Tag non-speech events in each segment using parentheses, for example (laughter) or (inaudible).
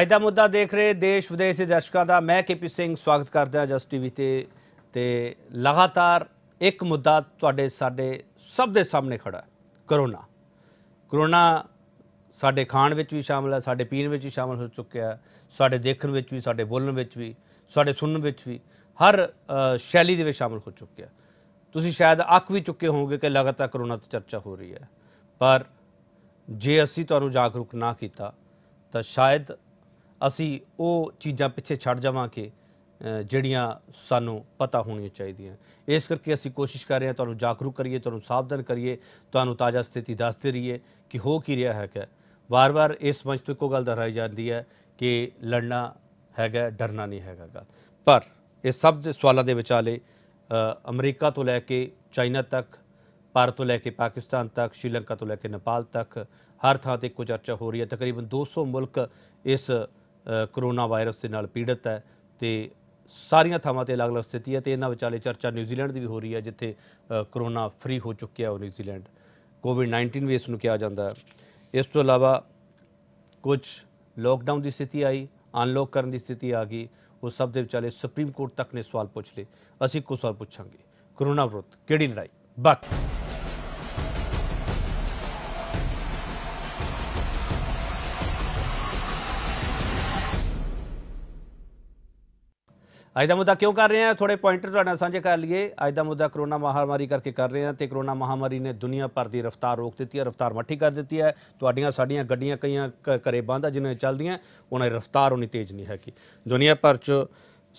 ਅੱਜ ਦਾ ਮੁੱਦਾ ਦੇਖ ਰਹੇ ਦੇਸ਼ ਵਿਦੇਸ਼ ਦੇ ਦਰਸ਼ਕਾਂ ਦਾ ਮੈਂ ਕੇਪੀ ਸਿੰਘ ਸਵਾਗਤ ਕਰਦਾ ਹਾਂ ਜਸ ਟੀਵੀ ਤੇ ਤੇ ਲਗਾਤਾਰ ਇੱਕ ਮੁੱਦਾ ਤੁਹਾਡੇ ਸਾਡੇ ਸਭ ਦੇ ਸਾਹਮਣੇ ਖੜਾ ਹੈ ਕਰੋਨਾ ਕਰੋਨਾ ਸਾਡੇ ਖਾਣ ਵਿੱਚ ਵੀ ਸ਼ਾਮਲ ਹੈ ਸਾਡੇ ਪੀਣ ਵਿੱਚ ਵੀ ਸ਼ਾਮਲ ਹੋ ਚੁੱਕਿਆ ਹੈ ਸਾਡੇ ਦੇਖਣ ਵਿੱਚ ਵੀ ਸਾਡੇ ਬੋਲਣ ਵਿੱਚ ਵੀ ਸਾਡੇ ਸੁਣਨ ਵਿੱਚ ਵੀ ਹਰ ਸ਼ੈਲੀ ਦੇ ਵਿੱਚ ਸ਼ਾਮਲ ਹੋ ਚੁੱਕਿਆ ਤੁਸੀਂ ਸ਼ਾਇਦ ਅੱਖ ਵੀ ਚੁੱਕੇ ਹੋਵੋਗੇ ਕਿ ਲਗਾਤਾਰ ਕਰੋਨਾ ਤੇ ਚਰਚਾ ਹੋ ਰਹੀ ਹੈ ਪਰ ਜੇ ਅਸੀਂ ਤੁਹਾਨੂੰ ਜਾਗਰੂਕ ਨਾ ਕੀਤਾ ਤਾਂ ਸ਼ਾਇਦ ਅਸੀਂ ਉਹ ਚੀਜ਼ਾਂ ਪਿੱਛੇ ਛੱਡ ਜਾਵਾਂਗੇ ਜਿਹੜੀਆਂ ਸਾਨੂੰ ਪਤਾ ਹੋਣੀਆਂ ਚਾਹੀਦੀਆਂ ਇਸ ਕਰਕੇ ਅਸੀਂ ਕੋਸ਼ਿਸ਼ ਕਰ ਰਹੇ ਹਾਂ ਤੁਹਾਨੂੰ ਜਾਗਰੂਕ ਕਰੀਏ ਤੁਹਾਨੂੰ ਸਾਵਧਾਨ ਕਰੀਏ ਤੁਹਾਨੂੰ ਤਾਜ਼ਾ ਸਥਿਤੀ ਦੱਸਦੇ ਰਹੀਏ ਕਿ ਹੋ ਕੀ ਰਿਹਾ ਹੈ ਕਿ ਵਾਰ-ਵਾਰ ਇਸ ਮੰਚ ਤੋਂ ਕੋ ਗੱਲ ਦਰਾਈ ਜਾਂਦੀ ਹੈ ਕਿ ਲੜਨਾ ਹੈਗਾ ਡਰਨਾ ਨਹੀਂ ਹੈਗਾਗਾ ਪਰ ਇਹ ਸਭ ਦੇ ਸਵਾਲਾਂ ਦੇ ਵਿਚਾਲੇ ਅਮਰੀਕਾ ਤੋਂ ਲੈ ਕੇ ਚਾਈਨਾ ਤੱਕ ਭਾਰਤ ਤੋਂ ਲੈ ਕੇ ਪਾਕਿਸਤਾਨ ਤੱਕ ਸ਼੍ਰੀਲੰਕਾ ਤੋਂ ਲੈ ਕੇ ਨੇਪਾਲ ਤੱਕ ਹਰ ਥਾਂ ਤੇ ਕੋ ਚਰਚਾ ਹੋ ਰਹੀ ਹੈ ਤਕਰੀਬਨ 200 ਮੁਲਕ ਇਸ ਕਰੋਨਾ ਵਾਇਰਸ ਦੇ ਨਾਲ ਪੀੜਤ ਹੈ ਤੇ ਸਾਰੀਆਂ ਥਾਵਾਂ ਤੇ ਅਲੱਗ-ਅਲੱਗ ਸਥਿਤੀ ਹੈ ਤੇ ਇਹਨਾਂ ਵਿਚਾਲੇ ਚਰਚਾ ਨਿਊਜ਼ੀਲੈਂਡ ਦੀ ਵੀ ਹੋ ਰਹੀ ਹੈ ਜਿੱਥੇ ਕਰੋਨਾ ਫ੍ਰੀ ਹੋ ਚੁੱਕਿਆ ਹੈ ਨਿਊਜ਼ੀਲੈਂਡ ਕੋਵਿਡ-19 ਵੀ ਇਸ ਨੂੰ ਕਿਹਾ ਜਾਂਦਾ ਹੈ ਇਸ ਤੋਂ ਇਲਾਵਾ ਕੁਝ ਲੋਕਡਾਊਨ ਦੀ ਸਥਿਤੀ ਆਈ ਅਨਲੌਕ ਕਰਨ ਦੀ ਸਥਿਤੀ ਆ ਗਈ ਉਹ ਸਭ ਦੇ ਵਿਚਾਲੇ ਸੁਪਰੀਮ ਕੋਰਟ ਤੱਕ ਨੇ ਸਵਾਲ ਪੁੱਛ ਲਏ ਅਸੀਂ ਕੁਝ ਸਵਾਲ ਪੁੱਛਾਂਗੇ ਕਰੋਨਾ ਵਿਰੁੱਧ ਕਿਹੜੀ ਲੜਾਈ ਬਾਕੀ ਅੱਜ ਦਾ ਮੁੱਦਾ ਕਿਉਂ ਕਰ ਰਹੇ ਹਾਂ ਥੋੜੇ ਪੁਆਇੰਟਰ ਤੁਹਾਡੇ ਨਾਲ ਸਾਂਝੇ ਕਰ ਲਈਏ ਅੱਜ ਦਾ ਮੁੱਦਾ ਕਰੋਨਾ ਮਹਾਮਾਰੀ ਕਰਕੇ ਕਰ ਰਹੇ ਹਾਂ ਤੇ ਕਰੋਨਾ ਮਹਾਮਾਰੀ ਨੇ ਦੁਨੀਆ ਭਰ ਦੀ ਰਫ਼ਤਾਰ ਰੋਕ ਦਿੱਤੀ ਹੈ ਰਫ਼ਤਾਰ ਮੱਠੀ ਕਰ ਦਿੱਤੀ ਹੈ ਤੁਹਾਡੀਆਂ ਸਾਡੀਆਂ ਗੱਡੀਆਂ ਕਈਆਂ ਘਰੇ ਬੰਦ ਆ ਜਿਨ੍ਹਾਂ ਚੱਲਦੀਆਂ ਉਹਨਾਂ ਦੀ ਰਫ਼ਤਾਰ ਉਨੀ ਤੇਜ਼ ਨਹੀਂ ਹੈ ਕਿ ਦੁਨੀਆ ਭਰ 'ਚ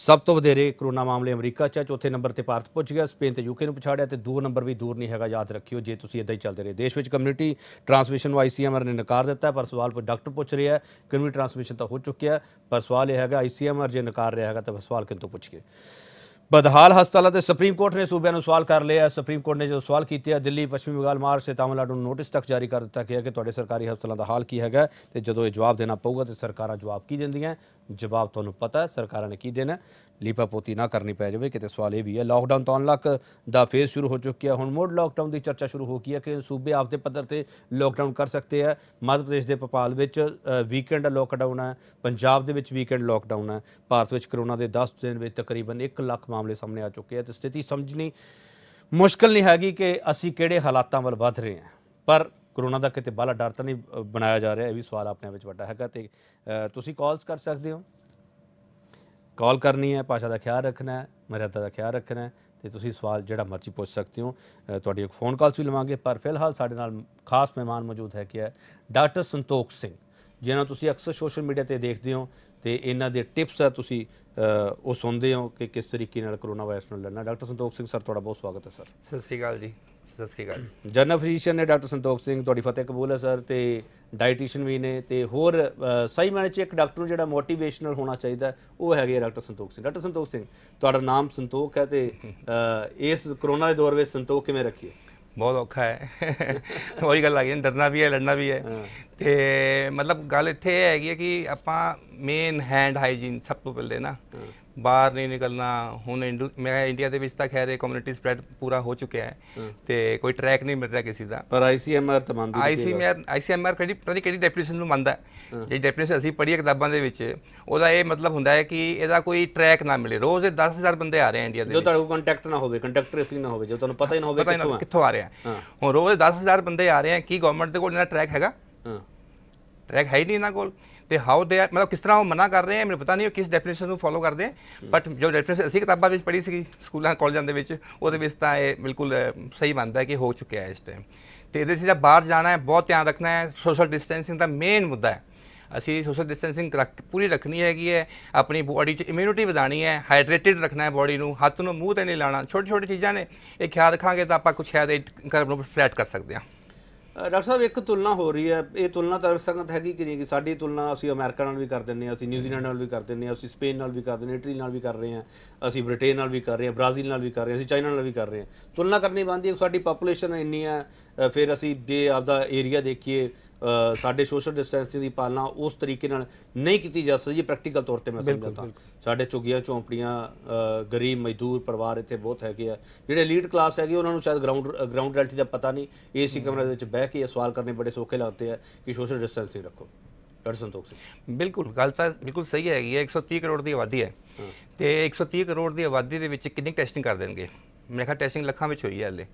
ਸਭ ਤੋਂ ਵਧੇਰੇ ਕਰੋਨਾ ਮਾਮਲੇ ਅਮਰੀਕਾ 'ਚ ਚੌਥੇ ਨੰਬਰ ਤੇ ਭਾਰਤ ਪਹੁੰਚ ਗਿਆ ਸਪੇਨ ਤੇ ਯੂਕੇ ਨੂੰ ਪਛਾੜਿਆ ਤੇ ਦੂਰ ਨੰਬਰ ਵੀ ਦੂਰ ਨਹੀਂ ਹੈਗਾ ਯਾਦ ਰੱਖਿਓ ਜੇ ਤੁਸੀਂ ਇਦਾਂ ਹੀ ਚੱਲਦੇ ਰਹੇ ਦੇਸ਼ ਵਿੱਚ ਕਮਿਊਨਿਟੀ ਟਰਾਂਸਮਿਸ਼ਨ ਨੂੰ ਆਈਸੀਐਮਆਰ ਨੇ ਨਕਾਰ ਦਿੱਤਾ ਪਰ ਸਵਾਲ ਪਰ ਡਾਕਟਰ ਪੁੱਛ ਰਿਹਾ ਹੈ ਕਮਿਊਨਿਟੀ ਟਰਾਂਸਮਿਸ਼ਨ ਤਾਂ ਹੋ ਚੁੱਕਿਆ ਪਰ ਸਵਾਲ ਇਹ ਹੈਗਾ ਆਈਸੀਐਮਆਰ ਜੇ ਨਕਾਰ ਰਿਹਾ ਹੈਗਾ ਤਾਂ ਸਵਾਲ ਕਿੰਤੋਂ ਕੇ ਬਦਹਾਲ ਹਸਪਤਾਲਾਂ ਤੇ ਸੁਪਰੀਮ ਕੋਰਟ ਨੇ ਸੂਬਿਆਂ ਨੂੰ ਸਵਾਲ ਕਰ ਲਿਆ ਸੁਪਰੀਮ ਕੋਰਟ ਨੇ ਜੋ ਸਵਾਲ ਕੀਤੇ ਆ ਦਿੱਲੀ ਪੱਛਮੀ ਬੰਗਾਲ ਮਾਰਗ ਤੇ ਤਾਮਿਲਨਾਡੂ ਨੂੰ ਨੋਟਿਸ ਤੱਕ ਜਾਰੀ ਕਰ ਦਿੱਤਾ ਗਿਆ ਕਿ ਤੁਹਾਡੇ ਸਰਕਾਰੀ ਹਸਪਤਾਲਾਂ ਦਾ ਹਾਲ ਕੀ ਹੈਗਾ ਤੇ ਜਦੋਂ ਇਹ ਜਵਾਬ ਦੇਣਾ ਪਊਗਾ ਤੇ ਸਰਕਾਰਾਂ ਜਵਾਬ ਕੀ ਦਿੰਦੀਆਂ ਜਵਾਬ ਤੁਹਾਨੂੰ ਪਤਾ ਸਰਕਾਰਾਂ ਨੇ ਕੀ ਦੇਣਾ ਲੀਪਾਪੋਤੀ ਨਾ ਕਰਨੀ ਪੈ ਜਾਵੇ ਕਿਤੇ ਸਵਾਲ ਇਹ ਵੀ ਹੈ ਲਾਕਡਾਊਨ ਤੋਂ ਅਨਲਕ ਦਾ ਫੇਜ਼ ਸ਼ੁਰੂ ਹੋ ਚੁੱਕਿਆ ਹੁਣ ਮੋੜ ਲਾਕਡਾਊਨ ਦੀ ਚਰਚਾ ਸ਼ੁਰੂ ਹੋ ਗਈ ਹੈ ਕਿ ਸੂਬੇ ਆਪਦੇ ਪੱਧਰ ਤੇ ਲਾਕਡਾਊਨ ਕਰ ਸਕਦੇ ਆ ਮੱਧ ਪ੍ਰਦੇਸ਼ ਦੇ ਪਪਾਲ ਵਿੱਚ ਵੀਕਐਂਡ ਲਾਕਡਾਊਨ ਹੈ ਪੰਜਾਬ ਦੇ ਵਿੱਚ ਵੀਕਐਂਡ ਲਾਕਡਾਊਨ ਹੈ ਭਾਰਤ ਵਿੱਚ ਕਰੋਨਾ ਦੇ 10 ਦਿਨ ਵਿੱਚ ਤਕਰੀਬਨ 1 ਲੱਖ ਮਾਮਲੇ ਸਾਹਮਣੇ ਆ ਚੁੱਕੇ ਆ ਤੇ ਸਥਿਤੀ ਸਮਝਣੀ ਮੁਸ਼ਕਲ ਨਹੀਂ ਹੈਗੀ ਕਿ ਅਸੀਂ ਕਿਹੜੇ ਹਾਲਾਤਾਂ ਵੱਲ ਵਧ ਰਹੇ ਹਾਂ ਪਰ ਕਰੋਨਾ ਦਾ ਕਿਤੇ ਬਾਲਾ ਡਰ ਤਾਂ ਨਹੀਂ ਬਣਾਇਆ ਜਾ ਰਿਹਾ ਇਹ ਵੀ ਸਵਾਲ ਆਪਣੇ ਵਿੱਚ ਵੱਡਾ ਹੈਗਾ ਤੇ ਤੁਸੀਂ ਕਾਲਸ ਕਰ ਸਕਦੇ ਹੋ ਕਾਲ ਕਰਨੀ ਹੈ ਭਾਸ਼ਾ ਦਾ ਖਿਆਲ ਰੱਖਣਾ ਹੈ ਮਰਿਆਦਾ ਦਾ ਖਿਆਲ ਰੱਖਣਾ ਹੈ ਤੇ ਤੁਸੀਂ ਸਵਾਲ ਜਿਹੜਾ ਮਰਜ਼ੀ ਪੁੱਛ ਸਕਦੇ ਹੋ ਤੁਹਾਡੀ ਇੱਕ ਫੋਨ ਕਾਲ ਵੀ ਲਵਾਂਗੇ ਪਰ ਫਿਲਹਾਲ ਸਾਡੇ ਨਾਲ ਖਾਸ ਮਹਿਮਾਨ ਮੌਜੂਦ ਹੈ ਕਿ ਹੈ ਡਾਕਟਰ ਸੰਤੋਖ ਸਿੰਘ ਜਿਹਨਾਂ ਤੁਸੀਂ ਅਕਸਰ ਸੋਸ਼ਲ ਮੀਡੀਆ ਤੇ ਦੇਖਦੇ ਹੋ ਤੇ ਇਹਨਾਂ ਦੇ ਟਿਪਸ ਆ ਤੁਸੀਂ ਉਹ ਸੁਣਦੇ ਹੋ ਕਿ ਕਿਸ ਤਰੀਕੇ ਨਾਲ ਕਰੋਨਾ ਵਾਇਰਸ ਨਾਲ ਲੜਨਾ ਡਾਕਟਰ ਸੰਤੋਖ ਸਿੰਘ ਸਰ ਤੁਹਾਡਾ ਬਹੁਤ ਸਵਾਗਤ ਹੈ ਸਰ ਸਤਿ ਸ੍ਰੀ ਅਕਾਲ ਜੀ ਸਤਿ ਸ੍ਰੀ ਅਕਾਲ ਜਨਰਲ ਫਿਜ਼ੀਸ਼ੀਅਨ ਨੇ ਡਾਕਟਰ ਸੰਤੋਖ ਸਿੰਘ ਤੁਹਾਡੀ ਫਤਿਹ ਕਬੂਲ ਹੈ ਸਰ ਤੇ ਡਾਈਟੀਸ਼ੀਅਨ ਵੀ ਨੇ ਤੇ ਹੋਰ ਸਹੀ ਮਾਇਨੇ ਚ ਇੱਕ ਡਾਕਟਰ ਨੂੰ ਜਿਹੜਾ ਮੋਟੀਵੇਸ਼ਨਲ ਹੋਣਾ ਚਾਹੀਦਾ ਉਹ ਹੈਗੇ ਡਾਕਟਰ ਸੰਤੋਖ ਸਿੰਘ ਡਾਕਟਰ ਸੰਤੋਖ ਸਿੰਘ ਤੁਹਾਡਾ ਨਾਮ ਸੰਤੋਖ ਹੈ ਤੇ ਇਸ ਕਰੋਨਾ ਦੇ ਦੌਰ ਵਿੱਚ ਸੰਤੋਖ ਕਿਵੇਂ ਰੱਖੀਏ ਬਹੁਤ ਔਖਾ ਹੈ ਉਹੀ ਗੱਲ ਆ ਗਈ ਡਰਨਾ ਵੀ ਹੈ ਲੜਨਾ ਵੀ ਹੈ ਤੇ ਮਤਲਬ ਗੱਲ ਇੱਥੇ ਹੈਗੀ ਹੈ ਕਿ ਆਪਾਂ ਮੇਨ ਹੈਂਡ ਹਾਈਜੀਨ ਸਭ ਤੋਂ ਪਹਿਲੇ ਨਾ ਬਾਹਰ ਨਹੀਂ ਨਿਕਲਣਾ ਹੁਣ ਮੈਂ ਇੰਡੀਆ ਦੇ ਵਿੱਚ ਤਾਂ ਖੈਰ ਇਹ ਕਮਿਊਨਿਟੀ ਸਪਰੈਡ ਪੂਰਾ ਹੋ ਚੁੱਕਿਆ ਹੈ ਤੇ ਕੋਈ ਟਰੈਕ ਨਹੀਂ ਮਿਲ ਰਿਹਾ ਕਿਸੇ ਦਾ ਪਰ ਆਈਸੀਐਮਆਰ ਤਾਂ ਮੰਨਦੀ ਆਈਸੀਐਮਆਰ ਆਈਸੀਐਮਆਰ ਕਿਹੜੀ ਪਤਾ ਨਹੀਂ ਕਿਹੜੀ ਡੈਫੀਨੇਸ਼ਨ ਨੂੰ ਮੰਨਦਾ ਜੇ ਡੈਫੀਨੇਸ਼ਨ ਅਸੀਂ ਪੜ੍ਹੀਏ ਕਿਤਾਬਾਂ ਦੇ ਵਿੱਚ ਉਹਦਾ ਇਹ ਮਤਲਬ ਹੁੰਦਾ ਹੈ ਕਿ ਇਹਦਾ ਕੋਈ ਟਰੈਕ ਨਾ ਮਿਲੇ ਰੋਜ਼ ਦੇ 10000 ਬੰਦੇ ਆ ਰਹੇ ਆ ਇੰਡੀਆ ਦੇ ਵਿੱਚ ਜੋ ਤੁਹਾਨੂੰ ਕੰਟੈਕਟ ਨਾ ਹੋਵੇ ਕੰਟੈਕਟ ਰੇਸਿੰਗ ਨਾ ਹੋਵੇ ਜੋ ਤੁਹਾਨੂੰ ਪਤਾ ਹੀ ਨਾ ਹੋਵੇ ਕਿੱਥੋਂ ਆ ਰਹੇ ਆ ਹੁਣ ਰੋਜ਼ 10000 ਬੰਦੇ ਆ ਰਹੇ ਆ ਕੀ ਗਵਰਨਮੈਂਟ ਦੇ ਕੋਲ ਇਹਦਾ ਟਰੈਕ ਹੈਗਾ ਟਰੈਕ ਹੈ ਹੀ ਨਹੀਂ ਇਹਨਾਂ ਕੋਲ ਤੇ ਹਾਊ ਦੇ ਆ ਮਤਲਬ ਕਿਸ ਤਰ੍ਹਾਂ ਉਹ ਮਨਾ ਕਰ ਰਹੇ ਆ ਮੈਨੂੰ ਪਤਾ ਨਹੀਂ ਉਹ ਕਿਸ ਡੈਫੀਨੇਸ਼ਨ ਨੂੰ ਫੋਲੋ ਕਰਦੇ ਬਟ ਜੋ ਡੈਫੀਨੇਸ਼ਨ ਅਸੀਂ ਕਿਤਾਬਾਂ ਵਿੱਚ ਪੜ੍ਹੀ ਸੀ ਸਕੂਲਾਂ ਕਾਲਜਾਂ ਦੇ ਵਿੱਚ ਉਹਦੇ ਵਿੱਚ ਤਾਂ ਇਹ ਬਿਲਕੁਲ ਸਹੀ ਮੰਨਦਾ ਹੈ ਕਿ ਹੋ ਚੁੱਕਿਆ ਹੈ ਇਸ ਟਾਈਮ ਤੇ ਇਹਦੇ ਸਿਰ ਬਾਹਰ ਜਾਣਾ ਹੈ ਬਹੁਤ ਧਿਆਨ ਰੱਖਣਾ ਹੈ ਸੋਸ਼ਲ ਡਿਸਟੈਂਸਿੰਗ ਦਾ ਮੇਨ ਮੁੱਦਾ ਹੈ ਅਸੀਂ ਸੋਸ਼ਲ ਡਿਸਟੈਂਸਿੰਗ ਪੂਰੀ ਰੱਖਣੀ ਹੈਗੀ ਹੈ ਆਪਣੀ ਬੋਡੀ 'ਚ ਇਮਿਊਨਿਟੀ ਵਧਾਣੀ ਹੈ ਹਾਈਡਰੇਟਡ ਰੱਖਣਾ ਹੈ ਬੋਡੀ ਨੂੰ ਹੱਥ ਨੂੰ ਮੂੰਹ ਤੇ ਨਹੀਂ ਲਾਣਾ ਛੋਟੇ ਛੋਟੇ ਚੀਜ਼ਾਂ ਨੇ ਇਹ ਖਿਆਲ ਰੱਖਾਂਗੇ ਤਾਂ ਆਪਾਂ ਕੁਝ ਦੇ ਕਰਵ ਨੂੰ ਫਲੈਟ ਕਰ ਸਕਦੇ ਹਾਂ ਡਾਕਟਰ ਸਾਹਿਬ ਇੱਕ ਤੁਲਨਾ ਹੋ ਰਹੀ ਹੈ ਇਹ ਤੁਲਨਾ ਤਾਂ ਸੰਗਤ ਹੈਗੀ ਕਿ ਨਹੀਂ ਕਿ ਸਾਡੀ ਤੁਲਨਾ ਅਸੀਂ ਅਮਰੀਕਾ ਨਾਲ ਵੀ ਕਰ ਦਿੰਦੇ ਆ ਅਸੀਂ ਨਿਊਜ਼ੀਲੈਂਡ ਨਾਲ ਵੀ ਕਰ ਦਿੰਦੇ ਆ ਅਸੀਂ ਸਪੇਨ ਨਾਲ ਵੀ ਕਰ ਦਿੰਦੇ ਆ ਇਟਲੀ ਨਾਲ ਵੀ ਕਰ ਰਹੇ ਆ ਅਸੀਂ ਬ੍ਰਿਟੇਨ ਨਾਲ ਵੀ ਕਰ ਰਹੇ ਆ ਬ੍ਰਾਜ਼ੀਲ ਨਾਲ ਵੀ ਕਰ ਰਹੇ ਆ ਅਸੀਂ ਚਾਈਨਾ ਨਾਲ ਵੀ ਕਰ ਰਹੇ ਆ ਤੁਲਨਾ ਕਰਨੀ ਬੰਦੀ ਸਾਡੀ ਪੋਪੂਲੇਸ਼ਨ ਇੰਨੀ ਆ ਫਿਰ ਅਸੀਂ ਜੇ ਆਪਦਾ ਏਰੀਆ ਦੇਖੀਏ ਸਾਡੇ ਸੋਸ਼ਲ ਡਿਸਟੈਂਸਿੰਗ ਦੀ ਪਾਲਣਾ ਉਸ ਤਰੀਕੇ ਨਾਲ ਨਹੀਂ ਕੀਤੀ ਜਾ ਸਕਦੀ ਪ੍ਰੈਕਟੀਕਲ ਤੌਰ ਤੇ ਮੈਂ ਸਮਝਦਾ ਸਾਡੇ ਚੁਗੀਆਂ ਚੌਂਪੜੀਆਂ ਗਰੀਬ ਮਜ਼ਦੂਰ ਪਰਿਵਾਰ ਇੱਥੇ ਬਹੁਤ ਹੈਗੇ ਆ ਜਿਹੜੇ ਲੀਡ ਕਲਾਸ ਹੈਗੇ ਉਹਨਾਂ ਨੂੰ ਸ਼ਾਇਦ ਗਰਾਊਂਡ ਗਰਾਊਂਡ ਰੈਲਟੀ ਦਾ ਪਤਾ ਨਹੀਂ ਏਸੀ ਕਮਰੇ ਦੇ ਵਿੱਚ ਬਹਿ ਕੇ ਇਹ ਸਵਾਲ ਕਰਨੇ ਬੜੇ ਸੌਖੇ ਲੱਗਦੇ ਆ ਕਿ ਸੋਸ਼ਲ ਡਿਸਟੈਂਸਿੰਗ ਰੱਖੋ ਡਾਕਟਰ ਸੰਤੋਖ ਸਿੰਘ ਬਿਲਕੁਲ ਗੱਲ ਤਾਂ ਬਿਲਕੁਲ ਸਹੀ ਹੈਗੀ ਹੈ 130 ਕਰੋੜ ਦੀ ਆਬਾਦੀ ਹੈ ਤੇ 130 ਕਰੋੜ ਦੀ ਆਬਾਦੀ ਦੇ ਵਿੱਚ ਕਿੰਨੀ ਟੈਸਟਿੰਗ ਕਰ ਦੇਣਗੇ ਮੇਰੇ ਖਿਆਲ ਟੈਸਟਿੰਗ ਲੱਖਾਂ ਵਿੱਚ ਹੋਈ ਹੈ ਹਲੇ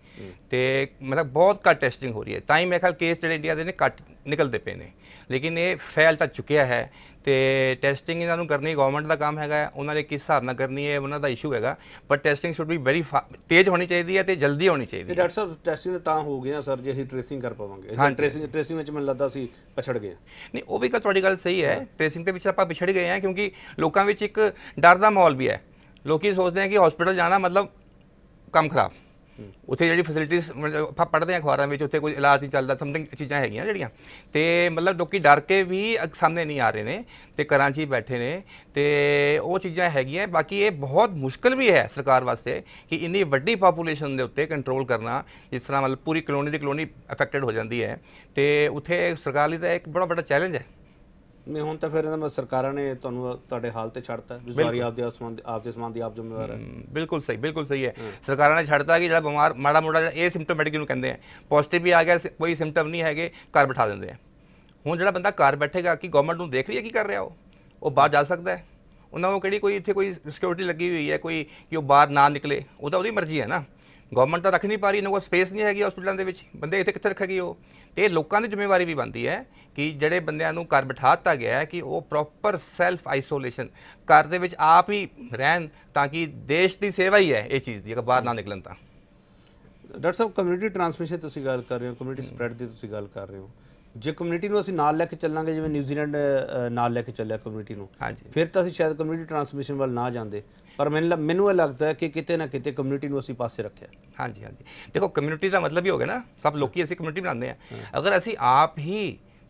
ਤੇ ਮਤਲਬ ਬਹੁਤ ਘੱਟ ਟੈਸਟਿੰਗ ਹੋ ਰਹੀ ਹੈ ਤਾਂ ਹੀ ਮੇਰੇ ਖਿਆਲ ਕੇਸ ਜਿਹੜੇ ਇੰਡੀਆ ਦੇ ਨੇ ਘੱਟ ਨਿਕਲਦੇ ਪਏ ਨੇ ਲੇਕਿਨ ਇਹ ਫੈਲ ਤਾਂ ਚੁੱਕਿਆ ਹੈ ਤੇ ਟੈਸਟਿੰਗ ਇਹਨਾਂ ਨੂੰ ਕਰਨੀ ਗਵਰਨਮੈਂਟ ਦਾ ਕੰਮ ਹੈਗਾ ਉਹਨਾਂ ਨੇ ਕਿਸ ਹਿਸਾਬ ਨਾਲ ਕਰਨੀ ਹੈ ਉਹਨਾਂ ਦਾ ਇਸ਼ੂ ਹੈਗਾ ਪਰ ਟੈਸਟਿੰਗ ਸ਼ੁੱਡ ਬੀ ਵੈਰੀ ਤੇਜ਼ ਹੋਣੀ ਚਾਹੀਦੀ ਹੈ ਤੇ ਜਲਦੀ ਹੋਣੀ ਚਾਹੀਦੀ ਹੈ ਡਾਕਟਰ ਸਾਹਿਬ ਟੈਸਟਿੰਗ ਤਾਂ ਹੋ ਗਿਆ ਸਰ ਜੇ ਅਸੀਂ ਟ੍ਰੇਸਿੰਗ ਕਰ ਪਾਵਾਂਗੇ ਅਸੀਂ ਟ੍ਰੇਸਿੰਗ ਟ੍ਰੇਸਿੰਗ ਵਿੱਚ ਮੈਨੂੰ ਲੱਗਦਾ ਸੀ ਪਛੜ ਗਏ ਨਹੀਂ ਉਹ ਵੀ ਤਾਂ ਤੁਹਾਡੀ ਗੱਲ ਸਹੀ ਹੈ ਟ੍ਰੇਸਿੰਗ ਦੇ ਵਿੱਚ ਆਪਾਂ ਪਿਛੜ ਗਏ ਹਾਂ ਕਿਉਂਕਿ ਲੋਕਾਂ ਵਿੱਚ ਇੱਕ ਡਰ ਦਾ ਮਾਹੌਲ ਵੀ ਹੈ ਲੋਕੀ ਸੋਚਦੇ ਆ ਕਿ ਹਸਪੀਟਲ ਜਾਣਾ ਮਤਲਬ ਕੰਮ ਖਰਾਬ ਉੱਥੇ ਜਿਹੜੀ ਫੈਸਿਲਿਟੀਆਂ ਆਪਾਂ ਪੜਦੇ ਅਖਬਾਰਾਂ ਵਿੱਚ ਉੱਥੇ ਕੋਈ ਇਲਾਜ ਨਹੀਂ ਚੱਲਦਾ ਸਮਥਿੰਗ ਚੀਜ਼ਾਂ ਹੈਗੀਆਂ ਜਿਹੜੀਆਂ ਤੇ ਮਤਲਬ ਲੋਕੀ ਡਰ ਕੇ ਵੀ ਸਾਹਮਣੇ ਨਹੀਂ ਆ ਰਹੇ ਨੇ ਤੇ ਕਰਾਂਚੀ ਬੈਠੇ ਨੇ ਤੇ ਉਹ ਚੀਜ਼ਾਂ ਹੈਗੀਆਂ ਬਾਕੀ ਇਹ ਬਹੁਤ ਮੁਸ਼ਕਲ ਵੀ ਹੈ ਸਰਕਾਰ ਵਾਸਤੇ ਕਿ ਇੰਨੀ ਵੱਡੀ ਪਾਪੂਲੇਸ਼ਨ ਦੇ ਉੱਤੇ ਕੰਟਰੋਲ ਕਰਨਾ ਜਿਸ ਤਰ੍ਹਾਂ ਮਤਲਬ ਪੂਰੀ ਕਲੋਨੀ ਦੀ ਕਲੋਨੀ ਅਫੈਕਟਡ ਹੋ ਜਾਂਦੀ ਹੈ ਤੇ ਉੱਥੇ ਸਰਕਾਰ ਲਈ ਤਾਂ ਇੱਕ ਬੜਾ ਵੱਡਾ ਚੈਲੰਜ ਹੈ ਮੈਂ ਹੁਣ ਤਾਂ ਫਿਰ ਇਹਨਾਂ ਮੈਂ ਸਰਕਾਰਾਂ ਨੇ ਤੁਹਾਨੂੰ ਤੁਹਾਡੇ ਹਾਲ ਤੇ ਛੱਡਤਾ ਬਿਮਾਰੀ ਆਪ ਦੇ ਆਪਦੇ ਸਮਾਨ ਦੀ ਆਪ ਜ਼ਿੰਮੇਵਾਰ ਹੈ ਬਿਲਕੁਲ ਸਹੀ ਬਿਲਕੁਲ ਸਹੀ ਹੈ ਸਰਕਾਰਾਂ ਨੇ ਛੱਡਤਾ ਕਿ ਜਿਹੜਾ ਬਿਮਾਰ ਮਾੜਾ ਮੋੜਾ ਇਹ ਸਿੰਪਟੋਮੈਟਿਕ ਨੂੰ ਕਹਿੰਦੇ ਆ ਪੋਜ਼ਿਟਿਵ ਵੀ ਆ ਗਿਆ ਕੋਈ ਸਿੰਪਟਮ ਨਹੀਂ ਹੈਗੇ ਘਰ ਬਿਠਾ ਦਿੰਦੇ ਆ ਹੁਣ ਜਿਹੜਾ ਬੰਦਾ ਘਰ ਬੈਠੇਗਾ ਕਿ ਗਵਰਨਮੈਂਟ ਨੂੰ ਦੇਖ ਰਹੀ ਹੈ ਕੀ ਕਰ ਰਿਹਾ ਉਹ ਉਹ ਬਾਹਰ ਜਾ ਸਕਦਾ ਹੈ ਉਹਨਾਂ ਨੂੰ ਕਿਹੜੀ ਕੋਈ ਇੱਥੇ ਕੋਈ ਸਿਕਿਉਰਿਟੀ ਲੱਗੀ ਹੋਈ ਹੈ ਕੋਈ ਕਿ ਉਹ ਬਾਹਰ ਨਾ ਨਿਕਲੇ ਉਹ ਤਾਂ ਉਹਦੀ ਮਰਜ਼ੀ ਹੈ ਨਾ ਗਵਰਨਮੈਂਟ ਤਾਂ ਰੱਖ ਨਹੀਂ ਪਾ ਰਹੀ ਇਹਨਾਂ ਕੋਲ ਸਪੇਸ ਨਹੀਂ ਹੈਗੀ ਹਸਪੀਟਲਾਂ ਦੇ ਵਿੱਚ ਬੰਦੇ ਇੱਥੇ ਕਿੱਥੇ ਰੱਖੇਗੇ ਉਹ ਤੇ ਲੋਕਾਂ ਦੀ ਜ਼ਿੰਮੇਵਾਰੀ ਵੀ ਬਣਦੀ ਹੈ ਕਿ ਜਿਹੜੇ ਬੰਦਿਆਂ ਨੂੰ ਘਰ ਬਿਠਾ ਦਿੱਤਾ ਗਿਆ ਹੈ ਕਿ ਉਹ ਪ੍ਰੋਪਰ ਸੈਲਫ ਆਈਸੋਲੇਸ਼ਨ ਘਰ ਦੇ ਵਿੱਚ ਆਪ ਹੀ ਰਹਿਣ ਤਾਂ ਕਿ ਦੇਸ਼ ਦੀ ਸੇਵਾ ਹੀ ਹੈ ਇਹ ਚੀਜ਼ ਦੀ ਅਗਰ ਬਾਹਰ ਨਾ ਨਿਕਲਣ ਤਾਂ ਡਾਕਟਰ ਸਾਹਿਬ ਕਮਿਊਨਿਟੀ ਟ੍ਰਾਂਸਮਿਸ਼ਨ ਤੁਸੀਂ ਗੱਲ ਕਰ ਰਹੇ ਹੋ ਕਮਿਊਨਿਟੀ ਸਪਰੈਡ ਦੀ ਤੁਸੀਂ ਗੱਲ ਕਰ ਰਹੇ ਹੋ ਜੇ ਕਮਿਊਨਿਟੀ ਨੂੰ ਅਸੀਂ ਨਾਲ ਲੈ ਕੇ ਚੱਲਾਂਗੇ ਜਿਵੇਂ ਨਿਊਜ਼ੀਲੈਂਡ ਨਾਲ ਲੈ ਕੇ ਚੱਲਿਆ ਕਮਿਊਨਿਟੀ ਨੂੰ ਫਿਰ ਤਾਂ ਅਸੀਂ ਸ਼ਾਇਦ ਕਮਿਊਨਿਟੀ ਟ੍ਰਾਂਸਮਿਸ਼ਨ ਵੱਲ ਨਾ ਜਾਂਦੇ ਪਰ ਮੈਨੂੰ ਮੈਨੂੰ ਇਹ ਲੱਗਦਾ ਹੈ ਕਿ ਕਿਤੇ ਨਾ ਕਿਤੇ ਕਮਿਊਨਿਟੀ ਨੂੰ ਅਸੀਂ ਪਾਸੇ ਰੱਖਿਆ ਹਾਂਜੀ ਹਾਂਜੀ ਦੇਖੋ ਕਮਿਊਨਿਟੀ ਦਾ ਮਤਲਬ ਹੀ ਹੋ ਗਿਆ ਨਾ ਸਭ ਲੋਕੀ ਅਸੀਂ ਕਮਿਊਨਿਟੀ ਬਣਾਉਂਦੇ ਆ ਅਗਰ ਅਸੀਂ ਆਪ ਹੀ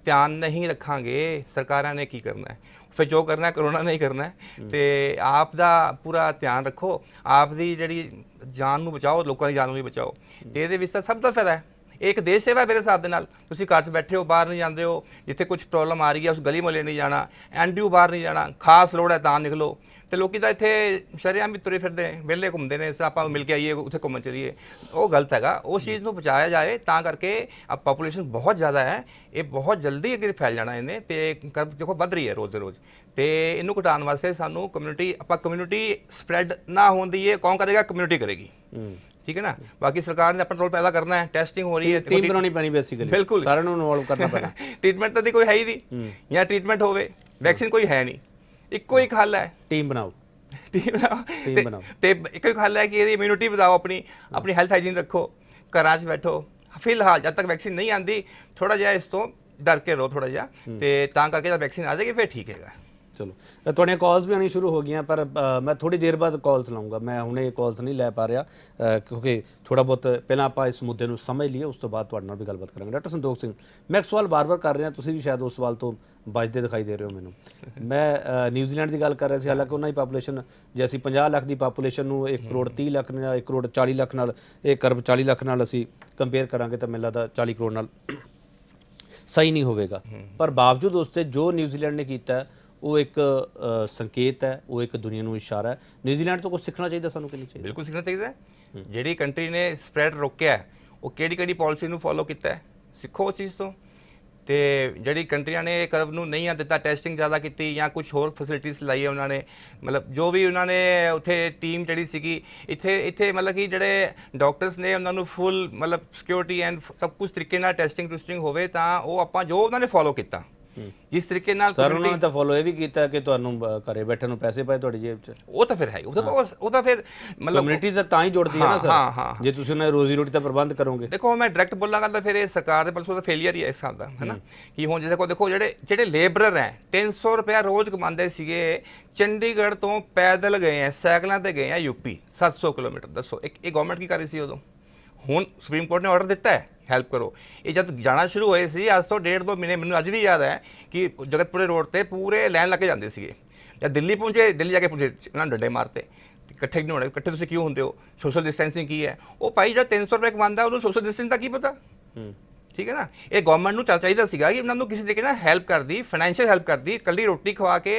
ਧਿਆਨ ਨਹੀਂ ਰੱਖਾਂਗੇ ਸਰਕਾਰਾਂ ਨੇ ਕੀ ਕਰਨਾ ਹੈ ਫਿਰ ਜੋ ਕਰਨਾ ਹੈ ਕਰੋਨਾ ਨਹੀਂ ਕਰਨਾ ਹੈ ਤੇ ਆਪ ਦਾ ਪੂਰਾ ਧਿਆਨ ਰੱਖੋ ਆਪ ਦੀ ਜਿਹੜੀ ਜਾਨ ਨੂੰ ਬਚਾਓ ਲੋਕਾਂ ਦੀ ਜਾਨ ਨੂੰ ਵੀ ਬਚਾਓ ਤੇ ਇਹਦੇ ਵਿੱਚ ਤਾਂ ਸਭ ਦਾ ਫਾਇਦਾ ਹੈ ਇੱਕ ਦੇਸ਼ ਸੇਵਾ ਮੇਰੇ ਹਿਸਾਬ ਦੇ ਨਾਲ ਤੁਸੀਂ ਘਰ 'ਚ ਬੈਠੇ ਹੋ ਬਾਹਰ ਨਹੀਂ ਜਾਂਦੇ ਹੋ ਜਿੱਥੇ ਕੁਝ ਪ੍ਰੋਬਲਮ ਆ ਰਹੀ ਹੈ ਉਸ ਗਲੀ ਮੁਹੱਲੇ ਨਹੀਂ ਜਾਣਾ ਐਂਡਿਊ ਬਾਹਰ ਨਹੀਂ ਜਾਣਾ ਖਾਸ ਲੋੜ ਹੈ ਤਾਂ ਨਿਕਲੋ ਤੇ ਲੋਕੀ ਤਾਂ ਇੱਥੇ ਸ਼ਰਿਆਮ ਵੀ ਤੁਰੇ ਫਿਰਦੇ ਨੇ ਵਿਹਲੇ ਘੁੰਮਦੇ ਨੇ ਇਸ ਆਪਾਂ ਮਿਲ ਕੇ ਆਈਏ ਉੱਥੇ ਘੁੰਮਣ ਚਲੀਏ ਉਹ ਗਲਤ ਹੈਗਾ ਉਸ ਚੀਜ਼ ਨੂੰ ਬਚਾਇਆ ਜਾਏ ਤਾਂ ਕਰਕੇ ਆ ਪਪੂਲੇਸ਼ਨ ਬਹੁਤ ਜ਼ਿਆਦਾ ਹੈ ਇਹ ਬਹੁਤ ਜਲਦੀ ਅਗਰ ਫੈਲ ਜਾਣਾ ਇਹਨੇ ਤੇ ਦੇਖੋ ਵੱਧ ਰਹੀ ਹੈ ਰੋਜ਼ ਦੇ ਰੋਜ਼ ਤੇ ਇਹਨੂੰ ਘਟਾਉਣ ਵਾਸਤੇ ਸਾਨੂੰ ਕਮਿਊਨਿਟੀ ਆਪਾਂ ਕਮਿਊਨਿਟੀ ਸਪਰੈਡ ਨਾ ਹੋਣ ਏ ਕੌਣ ਕਰੇਗਾ ਕਮਿਊਨਿਟੀ ਕਰੇਗੀ ਠੀਕ ਹੈ ਨਾ ਬਾਕੀ ਸਰਕਾਰ ਨੇ ਆਪਣਾ ਰੋਲ ਪੈਦਾ ਕਰਨਾ ਹੈ ਟੈਸਟਿੰਗ ਹੋ ਰਹੀ ਹੈ ਟੀਮ ਬਣਾਉਣੀ ਪੈਣੀ ਬੇਸਿਕਲੀ ਬਿਲਕੁਲ ਸਾਰਿਆਂ ਨੂੰ ਇਨਵੋਲਵ ਕਰਨਾ ਪੈਣਾ ਟ੍ਰੀਟਮੈਂਟ (laughs) ਤਾਂ ਦੀ ਕੋਈ ਹੈ ਹੀ ਨਹੀਂ ਜਾਂ ਟ੍ਰੀਟਮੈਂਟ ਹੋਵੇ ਵੈਕਸੀਨ ਕੋਈ ਹੈ ਨਹੀਂ ਇੱਕੋ ਹੀ ਹੱਲ ਹੈ ਟੀਮ ਬਣਾਓ ਟੀਮ ਬਣਾਓ ਤੇ ਇੱਕੋ ਹੀ ਹੱਲ ਹੈ ਕਿ ਇਹਦੀ ਇਮਿਊਨਿਟੀ ਵਧਾਓ ਆਪਣੀ ਆਪਣੀ ਹੈਲਥ ਹਾਈਜੀਨ ਰੱਖੋ ਘਰਾਂ 'ਚ ਬੈਠੋ ਫਿਲਹਾਲ ਜਦ ਤੱਕ ਵੈਕਸੀਨ ਨਹੀਂ ਆਂਦੀ ਥੋੜਾ ਜਿਹਾ ਇਸ ਤੋਂ ਡਰ ਕੇ ਰਹੋ ਥੋੜਾ ਜਿਹਾ ਤੇ ਤਾਂ ਕਰਕੇ ਜਦ ਵੈਕਸੀਨ ਆ ਜਾਏਗੀ ਫਿਰ ਠੀਕ ਹੈਗਾ ਚਲੋ ਤੁਹਾਡੀਆਂ ਕਾਲਸ ਵੀ ਆਣੀ ਸ਼ੁਰੂ ਹੋ ਗਈਆਂ ਪਰ ਮੈਂ ਥੋੜੀ ਦੇਰ ਬਾਅਦ ਕਾਲਸ ਲਾਉਂਗਾ ਮੈਂ ਹੁਣੇ ਕਾਲਸ ਨਹੀਂ ਲੈ ਪਾ ਰਿਹਾ ਕਿਉਂਕਿ ਥੋੜਾ ਬਹੁਤ ਪਹਿਲਾਂ ਆਪਾਂ ਇਸ ਮੁੱਦੇ ਨੂੰ ਸਮਝ ਲਈਏ ਉਸ ਤੋਂ ਬਾਅਦ ਤੁਹਾਡੇ ਨਾਲ ਵੀ ਗੱਲਬਾਤ ਕਰਾਂਗੇ ਡਾਕਟਰ ਸੰਤੋਖ ਸਿੰਘ ਮੈਂ ਇੱਕ ਸਵਾਲ ਬਾਰ-ਬਾਰ ਕਰ ਰਿਹਾ ਤੁਸੀਂ ਵੀ ਸ਼ਾਇਦ ਉਸ ਸਵਾਲ ਤੋਂ ਬਚਦੇ ਦਿਖਾਈ ਦੇ ਰਹੇ ਹੋ ਮੈਨੂੰ (laughs) ਮੈਂ ਨਿਊਜ਼ੀਲੈਂਡ ਦੀ ਗੱਲ ਕਰ ਰਿਹਾ ਸੀ ਹਾਲਾਂਕਿ ਉਹਨਾਂ ਦੀ ਪਾਪੂਲੇਸ਼ਨ ਜੇ ਅਸੀਂ 50 ਲੱਖ ਦੀ ਪਾਪੂਲੇਸ਼ਨ ਨੂੰ 1 ਕਰੋੜ 30 ਲੱਖ ਨਾਲ 1 ਕਰੋੜ 40 ਲੱਖ ਨਾਲ 1 ਕਰਬ 40 ਲੱਖ ਨਾਲ ਅਸੀਂ ਕੰਪੇਅਰ ਕਰਾਂਗੇ ਤਾਂ ਮੈਨੂੰ ਲੱਗਦਾ 40 ਕਰੋੜ ਨਾਲ ਸਹੀ ਨਹੀਂ ਹੋਵੇਗਾ ਪਰ ਬਾਵਜੂਦ ਉਸ ਤੇ ਜੋ ਨਿਊਜ਼ੀਲੈਂਡ ਨੇ ਕੀਤਾ ਉਹ ਇੱਕ ਸੰਕੇਤ ਹੈ ਉਹ ਇੱਕ ਦੁਨੀਆ ਨੂੰ ਇਸ਼ਾਰਾ ਹੈ ਨਿਊਜ਼ੀਲੈਂਡ ਤੋਂ ਕੁਝ ਸਿੱਖਣਾ ਚਾਹੀਦਾ ਸਾਨੂੰ ਕਿੰਨੀ ਚਾਹੀਦਾ ਬਿਲਕੁਲ ਸਿੱਖਣਾ ਚਾਹੀਦਾ ਜਿਹੜੀ ਕੰਟਰੀ ਨੇ ਸਪਰੈਡ ਰੋਕਿਆ ਉਹ ਕਿਹੜੀ ਕਿਹੜੀ ਪਾਲਿਸੀ ਨੂੰ ਫੋਲੋ ਕੀਤਾ ਸਿੱਖੋ ਉਸ ਚੀਜ਼ ਤੋਂ ਤੇ ਜਿਹੜੀ ਕੰਟਰੀਆਂ ਨੇ ਇਹ ਕਰਵ ਨੂੰ ਨਹੀਂ ਆ ਦਿੱਤਾ ਟੈਸਟਿੰਗ ਜ਼ਿਆਦਾ ਕੀਤੀ ਜਾਂ ਕੁਝ ਹੋਰ ਫੈਸਿਲਿਟੀਆਂ ਲਾਈ ਉਹਨਾਂ ਨੇ ਮਤਲਬ ਜੋ ਵੀ ਉਹਨਾਂ ਨੇ ਉੱਥੇ ਟੀਮ ਜਿਹੜੀ ਸੀਗੀ ਇੱਥੇ ਇੱਥੇ ਮਤਲਬ ਕਿ ਜਿਹੜੇ ਡਾਕਟਰਸ ਨੇ ਉਹਨਾਂ ਨੂੰ ਫੁੱਲ ਮਤਲਬ ਸਿਕਿਉਰਿਟੀ ਐਂਡ ਸਭ ਕੁਝ ਤਰੀਕੇ ਨਾਲ ਟੈਸਟਿੰਗ ਟੈਸਟਿੰਗ ਹੋਵੇ ਤਾਂ ਉਹ ਆਪਾਂ ਜੋ ਉਹਨਾਂ ਨੇ ਫੋਲੋ ਕੀਤਾ ਜਿਸ ਤਰੀਕੇ ਨਾਲ ਸਰ ਉਹਨਾਂ ਨੇ ਤਾਂ ਫੋਲੋ ਇਹ ਵੀ ਕੀਤਾ ਕਿ ਤੁਹਾਨੂੰ ਘਰੇ ਬੈਠੇ ਨੂੰ ਪੈਸੇ ਪਾਏ ਤੁਹਾਡੀ ਜੇਬ 'ਚ ਉਹ ਤਾਂ ਫਿਰ ਹੈ ਉਹ ਤਾਂ ਫਿਰ ਮਤਲਬ ਕਮਿਊਨਿਟੀ ਤਾਂ ਤਾਂ ਹੀ ਜੁੜਦੀ ਹੈ ਨਾ ਸਰ ਜੇ ਤੁਸੀਂ ਉਹਨਾਂ ਰੋਜ਼ੀ ਰੋਟੀ ਦਾ ਪ੍ਰਬੰਧ ਕਰੋਗੇ ਦੇਖੋ ਮੈਂ ਡਾਇਰੈਕਟ ਬੋਲਾਂਗਾ ਤਾਂ ਫਿਰ ਇਹ ਸਰਕਾਰ ਦੇ ਪਾਸੋਂ ਤਾਂ ਫੇਲਿਅਰ ਹੀ ਹੈ ਇਸ ਹਾਲ ਦਾ ਹੈ ਨਾ ਕਿ ਹੁਣ ਜਿਹਦੇ ਕੋ ਦੇਖੋ ਜਿਹੜੇ ਜਿਹੜੇ ਲੇਬਰਰ ਹੈ 300 ਰੁਪਏ ਰੋਜ਼ ਕਮਾਉਂਦੇ ਸੀਗੇ ਚੰਡੀਗੜ੍ਹ ਤੋਂ ਪੈਦਲ ਗਏ ਆ ਸਾਈਕਲਾਂ ਤੇ ਗਏ ਆ ਯੂਪੀ 700 ਕਿਲੋਮੀਟਰ ਦੱਸੋ ਇੱਕ ਇਹ ਗਵਰਨਮੈਂਟ ਕੀ ਕਰ ਰਹੀ ਸੀ ਉਦੋਂ ਹੁਣ ਸੁਪਰੀਮ ਕੋਰਟ ਨੇ ਆਰਡਰ ਦਿੱਤਾ ਹੈ ਹੈਲਪ ਕਰੋ ਇਹ ਜਦ ਜਾਣਾ ਸ਼ੁਰੂ ਹੋਏ ਸੀ ਅੱਜ ਤੋਂ ਡੇਢ ਦੋ ਮਹੀਨੇ ਮੈਨੂੰ ਅੱਜ ਵੀ ਯਾਦ ਹੈ ਕਿ ਜਗਤਪੁਰੇ ਰੋਡ ਤੇ ਪੂਰੇ ਲਾਈਨ ਲੱਗ ਜਾਂਦੇ ਸੀਗੇ ਜਦ ਦਿੱਲੀ ਪਹੁੰਚੇ ਦਿੱਲੀ ਜਾ ਕੇ ਪੁੱਛੇ ਇਹਨਾਂ ਡੰਡੇ ਮਾਰਤੇ ਇਕੱਠੇ ਨਹੀਂ ਹੋਣਾ ਇਕੱਠੇ ਤੁਸੀਂ ਕਿਉਂ ਹੁੰਦੇ ਹੋ ਸੋਸ਼ਲ ਡਿਸਟੈਂਸਿੰਗ ਕੀ ਹੈ ਉਹ ਭਾਈ ਜਿਹੜਾ 300 ਰੁਪਏ ਕਮਾਉਂਦਾ ਉਹਨੂੰ ਸੋਸ਼ਲ ਡਿਸਟੈਂਸਿੰਗ ਦਾ ਕੀ ਪਤਾ ਠੀਕ ਹੈ ਨਾ ਇਹ ਗਵਰਨਮੈਂਟ ਨੂੰ ਚਾਹੀਦਾ ਸੀਗਾ ਕਿ ਇਹਨਾਂ ਨੂੰ ਕਿਸੇ ਤਰੀਕੇ ਨਾਲ ਹੈਲਪ ਕਰਦੀ ਫਾਈਨੈਂਸ਼ੀਅਲ ਹੈਲਪ ਕਰਦੀ ਕੱਲੀ ਰੋਟੀ ਖਵਾ ਕੇ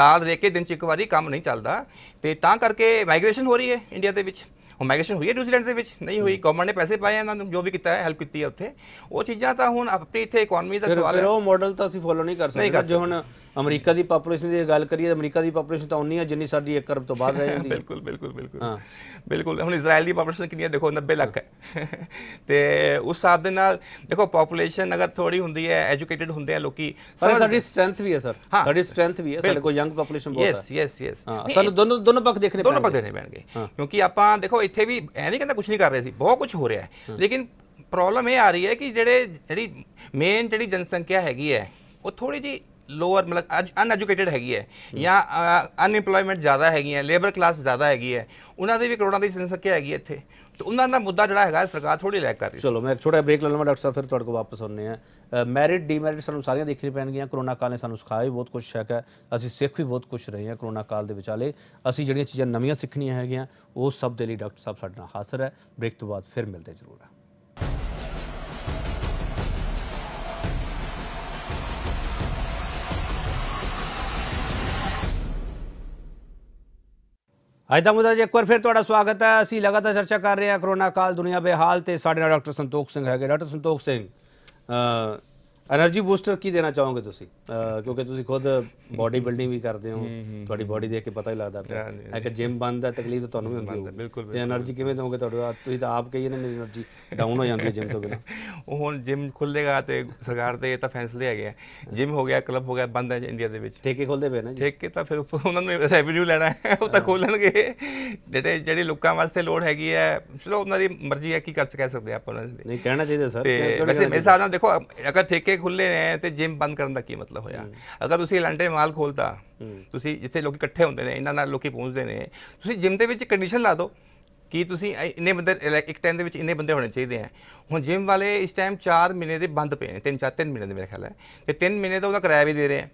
ਦਾਲ ਦੇ ਕੇ ਦਿਨ ਚ ਇੱਕ ਵਾਰੀ ਕੰਮ ਨਹੀਂ ਚੱਲਦਾ ਤੇ ਤਾਂ ਕਰਕੇ ਮਾਈਗ੍ਰੇਸ਼ਨ ਹੋ ਰਹੀ ਹੈ ਇੰਡੀਆ ਦੇ ਵਿੱਚ ਮਾਈਗ੍ਰੇਸ਼ਨ ਹੋਈ ਹੈ ਨਿਊਜ਼ੀਲੈਂਡ ਦੇ ਵਿੱਚ ਨਹੀਂ ਹੋਈ ਗਵਰਨਮੈਂਟ ਨੇ ਪੈਸੇ ਪਾਏ ਇਹਨਾਂ ਨੂੰ ਜੋ ਵੀ ਕੀਤਾ ਹੈ ਹੈਲਪ ਕੀਤੀ ਹੈ ਉੱਥੇ ਉਹ ਚੀਜ਼ਾਂ ਤਾਂ ਹੁਣ ਆਪਣੀ ਇੱਥੇ ਇਕਨੋਮੀ ਦਾ ਸਵਾਲ ਹੈ ਫਿਰ ਉਹ ਮਾਡਲ ਤਾਂ ਅਸੀਂ ਫੋਲੋ ਨਹੀਂ ਕਰ ਸਕਦੇ ਜੋ ਹੁਣ ਅਮਰੀਕਾ ਦੀ ਪਾਪੂਲੇਸ਼ਨ ਦੀ ਗੱਲ ਕਰੀਏ ਤਾਂ ਅਮਰੀਕਾ ਦੀ ਪਾਪੂਲੇਸ਼ਨ ਤਾਂ ਉਨੀ ਹੈ ਜਿੰਨੀ ਸਾਡੀ 1 ਕਰਬ ਤੋਂ ਬਾਅਦ ਰਹਿ ਜਾਂਦੀ ਹੈ ਬਿਲਕੁਲ ਬਿਲਕੁਲ ਬਿਲਕੁਲ ਹਾਂ ਬਿਲਕੁਲ ਹੁਣ ਇਜ਼ਰਾਈਲ ਦੀ ਪਾਪੂਲੇਸ਼ਨ ਕਿੰਨੀ ਹੈ ਦੇਖੋ 90 ਲੱਖ ਹੈ ਤੇ ਉਸ ਹਿਸਾਬ ਦੇ ਨਾਲ ਦੇਖੋ ਪਾਪੂਲੇਸ਼ਨ ਅਗਰ ਥੋੜੀ ਹੁੰਦੀ ਹੈ ਐਜੂਕੇਟਿਡ ਹੁੰਦੇ ਆ ਲੋਕੀ ਸਾਡੀ ਸਟਰੈਂਥ ਵੀ ਹੈ ਸਰ ਸਾਡੀ ਸਟਰੈਂਥ ਵੀ ਹੈ ਸਾਡੇ ਕੋਲ ਯੰਗ ਪਾਪੂਲੇਸ਼ਨ ਬਹੁਤ ਹੈ ਯੈਸ ਯੈਸ ਯੈਸ ਸਾਨੂੰ ਦੋਨੋਂ ਦੋਨੋਂ ਪੱਖ ਦੇਖਣੇ ਦੋਨੋਂ ਪੱਖ ਦੇਖਣੇ ਪੈਣਗੇ ਕਿਉਂਕਿ ਆਪਾਂ ਦੇਖੋ ਇੱਥੇ ਵੀ ਐ ਨਹੀਂ ਕਹਿੰਦਾ ਕੁਝ ਨਹੀਂ ਕਰ ਰਹੇ ਸੀ ਬਹੁਤ ਕੁਝ ਹੋ ਰਿਹਾ ਹੈ ਲੇਕਿਨ ਪ੍ਰੋਬਲਮ ਇਹ ਆ ਰਹੀ ਹੈ ਕਿ ਜਿਹੜੇ ਜਿਹੜੀ ਮੇਨ ਜਿਹੜੀ ਜਨਸੰਖਿਆ ਹੈਗੀ ਹੈ ਉਹ ਥੋੜੀ ਜੀ ਲੋਅਰ ਮਤਲਬ ਅੱਜ ਐਜੂਕੇਟਿਡ ਹੈਗੀ ਹੈ ਜਾਂ ਅਨਇੰਪਲੋਇਮੈਂਟ ਜ਼ਿਆਦਾ ਹੈਗੀ ਹੈ ਲੇਬਰ ਕਲਾਸ ਜ਼ਿਆਦਾ ਹੈਗੀ ਹੈ ਉਹਨਾਂ ਦੇ ਵੀ ਕਰੋੜਾਂ ਦੀ ਸੰਸਕਿਆ ਹੈਗੀ ਇੱਥੇ ਤੇ ਉਹਨਾਂ ਦਾ ਮੁੱਦਾ ਜਿਹੜਾ ਹੈਗਾ ਸਰਕਾਰ ਥੋੜੀ ਲੈਕ ਕਰ ਰਹੀ ਚਲੋ ਮੈਂ ਇੱਕ ਛੋਟਾ ਬ੍ਰੇਕ ਲੈ ਲਵਾਂ ਡਾਕਟਰ ਸਾਹਿਬ ਫਿਰ ਤੁਹਾਡੇ ਕੋਲ ਵਾਪਸ ਆਉਂਦੇ ਆ ਮੈਰਿਟ ਡੀਮੈਰਿਟ ਸਾਨੂੰ ਸਾਰੀਆਂ ਦੇਖਣੀ ਪੈਣਗੀਆਂ ਕਰੋਨਾ ਕਾਲ ਨੇ ਸਾਨੂੰ ਸਿਖਾਇਆ ਬਹੁਤ ਕੁਝ ਹੈ ਅਸੀਂ ਸਿੱਖ ਵੀ ਬਹੁਤ ਕੁਝ ਰਹੇ ਹਾਂ ਕਰੋਨਾ ਕਾਲ ਦੇ ਵਿਚਾਲੇ ਅਸੀਂ ਜਿਹੜੀਆਂ ਚੀਜ਼ਾਂ ਨਵੀਆਂ ਸਿੱਖਣੀਆਂ ਹੈਗੀਆਂ ਉਹ ਸਭ ਦੇ ਲਈ ਡਾਕਟਰ ਸਾਹਿਬ ਸਾਡੇ ਨਾਲ ਹਾਜ਼ਰ ਹੈ ਬ੍ਰੇਕ ਤੋਂ ਬਾਅਦ ਫਿਰ ਮਿਲਦੇ ਜ਼ਰੂਰ ਆ ਅੱਜ ਦਾ ਮੁੱਦਾ ਜੀ ਇੱਕ ਵਾਰ ਫਿਰ ਤੁਹਾਡਾ ਸਵਾਗਤ ਹੈ ਅਸੀਂ ਲਗਾਤਾਰ ਚਰਚਾ ਕਰ ਰਹੇ ਹਾਂ ਕਰੋਨਾ ਕਾਲ ਦੁਨੀਆ ਬੇਹਾਲ ਤੇ ਸਾਡੇ ਨਾਲ ਡਾਕਟਰ ਸੰਤੋਖ ਸਿੰਘ ਹੈਗੇ doctor Santokh Singh energy booster ਕੀ ਦੇਣਾ ਚਾਹੋਗੇ ਤੁਸੀਂ ਕਿਉਂਕਿ ਤੁਸੀਂ ਖੁਦ ਬੋਡੀ ਬਿਲਡਿੰਗ ਵੀ ਕਰਦੇ ਹੋ ਤੁਹਾਡੀ ਬੋਡੀ ਦੇਖ ਕੇ ਪਤਾ ਹੀ ਲੱਗਦਾ ਹੈ ਕਿ ਜਿਮ ਬੰਦ ਹੈ ਤਕਲੀਫ ਤਾਂ ਤੁਹਾਨੂੰ ਵੀ ਹੁੰਦੀ ਹੋਊਗੀ ਤੇ એનર્ਜੀ ਕਿਵੇਂ ਦੋਗੇ ਤੁਹਾਡੇ ਆਪ ਤੁਸੀਂ ਤਾਂ ਆਪ ਕਹੀਏ ਨਾ ਮੇਰੀ એનર્ਜੀ ਡਾਊਨ ਹੋ ਜਾਂਦੀ ਹੈ ਜਿਮ ਤੋਂ ਬਿਨਾ (laughs) ਉਹ ਹੁਣ ਜਿਮ ਖੁੱਲੇਗਾ ਤੇ ਸਰਕਾਰ ਦੇ ਇਹ ਤਾਂ ਫੈਸਲੇ ਆ ਹੈਗੇ ਆ ਜਿਮ ਹੋ ਗਿਆ ਕਲੱਬ ਹੋ ਗਿਆ ਬੰਦ ਹੈ ਇੰਡੀਆ ਦੇ ਵਿੱਚ ਠੇਕੇ ਖੋਲਦੇ ਪਏ ਨਾ ਠੇਕੇ ਤਾਂ ਫਿਰ ਉਹਨਾਂ ਨੂੰ ਰੈਵਨਿਊ ਲੈਣਾ ਹੈ ਉਹ ਤਾਂ ਖੋਲਣਗੇ ਜਿਹੜੇ ਜਿਹੜੇ ਲੋਕਾਂ ਵਾਸਤੇ ਲੋੜ ਹੈਗੀ ਹੈ ਚਲੋ ਉਹਨਾਂ ਦੀ ਮਰਜ਼ੀ ਹੈ ਕੀ ਕਰ ਸਕਦੇ ਆਪਾਂ ਉਹਨਾਂ ਦੇ ਨਹੀਂ ਕਹਿਣਾ ਚਾਹੀਦਾ ਸਰ ਵੈਸੇ ਮੇਰੇ ਹਿਸਾਬ ਦੇਖੋ ਅਗਰ ਅੰਡੇ ਖੁੱਲੇ ਨੇ ਤੇ ਜਿਮ ਬੰਦ ਕਰਨ ਦਾ ਕੀ ਮਤਲਬ ਹੋਇਆ ਅਗਰ ਤੁਸੀਂ ਲੰਡੇ ਮਾਲ ਖੋਲਤਾ ਤੁਸੀਂ ਜਿੱਥੇ ਲੋਕੀ ਇਕੱਠੇ ਹੁੰਦੇ ਨੇ ਇਹਨਾਂ ਨਾਲ ਲੋਕੀ ਪਹੁੰਚਦੇ ਨੇ ਤੁਸੀਂ ਜਿਮ ਦੇ ਵਿੱਚ ਕੰਡੀਸ਼ਨ ਲਾ ਦਿਓ ਕਿ ਤੁਸੀਂ ਇੰਨੇ ਬੰਦੇ ਇੱਕ ਟਾਈਮ ਦੇ ਵਿੱਚ ਇੰਨੇ ਬੰਦੇ ਹੋਣੇ ਚਾਹੀਦੇ ਆ ਹੁਣ ਜਿਮ ਵਾਲੇ ਇਸ ਟਾਈਮ 4 ਮਹੀਨੇ ਦੇ ਬੰਦ ਪਏ ਨੇ 3 4 ਮਹੀਨੇ ਦੇ ਮੇਰੇ ਖਿਆਲ ਹੈ ਤੇ 3 ਮਹੀਨੇ ਦਾ ਉਹਦਾ ਕਿਰਾਇਆ ਵੀ ਦੇ ਰਹੇ ਆ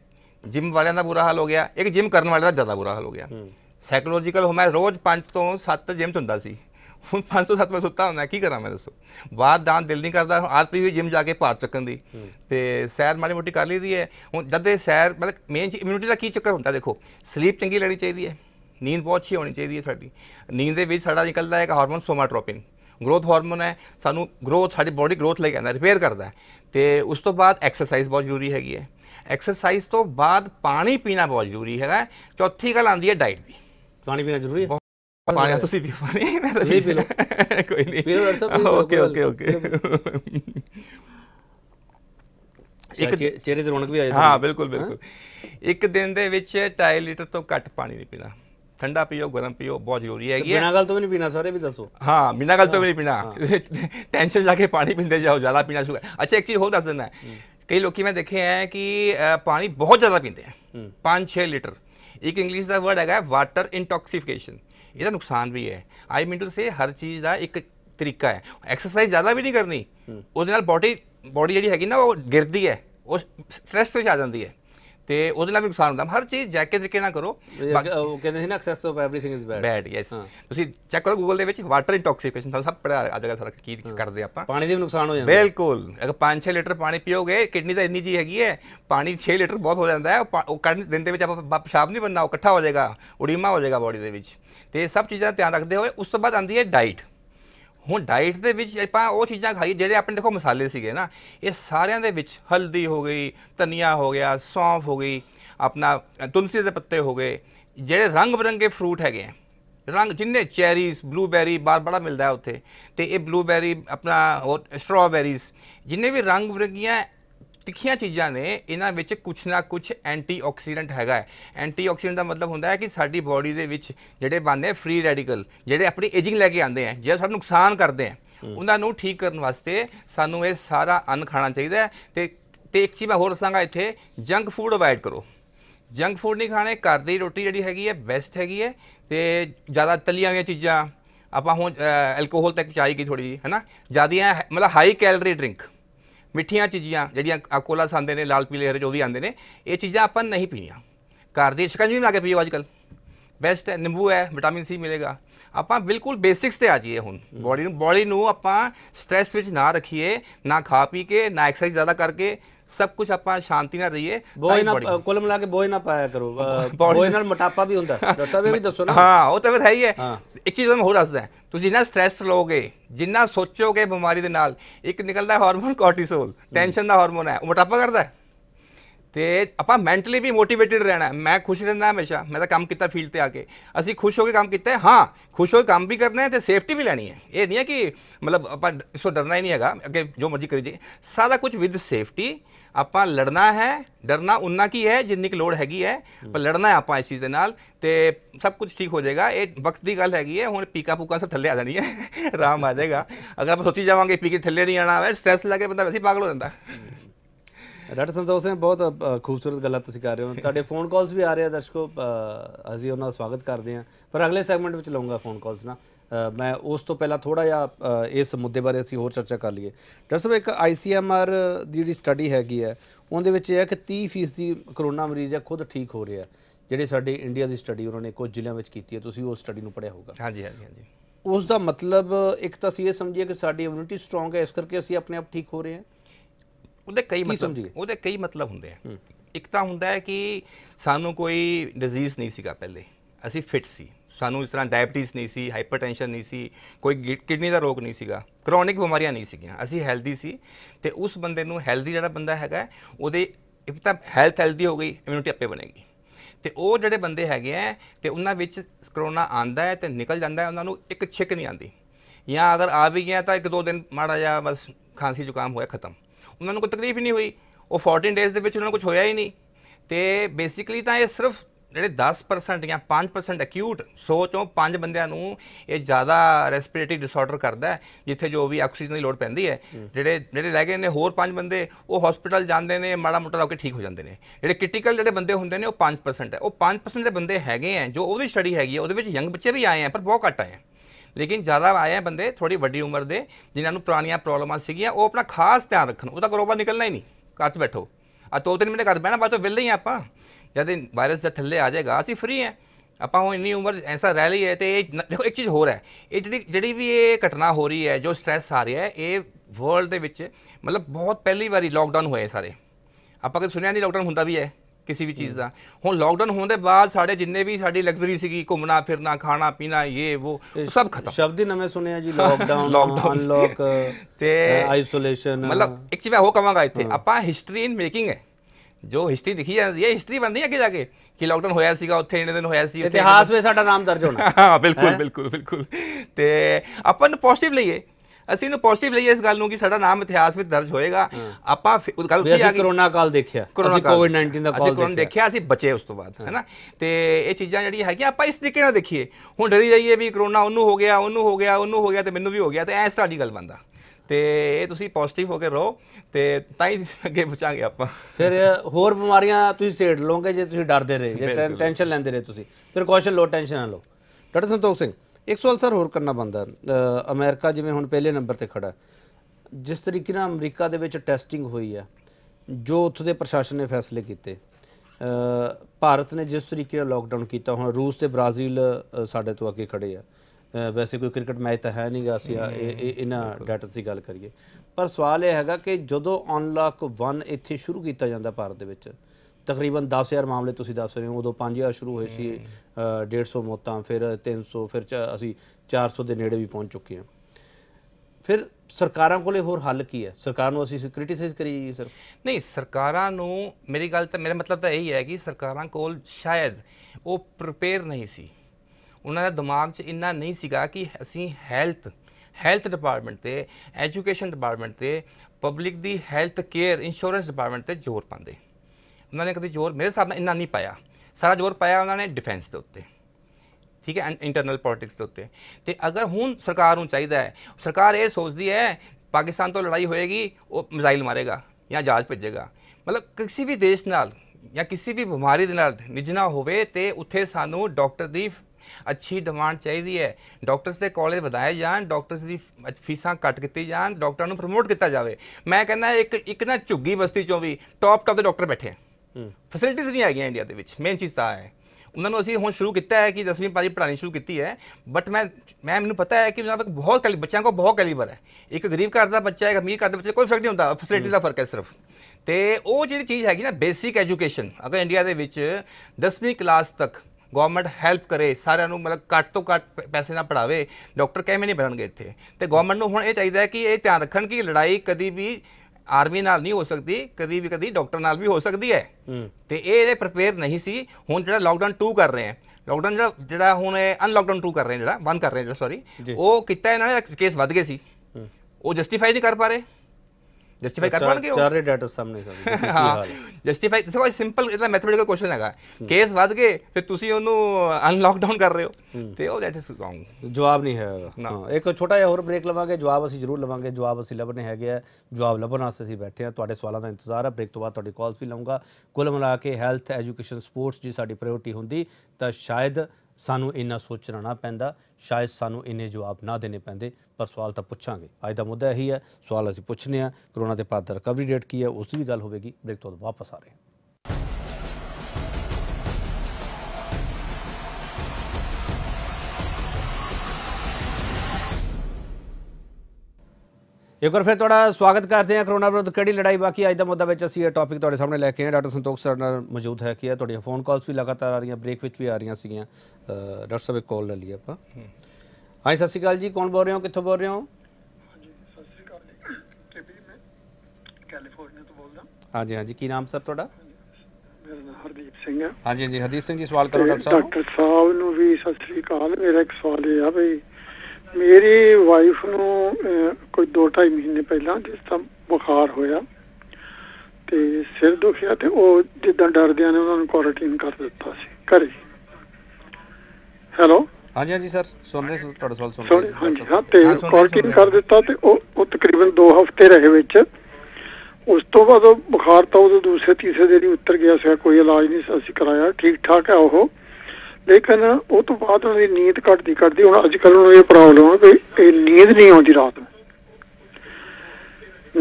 ਜਿਮ ਵਾਲਿਆਂ ਦਾ ਬੁਰਾ ਹਾਲ ਹੋ ਗਿਆ ਇੱਕ ਜਿਮ ਕਰਨ ਵਾਲੇ ਦਾ ਜ਼ਿਆਦਾ ਬੁਰਾ ਹਾਲ ਹੋ ਗਿਆ ਸਾਈਕੋਲੋਜੀਕਲ ਹੋ ਮੈਂ ਰੋਜ਼ 5 ਤੋਂ 7 ਜਿਮ ਚ ਹੁੰਦਾ ਸੀ ਹੁਣ 500 700 ਵਜੇ ਸੁੱਤਾ ਹੁੰਦਾ ਕੀ ਕਰਾਂ ਮੈਂ ਦੱਸੋ ਬਾਅਦ ਦਾਨ ਦਿਲ ਨਹੀਂ ਕਰਦਾ ਆਦਪੀ ਵੀ ਜਿਮ ਜਾ ਕੇ ਭਾਰ ਚੱਕਣ ਦੀ ਤੇ ਸੈਰ ਮਾੜੀ ਮੋਟੀ ਕਰ ਲਈਦੀ ਹੈ ਹੁਣ ਜਦ ਇਹ ਸੈਰ ਮਤਲਬ ਮੇਨ ਇਮਿਊਨਿਟੀ ਦਾ ਕੀ ਚੱਕਰ ਹੁੰਦਾ ਦੇਖੋ ਸਲੀਪ ਚੰਗੀ ਲੈਣੀ ਚਾਹੀਦੀ ਹੈ ਨੀਂਦ ਬਹੁਤ ਛੀ ਹੋਣੀ ਚਾਹੀਦੀ ਹੈ ਸਾਡੀ ਨੀਂਦ ਦੇ ਵਿੱਚ ਸਾਡਾ ਨਿਕਲਦਾ ਹੈ ਇੱਕ ਹਾਰਮੋਨ ਸੋਮਾਟ੍ਰੋਪਿਨ ਗਰੋਥ ਹਾਰਮੋਨ ਹੈ ਸਾਨੂੰ ਗਰੋਥ ਸਾਡੀ ਬੋਡੀ ਗਰੋਥ ਲਈ ਕਹਿੰਦਾ ਰਿਪੇਅਰ ਕਰਦਾ ਤੇ ਉਸ ਤੋਂ ਬਾਅਦ ਐਕਸਰਸਾਈਜ਼ ਬਹੁਤ ਜ਼ਰੂਰੀ ਹੈਗੀ ਹੈ ਐਕਸਰਸਾਈਜ਼ ਤੋਂ ਬਾਅਦ ਪਾਣੀ ਪੀਣਾ ਬਹੁਤ ਜ਼ਰੂਰੀ ਹੈਗਾ ਚੌਥੀ ਗੱਲ ਆਂਦੀ ਹੈ ਡਾਈਟ ਦੀ ਪਾਣੀ ਪੀਣਾ ਜ਼ਰੂਰੀ ਹੈ ਪਾਣੀ ਤੁਸੀਂ ਪੀਓ ਪਾਣੀ ਮੈਂ ਤਾਂ ਪੀ ਲਓ ਕੋਈ ਨਹੀਂ ਪੀਓ ਡਾਕਟਰ ਸਾਹਿਬ ਓਕੇ ਓਕੇ ਓਕੇ ਇੱਕ ਚਿਹਰੇ ਤੇ ਰੌਣਕ ਵੀ ਆ ਜਾਂਦੀ ਹਾਂ ਬਿਲਕੁਲ ਬਿਲਕੁਲ ਇੱਕ ਦਿਨ ਦੇ ਵਿੱਚ 2 ਲੀਟਰ ਤੋਂ ਘੱਟ ਪਾਣੀ ਨਹੀਂ ਪੀਣਾ ਠੰਡਾ ਪੀਓ ਗਰਮ ਪੀਓ ਬਹੁਤ ਜ਼ਰੂਰੀ ਹੈਗੀ ਬਿਨਾਂ ਗੱਲ ਤੋਂ ਵੀ ਨਹੀਂ ਪੀਣਾ ਸਾਰੇ ਵੀ ਦੱਸੋ ਹਾਂ ਬਿਨਾਂ ਗੱਲ ਤੋਂ ਵੀ ਨਹੀਂ ਪੀਣਾ ਟੈਨਸ਼ਨ ਜਾ ਕੇ ਪਾਣੀ ਪੀਂਦੇ ਜਾਓ ਜ਼ਿਆਦਾ ਪੀਣਾ ਸ਼ੁਰੂ ਅੱਛਾ ਇੱਕ ਚੀਜ਼ ਹੋਰ ਦੱਸ ਦਿੰਦਾ ਕਈ ਲੋਕੀ ਮੈਂ ਦੇਖੇ ਆ ਕਿ ਪਾਣੀ ਬਹੁਤ ਜ਼ਿਆਦਾ ਪੀਂਦੇ ਆ 5-6 ਲੀਟਰ ਇੱਕ ਇੰਗਲਿਸ਼ ਦਾ ਵਰਡ ਹੈਗਾ ਵਾਟਰ ਇਨਟੌਕਸੀਫਿਕੇਸ਼ਨ ਇਹਦਾ ਨੁਕਸਾਨ ਵੀ ਹੈ ਆਈ ਮੀਨ ਟੂ ਸੇ ਹਰ ਚੀਜ਼ ਦਾ ਇੱਕ ਤਰੀਕਾ ਹੈ ਐਕਸਰਸਾਈਜ਼ ਜ਼ਿਆਦਾ ਵੀ ਨਹੀਂ ਕਰਨੀ ਉਹਦੇ ਨਾਲ ਬਾਡੀ ਬਾਡੀ ਜਿਹੜੀ ਹੈਗੀ ਨਾ ਉਹ ਗਿਰਦੀ ਹੈ ਉਹ ਸਟ੍ਰੈਸ ਵਿੱਚ ਆ ਜਾਂਦੀ ਹੈ ਤੇ ਉਹਦੇ ਨਾਲ ਵੀ ਨੁਕਸਾਨ ਹੁੰਦਾ ਹਰ ਚੀਜ਼ ਜੈਕੇ ਤਰੀਕੇ ਨਾਲ ਕਰੋ ਉਹ ਕਹਿੰਦੇ ਸੀ ਨਾ excess of everything is bad bad yes ਤੁਸੀਂ ਚੈੱਕ ਕਰੋ ਗੂਗਲ ਦੇ ਵਿੱਚ ਵਾਟਰ ਇੰਟੌਕਸੀਕੇਸ਼ਨ ਤੁਹਾਨੂੰ ਸਭ ਪੜਿਆ ਆ ਜਾਗਾ ਸਾਰਾ ਕੀ ਕਰਦੇ ਆਪਾਂ ਪਾਣੀ ਦੇ ਵੀ ਨੁਕਸਾਨ ਹੋ ਜਾਂਦੇ ਬਿਲਕੁਲ ਅਗਰ 5-6 ਲੀਟਰ ਪਾਣੀ ਪੀਓਗੇ ਕਿਡਨੀ ਤਾਂ ਇੰਨੀ ਜੀ ਹੈਗੀ ਹੈ ਪਾਣੀ 6 ਲੀਟਰ ਬਹੁਤ ਹੋ ਜਾਂਦਾ ਹੈ ਉਹ ਕਰਨ ਦਿਨ ਦੇ ਵਿੱਚ ਆਪਾਂ ਪਿਸ਼ਾਬ ਨਹੀਂ ਬੰਨਾ ਉਹ ਇਕੱਠਾ ਹੋ ਜਾਏਗਾ ਉੜੀਮਾ ਹੋ ਜਾਏਗਾ ਬਾਡੀ ਦੇ ਵਿੱਚ ਤੇ ਸਭ ਚੀਜ਼ਾਂ ਦਾ ਧਿਆਨ ਰੱਖਦੇ ਹੋਏ ਉਸ ਤੋਂ ਬਾਅਦ ਆਂਦੀ ਹੈ ਡਾਈਟ ਹੁਣ ਡਾਈਟ ਦੇ ਵਿੱਚ ਆਪਾਂ ਉਹ ਚੀਜ਼ਾਂ ਖਾਈ ਜਿਹੜੇ ਆਪਣੇ ਦੇਖੋ ਮਸਾਲੇ ਸੀਗੇ ਨਾ ਇਹ ਸਾਰਿਆਂ ਦੇ ਵਿੱਚ ਹਲਦੀ ਹੋ ਗਈ ਧਨੀਆ ਹੋ ਗਿਆ ਸੌਂਫ ਹੋ ਗਈ ਆਪਣਾ ਤੁਲਸੀ ਦੇ ਪੱਤੇ ਹੋ ਗਏ ਜਿਹੜੇ ਰੰਗ ਬਰੰਗੇ ਫਰੂਟ ਹੈਗੇ ਆ ਰੰਗ ਜਿੰਨੇ ਚੈਰੀਜ਼ ਬਲੂਬੈਰੀ ਬਾਰ ਬੜਾ ਮਿਲਦਾ ਹੈ ਉੱਥੇ ਤੇ ਇਹ ਬਲੂਬੈਰੀ ਆਪਣਾ ਹੋਰ ਸਟ੍ਰਾਬੈਰੀਜ਼ ਜਿੰਨੇ ਵੀ ਰੰਗ ਬਰੰਗੀਆਂ ਤਿੱਖੀਆਂ ਚੀਜ਼ਾਂ ਨੇ ਇਹਨਾਂ ਵਿੱਚ ਕੁਝ ਨਾ ਕੁਝ ਐਂਟੀਆਕਸੀਡੈਂਟ ਹੈਗਾ ਹੈ ਐਂਟੀਆਕਸੀਡੈਂਟ ਦਾ ਮਤਲਬ ਹੁੰਦਾ ਹੈ ਕਿ ਸਾਡੀ ਬਾਡੀ ਦੇ ਵਿੱਚ ਜਿਹੜੇ ਬੰਦੇ ਫ੍ਰੀ ਰੈਡੀਕਲ ਜਿਹੜੇ ਆਪਣੀ ਏਜਿੰਗ ਲੈ ਕੇ ਆਉਂਦੇ ਆ ਜਿਹੜੇ ਸਾਨੂੰ ਨੁਕਸਾਨ ਕਰਦੇ ਆ ਉਹਨਾਂ ਨੂੰ ਠੀਕ ਕਰਨ ਵਾਸਤੇ ਸਾਨੂੰ ਇਹ ਸਾਰਾ ਅੰਨ ਖਾਣਾ ਚਾਹੀਦਾ ਤੇ ਤੇ ਇੱਕ ਚੀਜ਼ ਮੈਂ ਹੋਰ ਦੱਸਾਂਗਾ ਇੱਥੇ ਜੰਕ ਫੂਡ ਅਵਾਇਡ ਕਰੋ ਜੰਕ ਫੂਡ ਨਹੀਂ ਖਾਣੇ ਘਰ ਦੀ ਰੋਟੀ ਜਿਹੜੀ ਹੈਗੀ ਹੈ ਬੈਸਟ ਹੈਗੀ ਹੈ ਤੇ ਜ਼ਿਆਦਾ ਤਲੀਆਂ ਹੋਈਆਂ ਚੀਜ਼ਾਂ ਆਪਾਂ ਹੁਣ ਐਲਕੋਹਲ ਤੱਕ ਚਾਹੀਦੀ ਥੋੜੀ ਜੀ ਹੈਨਾ ਜਿਆਦੀਆਂ ਮਤਲਬ ਹਾਈ ਕੈਲਰੀ ਡਰਿੰਕ ਮਿੱਠੀਆਂ ਚੀਜ਼ਾਂ ਜਿਹੜੀਆਂ ਕੋਲਾ ਸੰਦੇ ਨੇ ਲਾਲ ਪੀਲੇ ਹਰੇ ਜੋ ਵੀ ਆਂਦੇ ਨੇ ਇਹ ਚੀਜ਼ਾਂ ਆਪਾਂ ਨਹੀਂ ਪੀਣੀਆਂ ਘਰ ਦੀ ਵੀ ਬਣਾ ਕੇ ਪੀਓ ਅੱਜ ਕੱਲ ਬੈਸਟ ਹੈ ਨਿੰਬੂ ਹੈ ਵਿਟਾਮਿਨ ਸੀ ਮਿਲੇਗਾ ਆਪਾਂ ਬਿਲਕੁਲ ਬੇਸਿਕਸ ਤੇ ਆ ਜਾਈਏ ਹੁਣ ਬਾਡੀ ਨੂੰ ਬਾਡੀ ਨੂੰ ਆਪਾਂ ਸਟ्रेस ਵਿੱਚ ਨਾ ਰੱਖੀਏ ਨਾ ਖਾ ਪੀ ਕੇ ਨਾ ਐਕਸਰਸਾਈਜ਼ ਜ਼ਿਆਦਾ ਕਰਕੇ ਸਭ ਕੁਝ ਆਪਾਂ ਸ਼ਾਂਤੀ ਨਾਲ ਰਹੀਏ ਬੋਏ ਨਾ ਕੁੱਲ ਮਿਲਾ ਕੇ ਬੋਏ ਨਾ ਪਾਇਆ ਕਰੋ ਬੋਏ ਨਾਲ ਮੋਟਾਪਾ ਵੀ ਹੁੰਦਾ ਡਾਕਟਰ ਇਹ ਵੀ ਦੱਸੋ ਨਾ ਹਾਂ ਉਹ ਤਾਂ ਫਿਰ ਹੈ ਹੀ ਹੈ ਇੱਕ ਚੀਜ਼ ਮੈਂ ਹੋਰ ਦੱਸਦਾ ਤੁਸੀਂ ਨਾ ਸਟ्रेस ਲੋਗੇ ਜਿੰਨਾ ਸੋਚੋਗੇ ਬਿਮਾਰੀ ਦੇ ਨਾਲ ਇੱਕ ਨਿਕਲਦਾ ਹਾਰਮੋਨ ਕੋਰਟੀਸੋਲ ਟੈਨਸ਼ਨ ਦਾ ਹਾਰਮੋਨ ਹੈ ਉਹ ਮੋਟਾਪਾ ਕਰਦਾ ਹੈ ਤੇ ਆਪਾਂ ਮੈਂਟਲੀ ਵੀ ਮੋਟੀਵੇਟਿਡ ਰਹਿਣਾ ਮੈਂ ਖੁਸ਼ ਰਹਿੰਦਾ ਹਮੇਸ਼ਾ ਮੈਂ ਤਾਂ ਕੰਮ ਕੀਤਾ ਫੀਲਡ ਤੇ ਆ ਕੇ ਅਸੀਂ ਖੁਸ਼ ਹੋ ਕੇ ਕੰਮ ਕੀਤਾ ਹਾਂ ਖੁਸ਼ ਹੋ ਕੇ ਕੰਮ ਵੀ ਕਰਨਾ ਹੈ ਤੇ ਸੇਫਟੀ ਵੀ ਲੈਣੀ ਹੈ ਇਹ ਨਹੀਂ ਹੈ ਕਿ ਮਤਲਬ ਆਪਾਂ ਇਸ ਤੋਂ ਡਰਨਾ ਹੀ ਨਹੀਂ ਹੈਗਾ ਅੱਗੇ ਜੋ ਮਰਜ਼ੀ ਕਰੀ ਜੀ ਸਾਰਾ ਕੁਝ ਵਿਦ ਸੇਫਟੀ ਆਪਾਂ ਲੜਨਾ ਹੈ ਡਰਨਾ ਉਨਾ ਕੀ ਹੈ ਜਿੰਨੀ ਕਿ ਲੋੜ ਹੈਗੀ ਹੈ ਪਰ ਲੜਨਾ ਹੈ ਆਪਾਂ ਇਸ ਚੀਜ਼ ਦੇ ਨਾਲ ਤੇ ਸਭ ਕੁਝ ਠੀਕ ਹੋ ਜਾਏਗਾ ਇਹ ਵਕਤ ਦੀ ਗੱਲ ਹੈਗੀ ਹੈ ਹੁਣ ਪੀਕਾ ਪੂਕਾ ਸਭ ਥੱਲੇ ਆ ਜਾਣੀ ਹੈ ਆਰਾਮ ਆ ਜਾਏਗਾ ਅਗਰ ਆਪਾਂ ਸੋਚੀ ਜਾਵਾਂਗੇ ਪੀਕੇ ਥੱਲੇ ਨਹੀਂ ਆਣਾ ਹੈ ਸਟ्रेस ਲੱਗੇ ਬੰਦਾ ਵੈਸੇ ਪਾਗਲ ਹੋ ਜਾਂਦਾ ਡਾਕਟਰ ਸੰਤੋਖ ਸਿੰਘ ਬਹੁਤ ਖੂਬਸੂਰਤ ਗੱਲਾਂ ਤੁਸੀਂ ਕਰ ਰਹੇ ਹੋ ਤੁਹਾਡੇ ਫੋਨ ਕਾਲਸ ਵੀ ਆ ਰਹੇ ਆ ਦਰਸ਼ਕੋ ਅਸੀਂ ਉਹਨਾਂ ਦਾ ਸਵਾਗਤ ਕਰਦੇ ਹਾਂ ਪਰ ਅਗਲੇ ਸੈਗਮੈਂਟ ਵਿੱਚ ਲਾਉਂਗਾ ਫੋਨ ਕਾਲਸ ਨਾ ਮੈਂ ਉਸ ਤੋਂ ਪਹਿਲਾਂ ਥੋੜਾ ਜਿਹਾ ਇਸ ਮੁੱਦੇ ਬਾਰੇ ਅਸੀਂ ਹੋਰ ਚਰਚਾ ਕਰ ਲਈਏ ਡਾਕਟਰ ਸਾਹਿਬ ਇੱਕ ਆਈਸੀਐਮਆਰ ਦੀ ਜਿਹੜੀ ਸਟੱਡੀ ਹੈਗੀ ਹੈ ਉਹਦੇ ਵਿੱਚ ਇਹ ਹੈ ਕਿ 30% ਦੀ ਕਰੋਨਾ ਮਰੀਜ਼ ਆ ਖੁਦ ਠੀਕ ਹੋ ਰਿਹਾ ਜਿਹੜੇ ਸਾਡੇ ਇੰਡੀਆ ਦੀ ਸਟੱਡੀ ਉਹਨਾਂ ਨੇ ਕੁਝ ਜ਼ਿਲ੍ਹਿਆਂ ਵਿੱਚ ਕੀਤੀ ਹੈ ਤੁਸੀਂ ਉਹ ਸਟੱਡੀ ਨੂੰ ਪੜਿਆ ਹੋਊਗਾ ਹਾਂਜੀ ਹਾਂਜੀ ਹਾਂਜੀ ਉਸ ਦਾ ਮਤਲਬ ਇੱਕ ਤਾਂ ਸੀ ਇਹ ਸਮਝੀਏ ਕਿ ਸਾਡੀ ਇਮਿਊਨਿਟੀ ਸਟਰੋਂਗ ਹੈ ਇਸ ਕਰਕੇ ਅਸੀਂ ਆਪਣੇ ਆਪ ਠੀਕ ਹੋ ਰਹੇ ਹਾਂ ਉਹਦੇ ਕਈ ਮਤਲਬ ਉਹਦੇ ਕਈ ਮਤਲਬ ਹੁੰਦੇ ਆ ਇੱਕ ਤਾਂ ਹੁੰਦਾ ਹੈ ਕਿ ਸਾਨੂੰ ਕੋਈ ਡਿਜ਼ੀਜ਼ ਨਹੀਂ ਸੀਗਾ ਪਹਿਲੇ ਅਸੀਂ ਫਿਟ ਸੀ ਸਾਨੂੰ ਇਸ ਤਰ੍ਹਾਂ ਡਾਇਬੀਟੀਜ਼ ਨਹੀਂ ਸੀ ਹਾਈਪਰਟੈਂਸ਼ਨ ਨਹੀਂ ਸੀ ਕੋਈ ਕਿਡਨੀ ਦਾ ਰੋਗ ਨਹੀਂ ਸੀਗਾ ਕ੍ਰੋਨਿਕ ਬਿਮਾਰੀਆਂ ਨਹੀਂ ਸੀਗੀਆਂ ਅਸੀਂ ਹੈਲਦੀ ਸੀ ਤੇ ਉਸ ਬੰਦੇ ਨੂੰ ਹੈਲਦੀ ਜਿਹੜਾ ਬੰਦਾ ਹੈਗਾ ਉਹਦੇ ਇੱਕ ਤਾਂ ਹੈਲਥ ਹੈਲਦੀ ਹੋ ਗਈ ਇਮਿਊਨਿਟੀ ਆਪੇ ਬਣੇਗੀ ਤੇ ਉਹ ਜਿਹੜੇ ਬੰਦੇ ਹੈਗੇ ਆ ਤੇ ਉਹਨਾਂ ਵਿੱਚ ਕਰੋਨਾ ਆਂਦਾ ਹੈ ਤੇ ਨਿਕਲ ਜਾਂਦਾ ਹੈ ਉਹਨਾਂ ਨੂੰ ਇੱਕ ਛਿੱਕ ਨਹੀਂ ਆਂਦੀ ਜਾਂ ਅਗਰ ਆ ਵੀ ਗਿਆ ਤਾਂ ਇੱਕ ਦੋ ਦਿਨ ਮਾੜਾ ਜਿਹਾ ਬਸ ਖਾਂਸੀ ਜ਼ੁਕਾਮ ਹੋਇਆ ਖਤਮ ਉਹਨਾਂ ਨੂੰ ਕੋਈ ਤਕਲੀਫ ਹੀ ਨਹੀਂ ਹੋਈ ਉਹ 14 ਡੇਜ਼ ਦੇ ਵਿੱਚ ਉਹਨਾਂ ਨੂੰ ਕੁਝ ਹੋਇਆ ਹੀ ਨਹੀਂ ਤੇ ਬੇਸਿਕਲੀ ਤਾਂ ਇਹ ਸਿਰਫ ਜਿਹੜੇ 10% ਜਾਂ 5% ਅਕਿਊਟ ਸੋਚੋਂ ਪੰਜ ਬੰਦਿਆਂ ਨੂੰ ਇਹ ਜ਼ਿਆਦਾ ਰੈਸਪੀਰੇਟਰੀ ਡਿਸਆਰਡਰ ਕਰਦਾ ਜਿੱਥੇ ਜੋ ਵੀ ਆਕਸੀਜਨ ਦੀ ਲੋੜ ਪੈਂਦੀ ਹੈ ਜਿਹੜੇ ਜਿਹੜੇ ਲੈ ਗਏ ਨੇ ਹੋਰ ਪੰਜ ਬੰਦੇ ਉਹ ਹਸਪੀਟਲ ਜਾਂਦੇ ਨੇ ਮਾੜਾ ਮੋਟਾ ਲੋਕੇ ਕੇ ਠੀਕ ਹੋ ਜਾਂਦੇ ਨੇ ਜਿਹੜੇ ਕ੍ਰਿਟੀਕਲ ਜਿਹੜੇ ਬੰਦੇ ਹੁੰਦੇ ਨੇ ਉਹ 5% ਹੈ ਉਹ 5% ਦੇ ਬੰਦੇ ਹੈਗੇ ਆ ਜੋ ਉਹਦੀ ਸਟੱਡੀ ਹੈਗੀ ਹੈ ਉਹਦੇ ਵਿੱਚ ਯੰਗ ਬੱਚੇ ਵੀ ਆਏ ਆ ਪਰ ਬਹੁਤ ਘੱਟ ਆਏ ਆ ਲੇਕਿਨ ਜ਼ਿਆਦਾ ਆਏ ਆ ਬੰਦੇ ਥੋੜੀ ਵੱਡੀ ਉਮਰ ਦੇ ਜਿਨ੍ਹਾਂ ਨੂੰ ਪੁਰਾਣੀਆਂ ਪ੍ਰੋਬਲਮਾਂ ਸੀਗੀਆਂ ਉਹ ਆਪਣਾ ਖਾਸ ਧਿਆਨ ਰੱਖਣ ਉਹ ਤਾਂ ਘਰੋਂ ਬਾਹਰ ਨਿਕਲਣਾ ਹੀ ਨਹੀਂ ਘਰ 'ਚ ਬੈਠੋ ਆ ਦੋ ਤਿੰਨ ਮਿੰਟ ਘਰ ਬਹਿਣਾ ਬਾਅਦ ਚੋਂ ਵਿਲੇ ਹੀ ਆਪਾਂ ਜਦ ਵਾਇਰਸ ਦਾ ਥੱਲੇ ਆ ਜਾਏਗਾ ਅਸੀਂ ਫ੍ਰੀ ਹੈ ਆਪਾਂ ਹੁਣ ਇੰਨੀ ਉਮਰ ਐਸਾ ਰਹਿ ਲਈ ਹੈ ਤੇ ਇਹ ਦੇਖੋ ਇੱਕ ਚੀਜ਼ ਹੋਰ ਹੈ ਇਹ ਜਿਹੜੀ ਜਿਹੜੀ ਵੀ ਇਹ ਘਟਨਾ ਹੋ ਰਹੀ ਹੈ ਜੋ ਸਟ्रेस ਆ ਰਿਹਾ ਹੈ ਇਹ ਵਰਲਡ ਦੇ ਵਿੱਚ ਮਤਲਬ ਬਹੁਤ ਪਹਿਲੀ ਵਾਰੀ ਲਾਕਡਾਊਨ ਹੋਇਆ ਸਾਰੇ ਆਪਾਂ ਕਦੇ ਸੁਣਿਆ ਨਹੀਂ ਲਾਕਡਾਊਨ ਹੁੰਦਾ ਵੀ ਹੈ ਕਿਸੇ ਵੀ ਚੀਜ਼ ਦਾ ਹੁਣ ਲਾਕਡਾਊਨ ਹੋਣ ਦੇ ਬਾਅਦ ਸਾਡੇ ਜਿੰਨੇ ਵੀ ਸਾਡੀ ਲਗਜ਼ਰੀ ਸੀਗੀ ਘੁੰਮਣਾ ਫਿਰਨਾ ਖਾਣਾ ਪੀਣਾ ਇਹ ਉਹ ਸਭ ਖਤਮ ਸ਼ਬਦ ਹੀ ਨਵੇਂ ਸੁਣਿਆ ਜੀ ਲਾਕਡਾਊਨ ਲਾਕਡਾਊਨ ਅਨਲੌਕ ਤੇ ਆਈਸੋਲੇਸ਼ਨ ਮਤਲਬ ਇੱਕ ਚੀਜ਼ ਮੈਂ ਹੋ ਕਹਾਂਗਾ ਇੱਥੇ ਆਪਾਂ ਹਿਸਟਰੀ ਇਨ ਮੇਕਿੰਗ ਹੈ ਜੋ ਹਿਸਟਰੀ ਦਿਖੀ ਜਾਂਦੀ ਹੈ ਹਿਸਟਰੀ ਬਣਦੀ ਹੈ ਅੱਗੇ ਜਾ ਕੇ ਕਿ ਲਾਕਡਾਊਨ ਹੋਇਆ ਸੀਗਾ ਉੱਥੇ ਇੰਨੇ ਦਿਨ ਹੋਇਆ ਸੀ ਉੱਥੇ ਇਤਿਹਾਸ ਵਿੱਚ ਸਾਡਾ ਨਾਮ ਦਰਜ ਹੋਣਾ ਹਾਂ ਬਿਲਕੁਲ ਬਿਲਕੁਲ ਬਿਲਕੁਲ ਤੇ ਆਪਾਂ ਨੂੰ ਪੋਜ਼ਿਟਿਵ ਲਈਏ ਅਸੀਂ ਨੂੰ ਪੋਜ਼ਿਟਿਵ ਲਈਏ ਇਸ ਗੱਲ ਨੂੰ ਕਿ ਸਾਡਾ ਨਾਮ ਇਤਿਹਾਸ ਵਿੱਚ ਦਰਜ ਹੋਏਗਾ ਆਪਾਂ ਗੱਲ ਕੀ ਆ ਗਈ ਅਸੀਂ ਕਰੋਨਾ ਕਾਲ ਦੇਖਿਆ ਅਸੀਂ ਕੋਵਿਡ 19 ਦਾ ਕਾਲ ਦੇਖਿਆ ਦੇਖਿਆ ਅਸੀਂ ਬਚੇ ਉਸ ਤੋਂ ਬਾਅਦ ਹੈਨਾ ਤੇ ਇਹ ਚੀਜ਼ਾਂ ਜਿਹੜੀਆਂ ਹੈਗੀਆਂ ਆਪਾਂ ਇਸ ਤਰੀਕੇ ਨਾਲ ਦੇਖੀਏ ਹੁਣ ਡਰੀ ਜਾਈਏ ਵੀ ਕਰੋਨਾ ਉਹਨੂੰ ਹੋ ਗਿਆ ਉਹਨੂੰ ਹੋ ਗਿਆ ਉਹਨੂੰ ਹੋ ਗਿਆ ਤੇ ਮੈਨੂੰ ਵੀ ਹੋ ਗਿਆ ਤੇ ਐਸ ਤੁਹਾਡੀ ਗੱਲ ਬੰਦਾ ਤੇ ਇਹ ਤੁਸੀਂ ਪੋਜ਼ਿਟਿਵ ਹੋ ਕੇ ਰਹੋ ਤੇ ਤਾਂ ਹੀ ਅੱਗੇ ਬਚਾਂਗੇ ਆਪਾਂ ਫਿਰ ਹੋਰ ਬਿਮਾਰੀਆਂ ਤੁਸੀਂ ਸੇੜ ਲਓਗੇ ਜੇ ਤੁਸੀਂ ਡਰਦੇ ਰਹੇ ਜੇ ਟੈਨਸ਼ਨ ਲੈਂਦੇ ਰਹੇ ਤੁਸੀਂ ਫਿਰ ਕੌਸ਼ਲ ਲੋ ਟੈਨਸ਼ਨ ਨਾ ਲਓ ਡਾਕਟਰ ਸੰਤੋਖ ਸਿੰਘ ਇੱਕ ਸਵਾਲ ਸਰ ਹੋਰ ਕਰਨਾ ਬੰਦਾ ਅਮਰੀਕਾ ਜਿਵੇਂ ਹੁਣ ਪਹਿਲੇ ਨੰਬਰ ਤੇ ਖੜਾ ਜਿਸ ਤਰੀਕੇ ਨਾਲ ਅਮਰੀਕਾ ਦੇ ਵਿੱਚ ਟੈਸਟਿੰਗ ਹੋਈ ਆ ਜੋ ਉੱਥੇ ਦੇ ਪ੍ਰਸ਼ਾਸਨ ਨੇ ਫੈਸਲੇ ਕੀਤੇ ਭਾਰਤ ਨੇ ਜਿਸ ਤਰੀਕੇ ਨਾਲ ਲਾਕਡਾਊਨ ਕੀਤਾ ਹੁਣ ਰੂਸ ਤੇ ਬ੍ਰਾਜ਼ੀਲ ਸਾਡੇ ਤੋਂ ਅੱਗੇ ਖੜੇ ਆ ਵੈਸੇ ਕੋਈ ਕ੍ਰਿਕਟ ਮੈਚ ਤਾਂ ਹੈ ਨਹੀਂਗਾ ਅਸੀਂ ਇਹਨਾਂ ਡਾਟਾ ਦੀ ਗੱਲ ਕਰੀਏ ਪਰ ਸਵਾਲ ਇਹ ਹੈਗਾ ਕਿ ਜਦੋਂ ਅਨਲੌਕ 1 ਇੱਥੇ ਸ਼ੁਰੂ ਕੀਤਾ ਜਾਂਦਾ ਭਾਰਤ ਦੇ ਵਿੱਚ ਤਕਰੀਬਨ 10000 ਮਾਮਲੇ ਤੁਸੀਂ ਦੱਸ ਰਹੇ ਹੋ ਉਦੋਂ 5000 ਸ਼ੁਰੂ ਹੋਏ ਸੀ 150 ਮੌਤਾਂ ਫਿਰ 300 ਫਿਰ ਅਸੀਂ 400 ਦੇ ਨੇੜੇ ਵੀ ਪਹੁੰਚ ਚੁੱਕੇ ਹਾਂ ਫਿਰ ਸਰਕਾਰਾਂ ਕੋਲੇ ਹੋਰ ਹੱਲ ਕੀ ਹੈ ਸਰਕਾਰ ਨੂੰ ਅਸੀਂ ਕ੍ਰਿਟਿਸਾਈਜ਼ ਕਰੀ ਸਰ ਨਹੀਂ ਸਰਕਾਰਾਂ ਨੂੰ ਮੇਰੀ ਗੱਲ ਤਾਂ ਮੇਰਾ ਮਤਲਬ ਤਾਂ ਇਹੀ ਹੈ ਕਿ ਸਰਕਾਰਾਂ ਕੋਲ ਸ਼ਾਇਦ ਉਹ ਪ੍ਰਪੇਅਰ ਨਹੀਂ ਸੀ ਉਹਨਾਂ ਦਾ ਦਿਮਾਗ 'ਚ ਇੰਨਾ ਨਹੀਂ ਸੀਗਾ ਕਿ ਅਸੀਂ ਹੈਲਥ ਹੈਲਥ ਡਿਪਾਰਟਮੈਂਟ ਤੇ ਐਜੂਕੇਸ਼ਨ ਡਿਪਾਰਟਮੈਂਟ ਤੇ ਪਬਲਿਕ ਦੀ ਹੈਲਥ ਕੇਅਰ ਇੰਸ਼ੋਰੈਂਸ ਡਿਪਾਰਟਮੈਂਟ ਤੇ ਜ਼ੋਰ ਪਾਉਂਦੇ ਉਹਨਾਂ ਨੇ ਕਦੇ ਜ਼ੋਰ ਮੇਰੇ ਹਿਸਾਬ ਨਾਲ ਇੰਨਾ ਨਹੀਂ ਪਾਇਆ ਸਾਰਾ ਜ਼ੋਰ ਪਾਇਆ ਉਹਨਾਂ ਨੇ ਡਿਫੈਂਸ ਦੇ ਉੱਤੇ ਠੀਕ ਹੈ ਇੰਟਰਨਲ ਪੋਲਿਟਿਕਸ ਦੇ ਉੱਤੇ ਤੇ ਅਗਰ ਹੁਣ ਸਰਕਾਰ ਨੂੰ ਚਾਹੀਦਾ ਹੈ ਸਰਕਾਰ ਇਹ ਸੋਚਦੀ ਹੈ ਪਾਕਿਸਤਾਨ ਤੋਂ ਲੜਾਈ ਹੋਏਗੀ ਉਹ ਮਿਜ਼ਾਈਲ ਮਾਰੇਗਾ ਜਾਂ ਜਹਾਜ਼ ਭੇਜੇਗਾ ਮਤਲਬ ਕਿਸੇ ਵੀ ਦੇਸ਼ ਨਾਲ ਜਾਂ ਕਿਸੇ ਵੀ ਬਿਮਾਰੀ ਦੇ ਨਾਲ ਨਿਜਣਾ ਹੋਵੇ ਤੇ ਉੱਥੇ ਸਾਨੂੰ ਡਾਕਟਰ ਦੀ ਅੱਛੀ ਡਿਮਾਂਡ ਚਾਹੀਦੀ ਹੈ ਡਾਕਟਰਸ ਦੇ ਕਾਲਜ ਵਧਾਏ ਜਾਣ ਡਾਕਟਰਸ ਦੀ ਫੀਸਾਂ ਕੱਟ ਕੀਤੀ ਜਾਣ ਡਾਕਟਰਾਂ ਨੂੰ ਪ੍ਰਮੋਟ ਕੀਤਾ ਜਾਵੇ ਮੈਂ ਕਹਿੰਦਾ ਇੱਕ ਇੱਕ ਨਾ ਝੁੱਗੀ ਬਸਤੀ ਚੋਂ ਵੀ ਟੌਪ ਟੌਪ ਦੇ ਡਾਕਟਰ ਬੈਠੇ ਆ ਫੈਸਿਲਿਟੀਆਂ ਨਹੀਂ ਆਈਆਂ ਇੰਡੀਆ ਦੇ ਵਿੱਚ ਮੇਨ ਚੀਜ਼ ਤਾਂ ਹੈ ਉਹਨਾਂ ਨੂੰ ਅਸੀਂ ਹੁਣ ਸ਼ੁਰੂ ਕੀਤਾ ਹੈ ਕਿ 10ਵੀਂ ਪਾਰੀ ਪੜਾਣੀ ਸ਼ੁਰੂ ਕੀਤੀ ਹੈ ਬਟ ਮੈਂ ਮੈਂ ਮੈਨੂੰ ਪਤਾ ਹੈ ਕਿ ਉਹਨਾਂ ਤੱਕ ਬਹੁਤ ਕਲੀ ਬੱਚਿਆਂ ਕੋ ਬਹੁਤ ਬਰ ਹੈ ਇੱਕ ਗਰੀਬ ਘਰ ਦਾ ਬੱਚਾ ਹੈ ਇੱਕ ਅਮੀਰ ਘਰ ਦਾ ਬੱਚਾ ਕੋਈ ਫਰਕ ਨਹੀਂ ਹੁੰਦਾ ਫੈਸਿਲਿਟੀ ਦਾ ਫਰਕ ਹੈ ਸਿਰਫ ਤੇ ਉਹ ਜਿਹੜੀ ਚੀਜ਼ ਹੈਗੀ ਨਾ ਬੇਸਿਕ ਐਜੂਕੇਸ਼ਨ ਅਗਰ ਇੰਡੀਆ ਦੇ ਵਿੱਚ 10ਵੀਂ ਕਲਾਸ ਤੱਕ ਗਵਰਨਮੈਂਟ ਹੈਲਪ ਕਰੇ ਸਾਰਿਆਂ ਨੂੰ ਮਤਲਬ ਘੱਟ ਤੋਂ ਘੱਟ ਪੈਸੇ ਨਾਲ ਪੜਾਵੇ ਡਾਕਟਰ ਕਿਵੇਂ ਨਹੀਂ ਬਣਨਗੇ ਇੱਥੇ ਤੇ ਗਵਰਨਮੈਂਟ ਨੂੰ ਹੁਣ ਇਹ ਚਾਹੀਦਾ ਹੈ ਕਿ ਇਹ ਧਿਆਨ ਰੱਖਣ ਕਿ ਲੜਾਈ ਕਦੀ ਵੀ ਆਰਮੀ ਨਾਲ ਨਹੀਂ ਹੋ ਸਕਦੀ ਕਦੀ ਵੀ ਕਦੀ ਡਾਕਟਰ ਨਾਲ ਵੀ ਹੋ ਸਕਦੀ ਹੈ ਤੇ ਇਹ ਇਹਦੇ ਪ੍ਰਪੇਅਰ ਨਹੀਂ ਸੀ ਹੁਣ ਜਿਹੜਾ ਲਾਕਡਾਊਨ 2 ਕਰ ਰਹੇ ਆ ਲਾਕਡਾਊਨ ਜਿਹੜਾ ਜਿਹੜਾ ਹੁਣ ਅਨਲਾਕਡਾਊਨ 2 ਕਰ ਰਹੇ ਜਿਹੜਾ ਬੰਦ ਕਰ ਰਹੇ ਜਿਹੜਾ ਸੌਰੀ ਉਹ ਕੀਤਾ ਇਹਨਾਂ ਨੇ ਕੇਸ ਵੱਧ ਗਏ ਸੀ ਉਹ ਜਸਟੀਫਾਈ ਨਹੀਂ ਕਰ ਪਾ ਰਹੇ ਜਸਟੀਫਾਈ जस्टिफाई कर पाएंगे ਚਾਰੇ ਡਾਟਾ ਸਾਹਮਣੇ ਸਾਡੇ ਹਾਂ ਜਸਟੀਫਾਈ ਦੇਖੋ ਇਹ ਸਿੰਪਲ ਇਤਨਾ ਮੈਥਮੈਟਿਕਲ ਕੁਐਸਚਨ ਹੈਗਾ ਕੇਸ ਵੱਧ ਗਏ ਫਿਰ ਤੁਸੀਂ ਉਹਨੂੰ ਅਨਲੌਕ ਡਾਊਨ ਕਰ ਰਹੇ ਹੋ ਤੇ ਉਹ ਦੈਟ ਇਜ਼ ਰੋਂਗ ਜਵਾਬ ਨਹੀਂ ਹੈ ਹਾਂ ਇੱਕ ਛੋਟਾ ਜਿਹਾ ਹੋਰ ਬ੍ਰੇਕ ਲਵਾਂਗੇ ਜਵਾਬ ਅਸੀਂ ਜ਼ਰੂਰ ਲਵਾਂਗੇ ਜਵਾਬ ਅਸੀਂ ਲੱਭਣੇ ਹੈਗੇ ਆ ਜਵਾਬ ਲੱਭਣ ਵਾਸਤੇ ਅਸੀਂ ਬੈਠੇ ਆ ਤੁਹਾਡੇ ਸਵਾਲਾਂ ਦਾ ਇੰਤਜ਼ਾਰ ਆ ਬ੍ਰੇਕ ਤੋਂ ਬਾਅਦ ਤੁਹਾਡੀ ਕਾਲਸ ਵੀ ਲਵਾਂਗਾ ਕੁੱਲ ਮਿਲਾ ਕੇ ਹੈਲਥ ਐਜੂਕੇਸ਼ਨ ਸਪੋਰਟਸ ਜੀ ਸਾਡੀ ਪ੍ਰਾਇੋਰਟੀ ਹੁੰਦੀ ਤਾਂ ਸ਼ਾਇਦ ਸਾਨੂੰ ਇੰਨਾ ਸੋਚਣਾ ਨਾ ਪੈਂਦਾ ਸ਼ਾਇਦ ਸਾਨੂੰ ਇੰਨੇ ਜਵਾਬ ਨਾ ਦੇਣੇ ਪੈਂਦੇ ਪਰ ਸਵਾਲ ਤਾਂ ਪੁੱਛਾਂਗੇ ਅੱਜ ਦਾ ਮੁੱਦਾ ਇਹੀ ਹੈ ਸਵਾਲ ਅਸੀਂ ਪੁੱਛਨੇ ਆ ਕਰੋਨਾ ਦੇ ਪਾਦਰ ਰਿਕਵਰੀ ਰੇਟ ਕੀ ਹੈ ਉਸ ਦੀ ਵੀ ਗੱਲ ਹੋਵੇਗੀ ਬ੍ਰੇਕ ਤੋਂ ਵਾਪਸ ਆ ਰਹੇ ਹਾਂ ਇੱਕ ਵਾਰ ਫਿਰ ਤੁਹਾਡਾ ਸਵਾਗਤ ਕਰਦੇ ਹਾਂ ਕਰੋਨਾ ਵਿਰੁੱਧ ਕਿਹੜੀ ਲੜਾਈ ਬਾਕੀ ਅੱਜ ਦਾ ਮੁੱਦਾ ਵਿੱਚ ਅਸੀਂ ਇਹ ਟੌਪਿਕ ਤੁਹਾਡੇ ਸਾਹਮਣੇ ਲੈ ਕੇ ਆਏ ਡਾਕਟਰ ਸੰਤੋਖ ਸਰ ਨਾਲ ਮੌਜੂਦ ਹੈ ਕਿ ਤੁਹਾਡੀਆਂ ਫੋਨ ਕਾਲਸ ਵੀ ਲਗਾਤਾਰ ਆ ਰਹੀਆਂ ਬ੍ਰੇਕ ਵਿੱਚ ਵੀ ਆ ਰਹੀਆਂ ਸੀਗੀਆਂ ਡਾਕਟਰ ਸਾਹਿਬ ਇੱਕ ਕਾਲ ਲੈ ਲਈ ਆਪਾਂ ਹਾਂ ਸਤਿ ਸ਼੍ਰੀ ਅਕਾਲ ਜੀ ਕੌਣ ਬੋਲ ਰਹੇ ਹੋ ਕਿੱਥੋਂ ਬੋਲ ਰਹੇ ਹੋ ਸਤਿ ਸ਼੍ਰੀ ਅਕਾਲ ਜੀ ਮੈਂ ਕੈਲੀਫੋਰਨੀਆ ਤੋਂ ਬੋਲਦਾ ਹਾਂਜੀ ਹਾਂਜੀ ਕੀ ਨਾਮ ਸਰ ਤੁਹਾਡਾ ਹਰਦੀਪ ਸਿੰਘ ਹੈ ਹਾਂਜੀ ਹਾਂਜੀ ਹਰਦੀਪ ਸਿੰਘ ਜੀ ਸਵਾਲ ਕਰੋ ਡਾਕਟਰ ਸਾਹਿਬ ਡਾਕਟਰ ਸਾਹਿਬ ਨੂੰ ਵੀ ਸਤਿ ਸ਼੍ਰੀ ਅਕਾਲ ਮੇਰਾ ਇੱਕ ਸਵਾਲ ਇਹ ਆ ਮੇਰੀ ਵਾਈਫ ਨੂੰ ਕੋਈ 2-2.5 ਮਹੀਨੇ ਪਹਿਲਾਂ ਜਿਸ ਤਰ੍ਹਾਂ ਬੁਖਾਰ ਹੋਇਆ ਤੇ ਸਿਰ ਦੁਖਿਆ ਤੇ ਉਹ ਜਿੱਦਾਂ ਡਰਦਿਆਂ ਨੇ ਉਹਨਾਂ ਨੂੰ ਕੁਆਰੰਟਾਈਨ ਕਰ ਦਿੱਤਾ ਸੀ ਘਰੇ ਹੈਲੋ ਹਾਂਜੀ ਹਾਂਜੀ ਸਰ ਸੁਣ ਰਹੇ ਤੁਹਾਡਾ ਸਵਾਲ ਸੁਣ ਰਹੇ ਹਾਂਜੀ ਹਾਂ ਤੇ ਕੁਆਰੰਟਾਈਨ ਕਰ ਦਿੱਤਾ ਤੇ ਉਹ ਉਹ ਤਕਰੀਬਨ 2 ਹਫ਼ਤੇ ਰਹੇ ਵਿੱਚ ਉਸ ਤੋਂ ਬਾਅਦ ਉਹ ਬੁਖਾਰ ਤਾਂ ਉਹਦੇ ਦੂਸਰੇ ਤੀਸਰੇ ਦਿਨ ਹੀ ਉਤਰ ਗਿਆ ਸੀ ਕੋਈ ਇਲਾਜ ਨਹੀਂ ਅਸੀਂ ਕਰਾਇਆ ਠੀਕ ਠਾਕ ਹੈ ਉਹ ਲੇਕਿਨ ਉਹ ਤੋਂ ਬਾਅਦ ਉਹਨਾਂ ਦੀ ਨੀਂਦ ਘਟਦੀ ਘਟਦੀ ਹੁਣ ਅੱਜ ਕੱਲ ਉਹਨਾਂ ਦੀ ਪ੍ਰੋਬਲਮ ਹੈ ਕਿ ਇਹ ਨੀਂਦ ਨਹੀਂ ਆਉਂਦੀ ਰਾਤ ਨੂੰ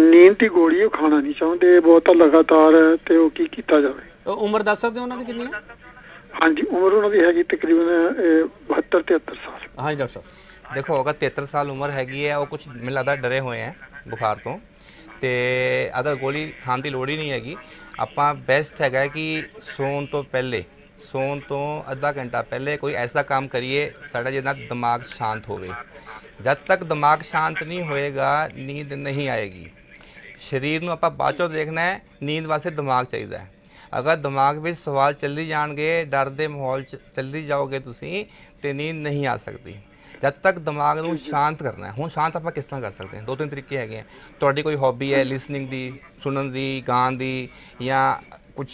ਨੀਂਦ ਦੀ ਗੋਲੀ ਉਹ ਖਾਣਾ ਨਹੀਂ ਚਾਹੁੰਦੇ ਬਹੁਤ ਲਗਾਤਾਰ ਤੇ ਉਹ ਕੀ ਕੀਤਾ ਜਾਵੇ ਉਮਰ ਦੱਸ ਸਕਦੇ ਹੋ ਉਹਨਾਂ ਦੀ ਕਿੰਨੀ ਹੈ ਹਾਂਜੀ ਉਮਰ ਉਹਨਾਂ ਦੀ ਹੈਗੀ ਤਕਰੀਬਨ 72 73 ਸਾਲ ਹਾਂਜੀ ਡਾਕਟਰ ਸਾਹਿਬ ਦੇਖੋ ਅਗਰ 73 ਸਾਲ ਉਮਰ ਹੈਗੀ ਹੈ ਉਹ ਕੁਝ ਮੈਨੂੰ ਲੱਗਦਾ ਡਰੇ ਹੋਏ ਆ ਬੁਖਾਰ ਤੋਂ ਤੇ ਅਗਰ ਗੋਲੀ ਖਾਣ ਦੀ ਲੋੜ ਹੀ ਨਹੀਂ ਹੈਗੀ ਆਪਾਂ ਬੈਸਟ ਹੈਗਾ ਕਿ ਸੌਣ ਤੋਂ ਪਹਿਲੇ ਸੌਣ ਤੋਂ ਅੱਧਾ ਘੰਟਾ ਪਹਿਲੇ ਕੋਈ ਐਸਾ ਕੰਮ ਕਰੀਏ ਸਾਡਾ ਜਿਹਦਾ ਦਿਮਾਗ ਸ਼ਾਂਤ ਹੋਵੇ ਜਦ ਤੱਕ ਦਿਮਾਗ ਸ਼ਾਂਤ ਨਹੀਂ ਹੋਏਗਾ ਨੀਂਦ ਨਹੀਂ ਆਏਗੀ ਸਰੀਰ ਨੂੰ ਆਪਾਂ ਬਾਅਦ ਚੋਂ ਦੇਖਣਾ ਹੈ ਨੀਂਦ ਵਾਸਤੇ ਦਿਮਾਗ ਚਾਹੀਦਾ ਹੈ ਅਗਰ ਦਿਮਾਗ ਵਿੱਚ ਸਵਾਲ ਚੱਲੀ ਜਾਣਗੇ ਡਰ ਦੇ ਮਾਹੌਲ ਚ ਚੱਲੀ ਜਾਓਗੇ ਤੁਸੀਂ ਤੇ ਨੀਂਦ ਨਹੀਂ ਆ ਸਕਦੀ ਜਦ ਤੱਕ ਦਿਮਾਗ ਨੂੰ ਸ਼ਾਂਤ ਕਰਨਾ ਹੈ ਹੁਣ ਸ਼ਾਂਤ ਆਪਾਂ ਕਿਸ ਤਰ੍ਹਾਂ ਕਰ ਸਕਦੇ ਹਾਂ ਦੋ ਤਿੰਨ ਤਰੀਕੇ ਹੈਗੇ ਆ ਤੁਹਾਡੀ ਕੋਈ ਹੌਬੀ ਹੈ ਲਿਸਨਿੰਗ ਦੀ ਸੁਣਨ ਦੀ ਗਾਣ ਦੀ ਜਾਂ ਕੁਝ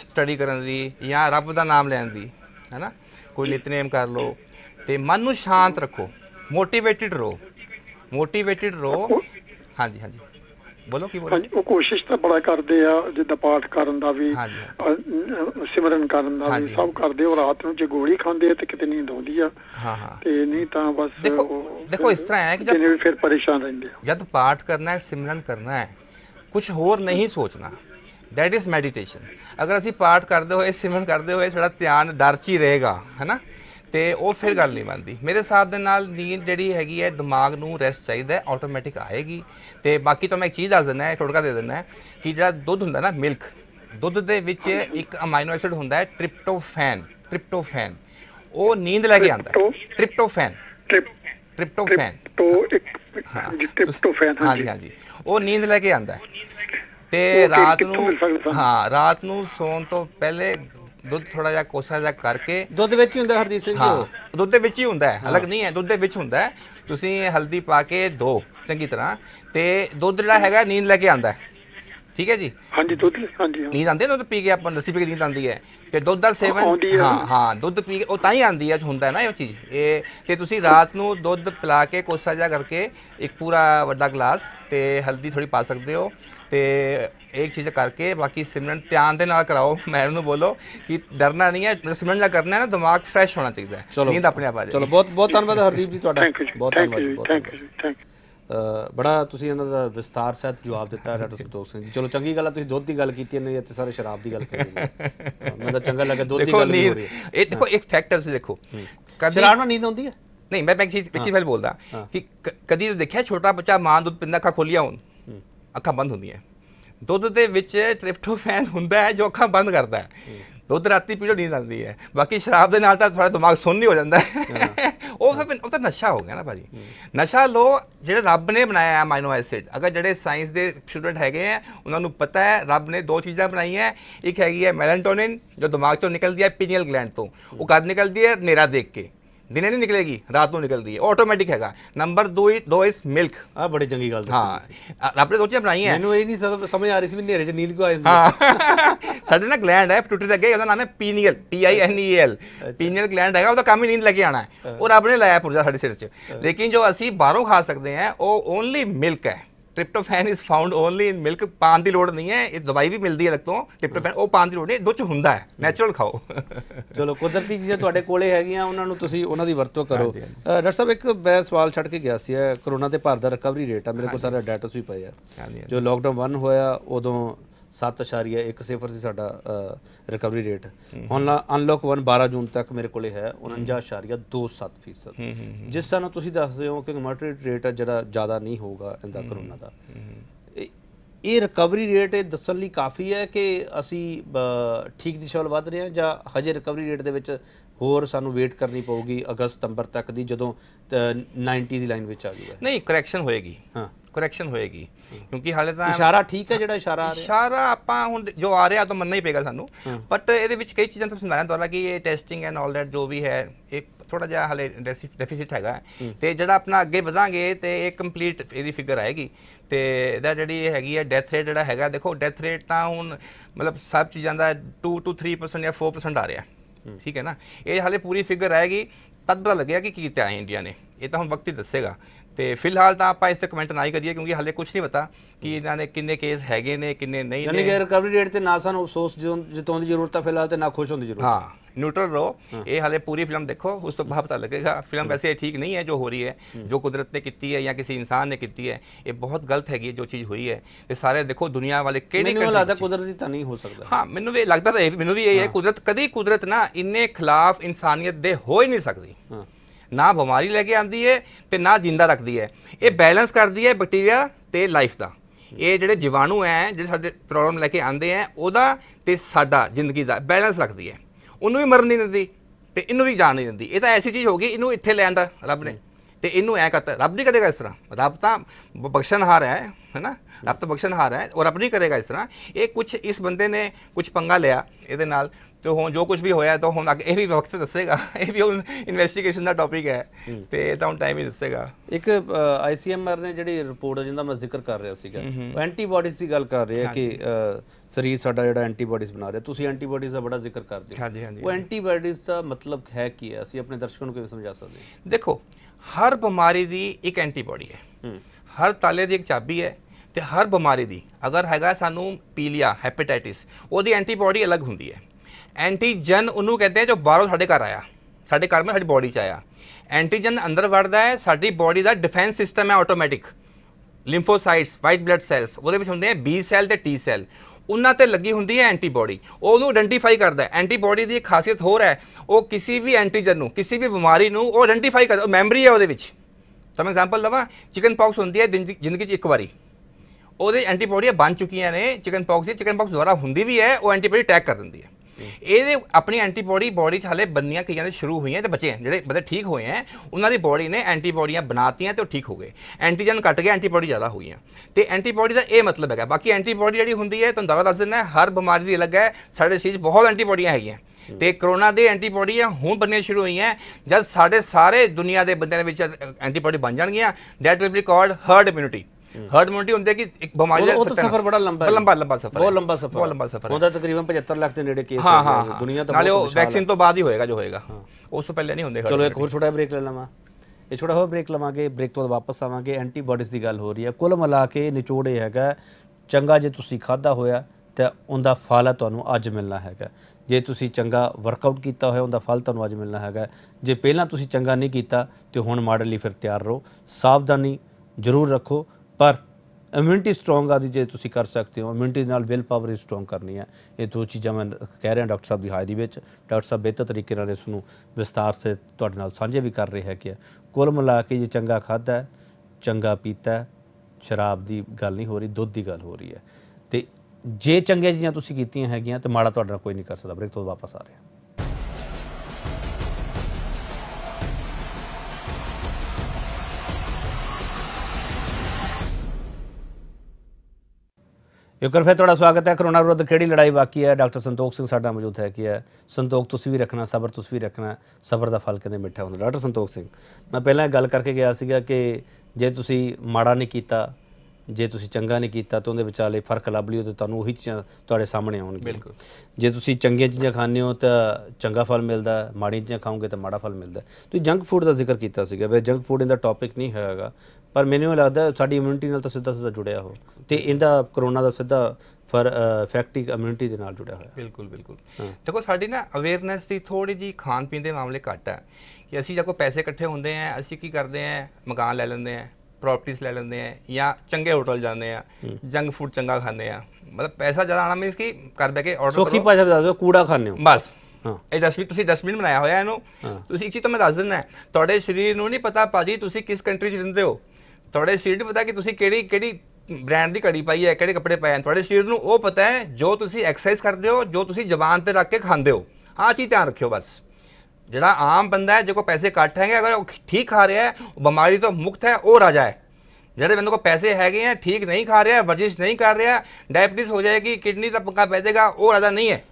ਸਟੱਡੀ ਕਰਨ ਦੀ ਜਾਂ ਰੱਬ ਦਾ ਨਾਮ ਲੈਣ ਦੀ ਹੈਨਾ ਕੋਈ ਨਿਤਨੇਮ ਕਰ ਲਓ ਤੇ ਮਨ ਨੂੰ ਸ਼ਾਂਤ ਰੱਖੋ ਮੋਟੀਵੇਟਿਡ ਰਹੋ ਮੋਟੀਵੇਟਿਡ ਰਹੋ ਹਾਂਜੀ ਹਾਂਜੀ ਬੋਲੋ ਕੀ ਬੋਲੋ ਹਾਂਜੀ ਉਹ ਕੋਸ਼ਿਸ਼ ਤਾਂ ਬੜਾ ਕਰਦੇ ਆ ਜਿੱਦਾਂ ਪਾਠ ਕਰਨ ਦਾ ਵੀ ਸਿਮਰਨ ਕਰਨ ਦਾ ਵੀ ਸਭ ਕਰਦੇ ਹੋ ਰਾਤ ਨੂੰ ਜੇ ਗੋਲੀ ਖਾਂਦੇ ਆ ਤੇ ਕਿਤੇ ਨੀਂਦ ਆਉਂਦੀ ਆ ਹਾਂ ਹਾਂ ਤੇ ਨਹੀਂ ਤਾਂ ਬਸ ਦੇਖੋ ਦੇਖੋ ਇਸ ਤਰ੍ਹਾਂ ਹੈ ਕਿ ਜਦ ਫਿਰ ਪਰੇਸ਼ਾਨ ਰਹਿੰਦੇ ਜਦ ਪਾਠ ਕਰਨਾ ਹੈ ਸਿਮਰਨ ਕਰਨਾ ਹੈ ਕੁਝ ਹੋਰ ਨਹੀਂ ਸੋਚਣਾ ਦੈਟ ਇਜ਼ ਮੈਡੀਟੇਸ਼ਨ ਅਗਰ ਅਸੀਂ ਪਾਠ ਕਰਦੇ ਹੋਏ ਸਿਮਰਨ ਕਰਦੇ ਹੋਏ ਥੋੜਾ ਧਿਆਨ ਦਰਚੀ ਰਹੇਗਾ ਹੈਨਾ ਤੇ ਉਹ ਫਿਰ ਗੱਲ ਨਹੀਂ ਬਣਦੀ ਮੇਰੇ ਸਾਥ ਦੇ ਨਾਲ ਨੀਂਦ ਜਿਹੜੀ ਹੈਗੀ ਹੈ ਦਿਮਾਗ ਨੂੰ ਰੈਸਟ ਚਾਹੀਦਾ ਹੈ ਆਟੋਮੈਟਿਕ ਆਏਗੀ ਤੇ ਬਾਕੀ ਤਾਂ ਮੈਂ ਇੱਕ ਚੀਜ਼ ਦੱਸ ਦਿੰਦਾ ਹੈ ਟੋਟਕਾ ਦੇ ਦਿੰਦਾ ਹੈ ਕਿ ਜਿਹੜਾ ਦੁੱਧ ਹੁੰਦਾ ਨਾ ਮਿਲਕ ਦੁੱਧ ਦੇ ਵਿੱਚ ਇੱਕ ਅਮਾਈਨੋ ਐਸਿਡ ਹੁੰਦਾ ਹੈ ਟ੍ਰਿਪਟੋਫੈਨ ਟ੍ਰਿਪਟੋਫੈਨ ਉਹ ਨੀਂਦ ਲੈ ਕੇ ਆਉਂਦਾ ਹੈ ਟ੍ਰਿਪਟੋਫੈਨ ਟ੍ਰਿਪਟੋਫੈਨ ਟ੍ਰਿਪਟੋਫੈਨ ਹਾਂਜੀ ਹਾਂਜੀ ਉਹ ਨੀਂਦ ਲੈ ਕੇ ਆਉਂਦਾ ਤੇ ਰਾਤ ਨੂੰ ਹਾਂ ਰਾਤ ਨੂੰ ਸੌਣ ਤੋਂ ਪਹਿਲੇ ਦੁੱਧ ਥੋੜਾ ਜਿਹਾ ਕੋਸਾ ਜਿਹਾ ਕਰਕੇ ਦੁੱਧ ਵਿੱਚ ਹੀ ਹੁੰਦਾ ਹਰਦੀਪ ਸਿੰਘ ਜੀ ਦੁੱਧ ਦੇ ਵਿੱਚ ਹੀ ਹੁੰਦਾ ਹੈ ਅਲੱਗ ਨਹੀਂ ਹੈ ਦੁੱਧ ਦੇ ਵਿੱਚ ਹੁੰਦਾ ਹੈ ਤੁਸੀਂ ਹਲਦੀ ਪਾ ਕੇ ਦੋ ਚੰਗੀ ਤਰ੍ਹਾਂ ਤੇ ਦੁੱਧ ਜਿਹੜਾ ਹੈਗਾ ਨੀਂਦ ਲੈ ਕੇ ਆਂਦਾ ਹੈ ਠੀਕ ਹੈ ਜੀ ਹਾਂਜੀ ਦੁੱਧ ਹਾਂਜੀ ਨੀਂਦ ਆਉਂਦੀ ਹੈ ਦੁੱਧ ਪੀ ਕੇ ਆਪਾਂ ਲੱਸੀ ਪੀ ਕੇ ਨੀਂਦ ਆਉਂਦੀ ਹੈ ਤੇ ਦੁੱਧ ਦਾ ਸੇਵਨ ਹਾਂ ਹਾਂ ਦੁੱਧ ਪੀ ਕੇ ਉਹ ਤਾਂ ਹੀ ਆਉਂਦੀ ਹੈ ਹੁੰਦਾ ਹੈ ਨਾ ਇਹ ਚੀਜ਼ ਇਹ ਤੇ ਤੁਸੀਂ ਰਾਤ ਨੂੰ ਦੁੱਧ ਪਿਲਾ ਕੇ ਕੋਸਾ ਜਿਹਾ ਕਰਕੇ ਇੱਕ ਪੂਰਾ ਵੱਡਾ ਗਲਾਸ ਤੇ ਹਲਦੀ ਥੋੜੀ ਪਾ ਸਕਦੇ ਹੋ ਤੇ ਇੱਕ ਚੀਜ਼ ਕਰਕੇ ਬਾਕੀ ਸਿਮਰਨ ਧਿਆਨ ਦੇ ਨਾਲ ਕਰਾਓ ਮੈਂ ਇਹਨੂੰ ਬੋਲੋ ਕਿ ਡਰਨਾ ਨਹੀਂ ਹੈ ਸਿਮਰਨ ਨਾਲ ਕਰਨਾ ਹੈ ਨਾ ਦਿਮਾਗ ਫਰੈਸ਼ ਹੋਣਾ ਚਾਹੀਦਾ ਹੈ ਨੀਂਦ ਆਪਣੇ ਆਪ ਆ ਜਾਏ ਚਲੋ ਬਹੁਤ ਬਹੁਤ ਧੰਨਵਾਦ ਹਰਦੀਪ ਜੀ ਤੁਹਾਡਾ ਬਹੁਤ ਧੰਨਵਾਦ ਥੈਂਕ ਯੂ ਥੈਂਕ ਯੂ ਬੜਾ ਤੁਸੀਂ ਇਹਨਾਂ ਦਾ ਵਿਸਤਾਰ ਸਹਿਤ ਜਵਾਬ ਦਿੱਤਾ ਡਾਕਟਰ ਸਤੋਖ ਸਿੰਘ ਜੀ ਚਲੋ ਚੰਗੀ ਗੱਲ ਆ ਤੁਸੀਂ ਦੁੱਧ ਦੀ ਗੱਲ ਕੀਤੀ ਨਹੀਂ ਇੱਥੇ ਸਾਰੇ ਸ਼ਰਾਬ ਦੀ ਗੱਲ ਕਰਦੇ ਮੈਨੂੰ ਤਾਂ ਚੰਗਾ ਲੱਗਾ ਦੁੱਧ ਦੀ ਗੱਲ ਹੋ ਰਹੀ ਹੈ ਇਹ ਦੇਖੋ ਇੱਕ ਫੈਕਟਰ ਤੁਸੀਂ ਦੇਖੋ ਕਦੀ ਸ਼ਰਾਬ ਨਾਲ ਨੀਂਦ ਆਉਂਦੀ ਹੈ ਨਹੀਂ ਮੈਂ ਮੈਂ ਪਿੱਛੇ ਚੀਜ਼ ਬੋਲਦਾ ਕਿ ਕਦੀ ਦੇਖਿਆ ਛੋਟਾ ਬੱਚਾ ਮਾਂ ਦੁੱਧ ਪਿੰਦਾ ਖਾ ਖੋਲਿਆ ਹੁਣ ਅੱਖਾਂ ਬੰਦ ਹੁੰਦੀਆਂ ਦੁੱਧ ਦੇ ਵਿੱਚ ਟ੍ਰਿਪਟੋਫੈਨ ਹੁੰਦਾ ਹੈ ਜੋ ਅੱਖਾਂ ਬੰਦ ਕਰਦਾ ਹੈ ਦੁੱਧ ਰਾਤੀ ਪੀਣੋਂ ਨਹੀਂ ਜਾਂਦੀ ਹੈ ਬਾਕੀ ਸ਼ਰਾਬ ਦੇ ਨਾਲ ਤਾਂ ਤੁਹਾਡਾ ਦਿਮਾਗ ਨਹੀਂ ਹੋ ਜਾਂਦਾ ਉਹ ਫਿਰ ਉਹ ਤਾਂ ਨਸ਼ਾ ਹੋ ਗਿਆ ਨਾ ਭਾਜੀ ਨਸ਼ਾ ਲੋ ਜਿਹੜੇ ਰੱਬ ਨੇ ਬਣਾਇਆ ਹੈ ਮਾਈਨੋ ਐਸਿਡ ਅਗਰ ਜਿਹੜੇ ਸਾਇੰਸ ਦੇ ਸਟੂਡੈਂਟ ਹੈਗੇ ਆ ਉਹਨਾਂ ਨੂੰ ਪਤਾ ਹੈ ਰੱਬ ਨੇ ਦੋ ਚੀਜ਼ਾਂ ਬਣਾਈਆਂ ਇੱਕ ਹੈਗੀ ਹੈ ਮੈਲਨਟੋਨਿਨ ਜੋ ਦਿਮਾਗ ਤੋਂ ਨਿਕਲਦੀ ਹੈ ਪੀਨੀਅਲ ਗਲੈਂਡ ਤੋਂ ਉਹ ਕਦ ਨਿਕਲਦੀ ਹੈ ਨੇਰਾ ਦੇਖ ਕੇ ਦਿਨੇ ਨਹੀਂ ਨਿਕਲੇਗੀ ਰਾਤ ਨੂੰ ਨਿਕਲਦੀ ਹੈ ਆਟੋਮੈਟਿਕ ਹੈਗਾ ਨੰਬਰ 2 2 ਇਜ਼ ਮਿਲਕ ਆ ਬੜੀ ਚੰਗੀ ਗੱਲ ਦੱਸੀ ਹਾਂ ਆਪਣੇ ਸੋਚਿਆ ਬਣਾਈ ਹੈ ਮੈਨੂੰ ਇਹ ਨਹੀਂ ਸਮਝ ਆ ਰਹੀ ਸੀ ਵੀ ਹਨੇਰੇ 'ਚ ਨੀਂਦ ਕਿਉਂ ਆ ਜਾਂਦੀ ਹਾਂ (laughs) ਸਾਡੇ ਨਾਲ ਗਲੈਂਡ ਹੈ ਪਿਟੂਟਰੀ ਦੇ ਅੱਗੇ ਉਹਦਾ ਨਾਮ ਹੈ ਪੀਨੀਅਲ ਪੀ ਆਈ ਐਨ ਈ ਐਲ ਪੀਨੀਅਲ ਗਲੈਂਡ ਹੈਗਾ ਉਹਦਾ ਕੰਮ ਹੀ ਨੀਂਦ ਲੈ ਕੇ ਆਣਾ ਹੈ ਔਰ ਆਪਣੇ ਲਾਇਆ ਪੁਰਜਾ ਸਾਡੇ ਸਿਰ 'ਚ ਲੇਕਿਨ ਜੋ ਅਸੀਂ ਬਾਹਰੋਂ ਖਾ ਸਕਦੇ ਹਾਂ ਉਹ ਓਨਲੀ ਮਿਲਕ ਹੈ tryptophan is found only in milk ਪਾਣ ਦੀ ਲੋੜ ਨਹੀਂ ਹੈ ਇਹ ਦਵਾਈ ਵੀ ਮਿਲਦੀ ਹੈ ਲਗਤੋਂ ਟ੍ਰਿਪਟੋਫੈਨ ਉਹ ਪਾਣ ਦੀ ਲੋੜ ਨਹੀਂ ਦੁੱਧ ਚ ਹੁੰਦਾ ਹੈ ਨੇਚਰਲ ਖਾਓ ਚਲੋ ਕੁਦਰਤੀ ਚੀਜ਼ਾਂ ਤੁਹਾਡੇ ਕੋਲੇ ਹੈਗੀਆਂ ਉਹਨਾਂ ਨੂੰ ਤੁਸੀਂ ਉਹਨਾਂ ਦੀ ਵਰਤੋਂ ਕਰੋ ਡਾਕਟਰ ਸਾਹਿਬ ਇੱਕ ਮੈਂ ਸਵਾਲ ਛੱਡ ਕੇ ਗਿਆ ਸੀ ਹੈ ਕਰੋਨਾ ਤੇ ਭਾਰ ਦਾ ਰਿਕਵਰੀ ਰੇਟ ਆ ਮੇਰੇ ਕੋਲ ਸਾਰਾ ਡਾਟਾ ਵੀ ਪਏ ਆ ਜੋ ਲਾਕਡਾਊਨ 1 ਹੋਇਆ ਉਦੋਂ 7.10 ਸੀ ਸਾਡਾ ਰਿਕਵਰੀ ਰੇਟ ਹੁਣ ਅਨਲੌਕ 1 12 ਜੂਨ ਤੱਕ ਮੇਰੇ ਕੋਲੇ ਹੈ 49.27% ਜਿਸ ਤਰ੍ਹਾਂ ਤੁਸੀਂ ਦੱਸਦੇ ਹੋ ਕਿ ਮਰਟਰੀ ਰੇਟ ਜਿਹੜਾ ਜ਼ਿਆਦਾ ਨਹੀਂ ਹੋਊਗਾ ਇਹਦਾ ਕਰੋਨਾ ਦਾ ਇਹ ਰਿਕਵਰੀ ਰੇਟ ਇਹ ਦੱਸਣ ਲਈ ਕਾਫੀ ਹੈ ਕਿ ਅਸੀਂ ਠੀਕ ਦਿਸ਼ਾ ਵੱਲ ਵਧ ਰਹੇ ਹਾਂ ਜਾਂ ਹਜੇ ਰਿਕਵਰੀ ਰੇਟ ਦੇ ਵਿੱਚ ਹੋਰ ਸਾਨੂੰ ਵੇਟ ਕਰਨੀ ਪਊਗੀ ਅਗਸਤ ਸਤੰਬਰ ਤੱਕ ਦੀ ਜਦੋਂ 90 ਦੀ ਲਾਈਨ ਵਿੱਚ ਆ ਜੂਗਾ ਨਹੀਂ ਕਰੈਕਸ਼ਨ ਹੋਏਗੀ ਹਾਂ ਕਰੈਕਸ਼ਨ ਹੋਏਗੀ ਕਿਉਂਕਿ ਹਾਲੇ ਤਾਂ ਇਸ਼ਾਰਾ ਠੀਕ ਹੈ ਜਿਹੜਾ ਇਸ਼ਾਰਾ ਆ ਰਿਹਾ ਇਸ਼ਾਰਾ ਆਪਾਂ ਹੁਣ ਜੋ ਆ ਰਿਹਾ ਤਾਂ ਮੰਨਣਾ ਹੀ ਪਏਗਾ ਸਾਨੂੰ ਬਟ ਇਹਦੇ ਵਿੱਚ ਕਈ ਚੀਜ਼ਾਂ ਤੁਸੀਂ ਸਮਝਾਣਾ ਦੁਆਰਾ ਕਿ ਇਹ ਟੈਸਟਿੰਗ ਐਂਡ ਆਲ ਦੈਟ ਜੋ ਵੀ ਹੈ ਇਹ ਥੋੜਾ ਜਿਹਾ ਹਲੇ ਡੈਫਿਸਿਟ ਹੈਗਾ ਤੇ ਜਿਹੜਾ ਆਪਣਾ ਅੱਗੇ ਵਧਾਂਗੇ ਤੇ ਇਹ ਕੰਪਲੀਟ ਇਹਦੀ ਫਿਗਰ ਆਏਗੀ ਤੇ ਇਹਦਾ ਜਿਹੜੀ ਹੈਗੀ ਹੈ ਡੈਥ ਰੇਟ ਜਿਹੜਾ ਹੈਗਾ ਦੇਖੋ ਡੈਥ ਰੇਟ ਤਾਂ ਹੁਣ ਮਤਲਬ ਸਭ ਚੀਜ਼ਾਂ ਦਾ 2 ਟੂ 3% ਜਾਂ 4% ਆ ਰਿਹਾ ਠੀਕ ਹੈ ਨਾ ਇਹ ਹਾਲੇ ਪੂਰੀ ਫਿਗਰ ਆਏਗੀ ਤਦ ਪਤਾ ਲੱਗਿਆ ਕਿ ਕੀ ਕੀਤਾ ਹੈ ਇੰਡੀਆ ਨੇ ਇਹ ਤਾਂ ਹੁਣ ਵਕਤ ਹੀ ਦੱਸੇਗਾ ਤੇ ਫਿਲਹਾਲ ਤਾਂ ਆਪਾਂ ਇਸ ਤੇ ਕਮੈਂਟ ਨਾ ਹੀ ਕਰੀਏ ਕਿਉਂਕਿ ਹਲੇ ਕੁਝ ਨਹੀਂ ਪਤਾ ਕਿ ਇਹਨਾਂ ਨੇ ਕਿੰਨੇ ਕੇਸ ਹੈਗੇ ਨੇ ਕਿੰਨੇ ਨਹੀਂ ਨੇ ਯਾਨੀ ਕਿ ਰਿਕਵਰੀ ਰੇਟ ਤੇ ਨਾ ਸਾਨੂੰ ਅਫਸੋਸ ਜਿਤਾਉਣ ਦੀ ਜ਼ਰੂਰਤ ਹੈ ਫਿਲਹਾਲ ਤੇ ਨਾ ਖੁਸ਼ ਹੋਣ ਦੀ ਜ਼ਰੂਰਤ ਹਾਂ ਨਿਊਟਰਲ ਰੋ ਇਹ ये ਪੂਰੀ ਫਿਲਮ ਦੇਖੋ ਉਸ ਤੋਂ ਬਾਅਦ पता ਲੱਗੇਗਾ ਫਿਲਮ ਵੈਸੇ ਠੀਕ ਨਹੀਂ ਹੈ ਜੋ ਹੋ ਰਹੀ ਹੈ ਜੋ ਕੁਦਰਤ ਨੇ ਕੀਤੀ ਹੈ ਜਾਂ ਕਿਸੇ ਇਨਸਾਨ ਨੇ ਕੀਤੀ ਹੈ ਇਹ ਬਹੁਤ ਗਲਤ ਹੈਗੀ ਜੋ ਚੀਜ਼ ਹੋਈ ਹੈ ਤੇ ਸਾਰੇ ਦੇਖੋ ਦੁਨੀਆ ਵਾਲੇ ਕਿਹੜੇ ਮੈਨੂੰ ਲੱਗਦਾ ਕੁਦਰਤੀ ਤਾਂ ਨਹੀਂ ਹੋ ਸਕਦਾ ਹਾਂ ਮੈਨੂੰ ਵੀ ਲੱਗਦਾ ਤਾਂ ਇਹ ਮੈਨੂੰ ਵੀ ਇਹ ਹੈ ਕੁਦਰਤ ਕਦੀ ਕੁਦਰਤ ਨਾ ਇੰਨੇ ਖਿਲਾਫ ਇਨਸਾਨੀਅਤ ਦੇ ਹੋ ਹੀ ਨਹੀਂ ਸਕਦੀ ਨਾ ਬਿਮਾਰੀ ਲੈ ਕੇ ਆਂਦੀ ਹੈ ਤੇ ਨਾ ਜਿੰਦਾ ਰੱਖਦੀ ਹੈ ਇਹ ਬੈਲੈਂਸ ਕਰਦੀ ਹੈ ਬੈਕਟੀਰੀਆ ਤੇ ਲਾਈਫ ਦਾ ਇਹ ਜਿਹੜੇ ਜੀਵਾਣੂ ਐ ਜਿਹੜੇ ਸਾਡੇ ਪ੍ਰੋਬਲਮ ਲੈ ਕੇ ਆਂਦੇ ਐ ਉਹਦਾ ਤੇ ਸਾਡਾ ਜ਼ਿੰਦਗੀ ਦਾ ਬੈਲੈਂਸ ਰੱਖਦੀ ਹੈ ਉਹਨੂੰ ਵੀ ਮਰਨ ਨਹੀਂ ਦਿੰਦੀ ਤੇ ਇਹਨੂੰ ਵੀ ਜਾਣ ਨਹੀਂ ਦਿੰਦੀ ਇਹ ਤਾਂ ਐਸੀ ਚੀਜ਼ ਹੋ ਗਈ ਇਹਨੂੰ ਇੱਥੇ ਲੈਣ ਦਾ ਰੱਬ ਨੇ ਤੇ ਇਹਨੂੰ ਐ ਕਰਤਾ ਰੱਬ ਨਹੀਂ ਕਰੇਗਾ ਇਸ ਤਰ੍ਹਾਂ ਰੱਬ ਤਾਂ ਬਖਸ਼ਣਹਾਰ ਹੈ ਹੈਨਾ ਰੱਬ ਤਾਂ ਬਖਸ਼ਣਹਾਰ ਹੈ ਔਰ ਰੱਬ ਨਹੀਂ ਕਰੇਗਾ ਇਸ ਤਰ੍ਹਾਂ ਇਹ ਕੁਝ ਇਸ ਬੰਦੇ ਨੇ ਕੁਝ ਪੰਗਾ ਲਿਆ ਇਹਦੇ ਨਾਲ ਤੇ ਹੁਣ ਜੋ ਕੁਝ ਵੀ ਹੋਇਆ ਤਾਂ ਹੁਣ ਇਹ ਵੀ ਵਕਤ ਦੱਸੇਗਾ ਇਹ ਵੀ ਇਨਵੈਸਟੀਗੇਸ਼ਨ ਦਾ ਟੌਪਿਕ ਹੈ ਤੇ ਤਾਂ ਹੁਣ ਟਾਈਮ ਹੀ ਦੱਸੇਗਾ ਇੱਕ ਆਈਸੀਐਮਆਰ ਨੇ ਜਿਹੜੀ ਰਿਪੋਰਟ ਹੈ ਜਿੰਦਾ ਮੈਂ ਜ਼ਿਕਰ ਕਰ ਰਿਹਾ ਸੀਗਾ ਐਂਟੀਬਾਡੀਜ਼ ਦੀ ਗੱਲ ਕਰ ਰਿਹਾ ਕਿ ਸਰੀਰ ਸਾਡਾ ਜਿਹੜਾ ਐਂਟੀਬਾਡੀਜ਼ ਬਣਾ ਰਿਹਾ ਤੁਸੀਂ ਐਂਟੀਬਾਡੀਜ਼ ਦਾ ਬੜਾ ਜ਼ਿਕਰ ਕਰਦੇ ਹੋ ਹਾਂਜੀ ਹਾਂਜੀ ਉਹ ਐਂਟੀਬਾਡੀਜ਼ ਦਾ ਮਤਲਬ ਹੈ ਕੀ ਹੈ ਅਸੀਂ ਆਪਣੇ ਦਰਸ਼ਕਾਂ ਨੂੰ ਕਿਵੇਂ ਸਮਝਾ ਸਕਦੇ ਹਾਂ ਦੇਖੋ ਹਰ ਬਿਮਾਰੀ ਦੀ ਇੱਕ ਐਂਟੀਬਾਡੀ ਹੈ ਹਰ ਤਾਲੇ ਦੀ ਇੱਕ ਚਾਬੀ ਹੈ ਤੇ ਹਰ ਬਿਮਾਰੀ ਦੀ ਅਗਰ ਹੈਗਾ ਸਾਨੂੰ ਪੀਲੀਆ ਹੈਪੇਟਾਈਟਿਸ ਉਹਦੀ ਐਂਟੀਬਾਡੀ ਅਲੱਗ ਹੁੰਦੀ ਹੈ ਐਂਟੀਜਨ ਉਹਨੂੰ ਕਹਿੰਦੇ ਆ ਜੋ ਬਾਹਰੋਂ ਸਾਡੇ ਘਰ ਆਇਆ ਸਾਡੇ ਘਰ ਮੇ ਸਾਡੀ ਬਾਡੀ ਚ ਆਇਆ ਐਂਟੀਜਨ ਅੰਦਰ ਵੜਦਾ ਹੈ ਸਾਡੀ ਬਾਡੀ ਦਾ ਡਿਫੈਂਸ ਸਿਸਟਮ ਹੈ automatic lymphocytes white blood cells ਉਹਦੇ ਵਿੱਚ ਹੁੰਦੇ ਆ ਬੀ ਸੈਲ ਤੇ ਟੀ ਸੈਲ ਉਹਨਾਂ ਤੇ ਲੱਗੀ ਹੁੰਦੀ ਹੈ ਐਂਟੀਬਾਡੀ ਉਹਨੂੰ ਆਇਡੈਂਟੀਫਾਈ ਕਰਦਾ ਹੈ ਐਂਟੀਬਾਡੀ ਦੀ ਇੱਕ ਖਾਸੀਅਤ ਹੋਰ ਹੈ ਉਹ ਕਿਸੇ ਵੀ ਐਂਟੀਜਨ ਨੂੰ ਕਿਸੇ ਵੀ ਬਿਮਾਰੀ ਨੂੰ ਉਹ ਆਇਡੈਂਟੀਫਾਈ ਕਰਦਾ ਮੈਮਰੀ ਹੈ ਉਹਦੇ ਵਿੱਚ ਤਾਂ ਮੈਂ ਐਗਜ਼ਾਮਪਲ ਲਵਾਂ ਚਿਕਨ ਪੌਕਸ ਹੁੰਦੀ ਹੈ ਜ਼ਿੰਦਗੀ 'ਚ ਇੱਕ ਵਾਰੀ ਉਹਦੇ ਐਂਟੀਬਾਡੀਆਂ ਬਣ ਚੁੱਕੀਆਂ ਨੇ ਚਿਕਨ ਪੌਕਸ ਦੀ ਚਿਕਨ ਪੌਕਸ ਦੁਆਰਾ ਹੁੰਦੀ ਵੀ ਹੈ ਉਹ ਐਂਟੀਬਾਡੀ ਅਟੈਕ ਕਰ ਦਿੰਦੀ ਹੈ ਇਹਦੇ ਆਪਣੀ ਐਂਟੀਬਾਡੀ ਬਾਡੀ 'ਚ ਹਲੇ ਬੰਨੀਆਂ ਕਈਆਂ ਦੇ ਸ਼ੁਰੂ ਹੋਈਆਂ ਤੇ ਬਚੇ ਜਿਹੜੇ ਬੰਦੇ ਠੀਕ ਹੋਏ ਆ ਉਹਨਾਂ ਦੀ ਬਾਡੀ ਨੇ ਐਂਟੀਬਾਡੀਆਂ ਬਣਾਤੀਆਂ ਤੇ ਉਹ ਠੀਕ ਹੋ ਗਏ ਐਂਟੀਜਨ ਕੱਟ ਗਿਆ ਐਂਟੀਬਾਡੀ ਜ਼ਿਆਦਾ ਹੋਈਆਂ ਤੇ ਐਂਟੀਬਾਡੀ ਦਾ ਇਹ ਮਤਲਬ ਹੈਗਾ ਬਾਕੀ ਐਂਟੀਬਾਡੀ ਜਿਹੜੀ ਹੁੰਦੀ ਹੈ ਤੁਹਾਨੂੰ ਦਾਦਾ ਦੱਸ ਦਿੰਦਾ ਹਰ ਬਿਮਾਰੀ ਦੀ ਅਲੱਗ ਹੈ ਸਾਡੇ ਸੀਜ ਬਹੁਤ ਐਂਟੀਬਾਡੀਆਂ ਹੈਗੀਆਂ ਤੇ ਕਰੋਨਾ ਦੇ ਐਂਟੀਬਾਡੀਆਂ ਹੁਣ ਬਣਨੇ ਸ਼ੁਰੂ ਹੋਈਆਂ ਜਦ ਸਾਡੇ ਸਾਰੇ ਦੁਨੀਆ ਦੇ ਬੰਦਿਆਂ ਦੇ ਵਿੱਚ ਐਂਟੀਬਾਡੀ ਬਣ ਜਾਣਗੀਆਂ that will be called herd immunity herd immunity ਹੁੰਦੀ ਹੈ ਕਿ ਇੱਕ ਬਿਮਾਰੀ ਦਾ ਸਫਰ ਬੜਾ ਲੰਬਾ ਹੈ ਲੰਬਾ ਲੰਬਾ ਸਫਰ ਬਹੁਤ ਲੰਬਾ ਸਫਰ ਬਹੁਤ ਲੰਬਾ ਸਫਰ ਉਹਦਾ ਤਕਰੀਬਨ 75 ਲੱਖ ਦੇ ਨੇੜੇ ਕੇਸ ਹਾਂ ਹਾਂ ਦੁਨੀਆ ਤਾਂ ਨਾਲੇ ਉਹ ਵੈਕਸੀਨ ਤੋਂ ਬਾਅਦ ਹੀ ਹੋਏਗਾ ਜੋ ਹੋਏਗਾ ਉਸ ਤੋਂ ਪਹਿਲੇ ਨਹੀਂ ਹੁੰਦੇ ਚਲੋ ਇੱਕ ਹੋਰ ਛੋਟਾ ਬ੍ਰੇਕ ਲੈ ਲਵਾਂ ਇਹ ਛੋਟਾ ਹੋਰ ਬ੍ਰੇਕ ਲਵਾਂਗੇ ਬ੍ਰੇਕ ਤੋਂ ਵਾਪਸ ਆਵਾਂਗੇ ਐਂਟੀਬਾਡੀਜ਼ ਦੀ ਗੱਲ ਹੋ ਰਹੀ ਹੈ ਕੁੱਲ ਮਿਲਾ ਕੇ ਨਿਚੋੜੇ ਹੈਗਾ ਚੰਗਾ ਜੇ ਤੁਸੀਂ ਖਾਦਾ ਹੋਇਆ ਤਾਂ ਉਹਦਾ ਫਲ ਤੁਹਾਨੂੰ ਅੱਜ ਮਿਲਣਾ ਹੈਗਾ ਜੇ ਤੁਸੀਂ ਚੰਗਾ ਵਰਕਆਊਟ ਕੀਤਾ ਹੋਇਆ ਉਹਦਾ ਫਲ ਤੁਹਾਨੂੰ ਅੱਜ ਮਿਲਣਾ ਹੈਗਾ ਜੇ ਪਹਿਲਾਂ ਤੁਸੀਂ ਚੰਗਾ ਨਹੀਂ ਕੀਤਾ ਤੇ ਹੁਣ ਮਾਡਲ ਲਈ ਫਿਰ ਤਿਆਰ ਰਹੋ ਸਾਵਧਾਨੀ ਜ਼ਰੂਰ ਰੱਖੋ ਪਰ ਇਮਿਊਨਿਟੀ ਸਟਰੋਂਗ ਆ ਦੀ ਜੇ ਤੁਸੀਂ ਕਰ ਸਕਦੇ ਹੋ ਇਮਿਊਨਿਟੀ ਨਾਲ ਵਿਲ ਪਾਵਰ ਇਸ ਸਟਰੋਂਗ ਕਰਨੀ ਹੈ ਇਹ ਦੋ ਚੀਜ਼ਾਂ ਮੈਂ ਕਹਿ ਰਿਹਾ ਡਾਕਟਰ ਸਾਹਿਬ ਦੀ ਹਾਜ਼ਰੀ ਵਿੱਚ ਡਾਕਟਰ ਸਾਹਿਬ ਬਿਹਤਰ ਤਰੀਕੇ ਨਾਲ ਇਸ ਨੂੰ ਵਿਸਤਾਰ ਸੇ ਤੁਹਾਡੇ ਨਾਲ ਸਾਂਝੇ ਵੀ ਕਰ ਰਹੇ ਹੈ ਕਿ ਕੁੱਲ ਮਿਲਾ ਕੇ ਜੇ ਚੰਗਾ ਖਾਦਾ ਹੈ ਚੰਗਾ ਪੀਤਾ ਹੈ ਸ਼ਰਾਬ ਦੀ ਗੱਲ ਨਹੀਂ ਹੋ ਰਹੀ ਦੁੱਧ ਦੀ ਗੱਲ ਹੋ ਰਹੀ ਹੈ ਤੇ ਜੇ ਚੰਗੇ ਜੀਆਂ ਤੁਸੀਂ ਕੀਤੀਆਂ ਹੈਗੀਆਂ ਤੇ ਮਾੜਾ ਤੁਹਾਡਾ ਕੋਈ ਨਹੀਂ ਕਰ ਸਕਦਾ ਬ੍ਰੇਕ ਤੋਂ ਵਾਪਸ ਆ ਰਿਹਾ ਯੋਕਰ ਫੇ ਤੁਹਾਡਾ ਸਵਾਗਤ ਹੈ ਕਰੋਨਾ ਵਿਰੁੱਧ ਕਿਹੜੀ ਲੜਾਈ ਬਾਕੀ ਹੈ ਡਾਕਟਰ ਸੰਤੋਖ ਸਿੰਘ ਸਾਡਾ ਮੌਜੂਦ ਹੈ ਕਿ ਹੈ ਸੰਤੋਖ ਤੁਸੀਂ ਵੀ ਰੱਖਣਾ ਸਬਰ ਤੁਸੀਂ ਵੀ ਰੱਖਣਾ ਸਬਰ ਦਾ ਫਲ ਕਹਿੰਦੇ ਮਿੱਠਾ ਹੁੰਦਾ ਡਾਕਟਰ ਸੰਤੋਖ ਸਿੰਘ ਮੈਂ ਪਹਿਲਾਂ ਗੱਲ ਕਰਕੇ ਗਿਆ ਸੀਗਾ ਕਿ ਜੇ ਤੁਸੀਂ ਮਾੜਾ ਨਹੀਂ ਕੀਤਾ ਜੇ ਤੁਸੀਂ ਚੰਗਾ ਨਹੀਂ ਕੀਤਾ ਤਾਂ ਉਹਦੇ ਵਿਚਾਲੇ ਫਰਕ ਲੱਭ ਲਿਓ ਤੇ ਤੁਹਾਨੂੰ ਉਹੀ ਚੀਜ਼ਾਂ ਤੁਹਾਡੇ ਸਾਹਮਣੇ ਆਉਣਗੀਆਂ ਬਿਲਕੁਲ ਜੇ ਤੁਸੀਂ ਚੰਗੀਆਂ ਚੀਜ਼ਾਂ ਖਾਣੇ ਹੋ ਤਾਂ ਚੰਗਾ ਫਲ ਮਿਲਦਾ ਮਾੜੀਆਂ ਚੀਜ਼ਾਂ ਖਾਓਗੇ ਤਾਂ ਮਾੜਾ ਫਲ ਮਿਲਦਾ ਤੁਸੀਂ ਜੰਕ ਫੂਡ ਦਾ ਜ਼ਿਕਰ ਕੀਤਾ ਸੀਗਾ ਵੇ ਜੰਕ ਫੂਡ ਇਹਦਾ ਟੌਪਿਕ ਨਹੀਂ ਹੈਗਾ ਪਰ ਮੈਨੂੰ ਲੱਗਦਾ ਸਾਡੀ ਇਮਿਊਨਿਟੀ ਨਾਲ ਤਾਂ ਸਿੱਧਾ ਸਿੱਧਾ ਜੁੜਿਆ ਹੋ ਤੇ ਇਹਦਾ ਕਰੋਨਾ ਦਾ ਸਿੱਧਾ ਫਰ ਫੈਕਟਿਕ ਇਮਿਊਨਿਟੀ ਦੇ ਨਾਲ ਜੁੜਿਆ ਹੋਇਆ ਬਿਲਕੁਲ ਬਿਲਕੁਲ ਦੇਖੋ ਸਾਡੀ ਨਾ ਅਵੇਅਰਨੈਸ ਦੀ ਥੋੜੀ ਜੀ ਖਾਣ ਪੀਣ ਦੇ ਮਾਮਲੇ ਘੱਟ ਹੈ ਕਿ ਅਸੀਂ ਜਦੋਂ ਪੈਸੇ ਇਕੱਠੇ ਹੁੰਦੇ ਆ ਅਸੀਂ ਕੀ ਕਰਦੇ ਆ ਮਕਾਨ ਲੈ ਲੈਂਦੇ ਆ ਪ੍ਰੋਪਰਟੀਆਂ ਲੈ ਲੈਂਦੇ ਆ ਜਾਂ ਚੰਗੇ ਹੋਟਲ ਜਾਂਦੇ ਆ ਜੰਗ ਫੂਡ ਚੰਗਾ ਖਾਂਦੇ ਆ ਮਤਲਬ ਪੈਸਾ ਜ਼ਿਆਦਾ ਆਣਾ ਮੀਨਸ ਕਿ ਕਰ ਬੈ ਕੇ ਆਰਡਰ ਕਰੋ ਸੋਖੀ ਭਾਸ਼ਾ ਦੱਸ ਦਿਓ ਕੂੜਾ ਖਾਂਦੇ ਹੋ ਬਸ ਹਾਂ ਇਹ ਡਸਟਬਿਨ ਤੁਸੀਂ ਡਸਟਬਿਨ ਬਣਾਇਆ ਹੋਇਆ ਇਹਨੂੰ ਤੁਸੀਂ ਇੱਕ ਚੀਜ਼ ਤਾਂ ਮੈਂ ਦੱਸ ਦਿੰਦਾ ਤੁਹਾਡੇ ਸਰੀਰ ਨੂੰ ਨਹੀਂ ਪਤਾ ਭਾਜੀ ਤੁਸੀਂ ਕਿਸ ਕੰਟਰੀ 'ਚ ਰਹਿੰਦੇ ਹੋ ਤੁਹਾਡੇ ਸਰੀਰ ਨੂੰ ਪਤਾ ਕਿ ਤੁਸੀਂ ਕਿਹੜੀ ਕਿਹੜੀ ਬ੍ਰਾਂਡ ਦੀ ਘੜੀ ਪਾਈ ਹੈ ਕਿਹੜੇ ਕੱਪੜੇ ਪਾਏ ਹਨ ਤੁਹਾਡੇ ਸਰੀਰ ਨੂੰ ਉਹ ਪਤਾ ਹੈ ਜੋ ਤੁਸੀਂ ਐਕਸਰਸਾਈਜ਼ ਕਰਦੇ ਹੋ ਜੋ ਤੁਸੀਂ ਜ਼ਬਾਨ ਤੇ ਰੱਖ ਕੇ ਖਾਂਦੇ ਹੋ ਆ ਚੀਜ਼ ਧਿਆਨ ਰੱਖਿਓ ਬਸ ਜਿਹੜਾ ਆਮ ਬੰਦਾ ਹੈ ਜੇ ਕੋ ਪੈਸੇ ਘੱਟ ਹੈਗੇ ਅਗਰ ਉਹ ਠੀਕ ਖਾ ਰਿਹਾ ਹੈ ਬਿਮਾਰੀ ਤੋਂ ਮੁਕਤ ਹੈ ਉਹ ਰਾਜਾ ਹੈ ਜਿਹੜੇ ਬੰਦੇ ਕੋ ਪੈਸੇ ਹੈਗੇ ਆ ਠੀਕ ਨਹੀਂ ਖਾ ਰਿਹਾ ਵਰਜਿਸ਼ ਨਹੀਂ ਕਰ ਰਿਹਾ ਡਾਇਬੀਟਿਸ ਹੋ ਜਾਏਗੀ ਕਿਡਨੀ ਦਾ ਪੰਗਾ ਪੈ ਜਾਏਗਾ ਉਹ ਰਾਜਾ ਨਹੀਂ ਹੈ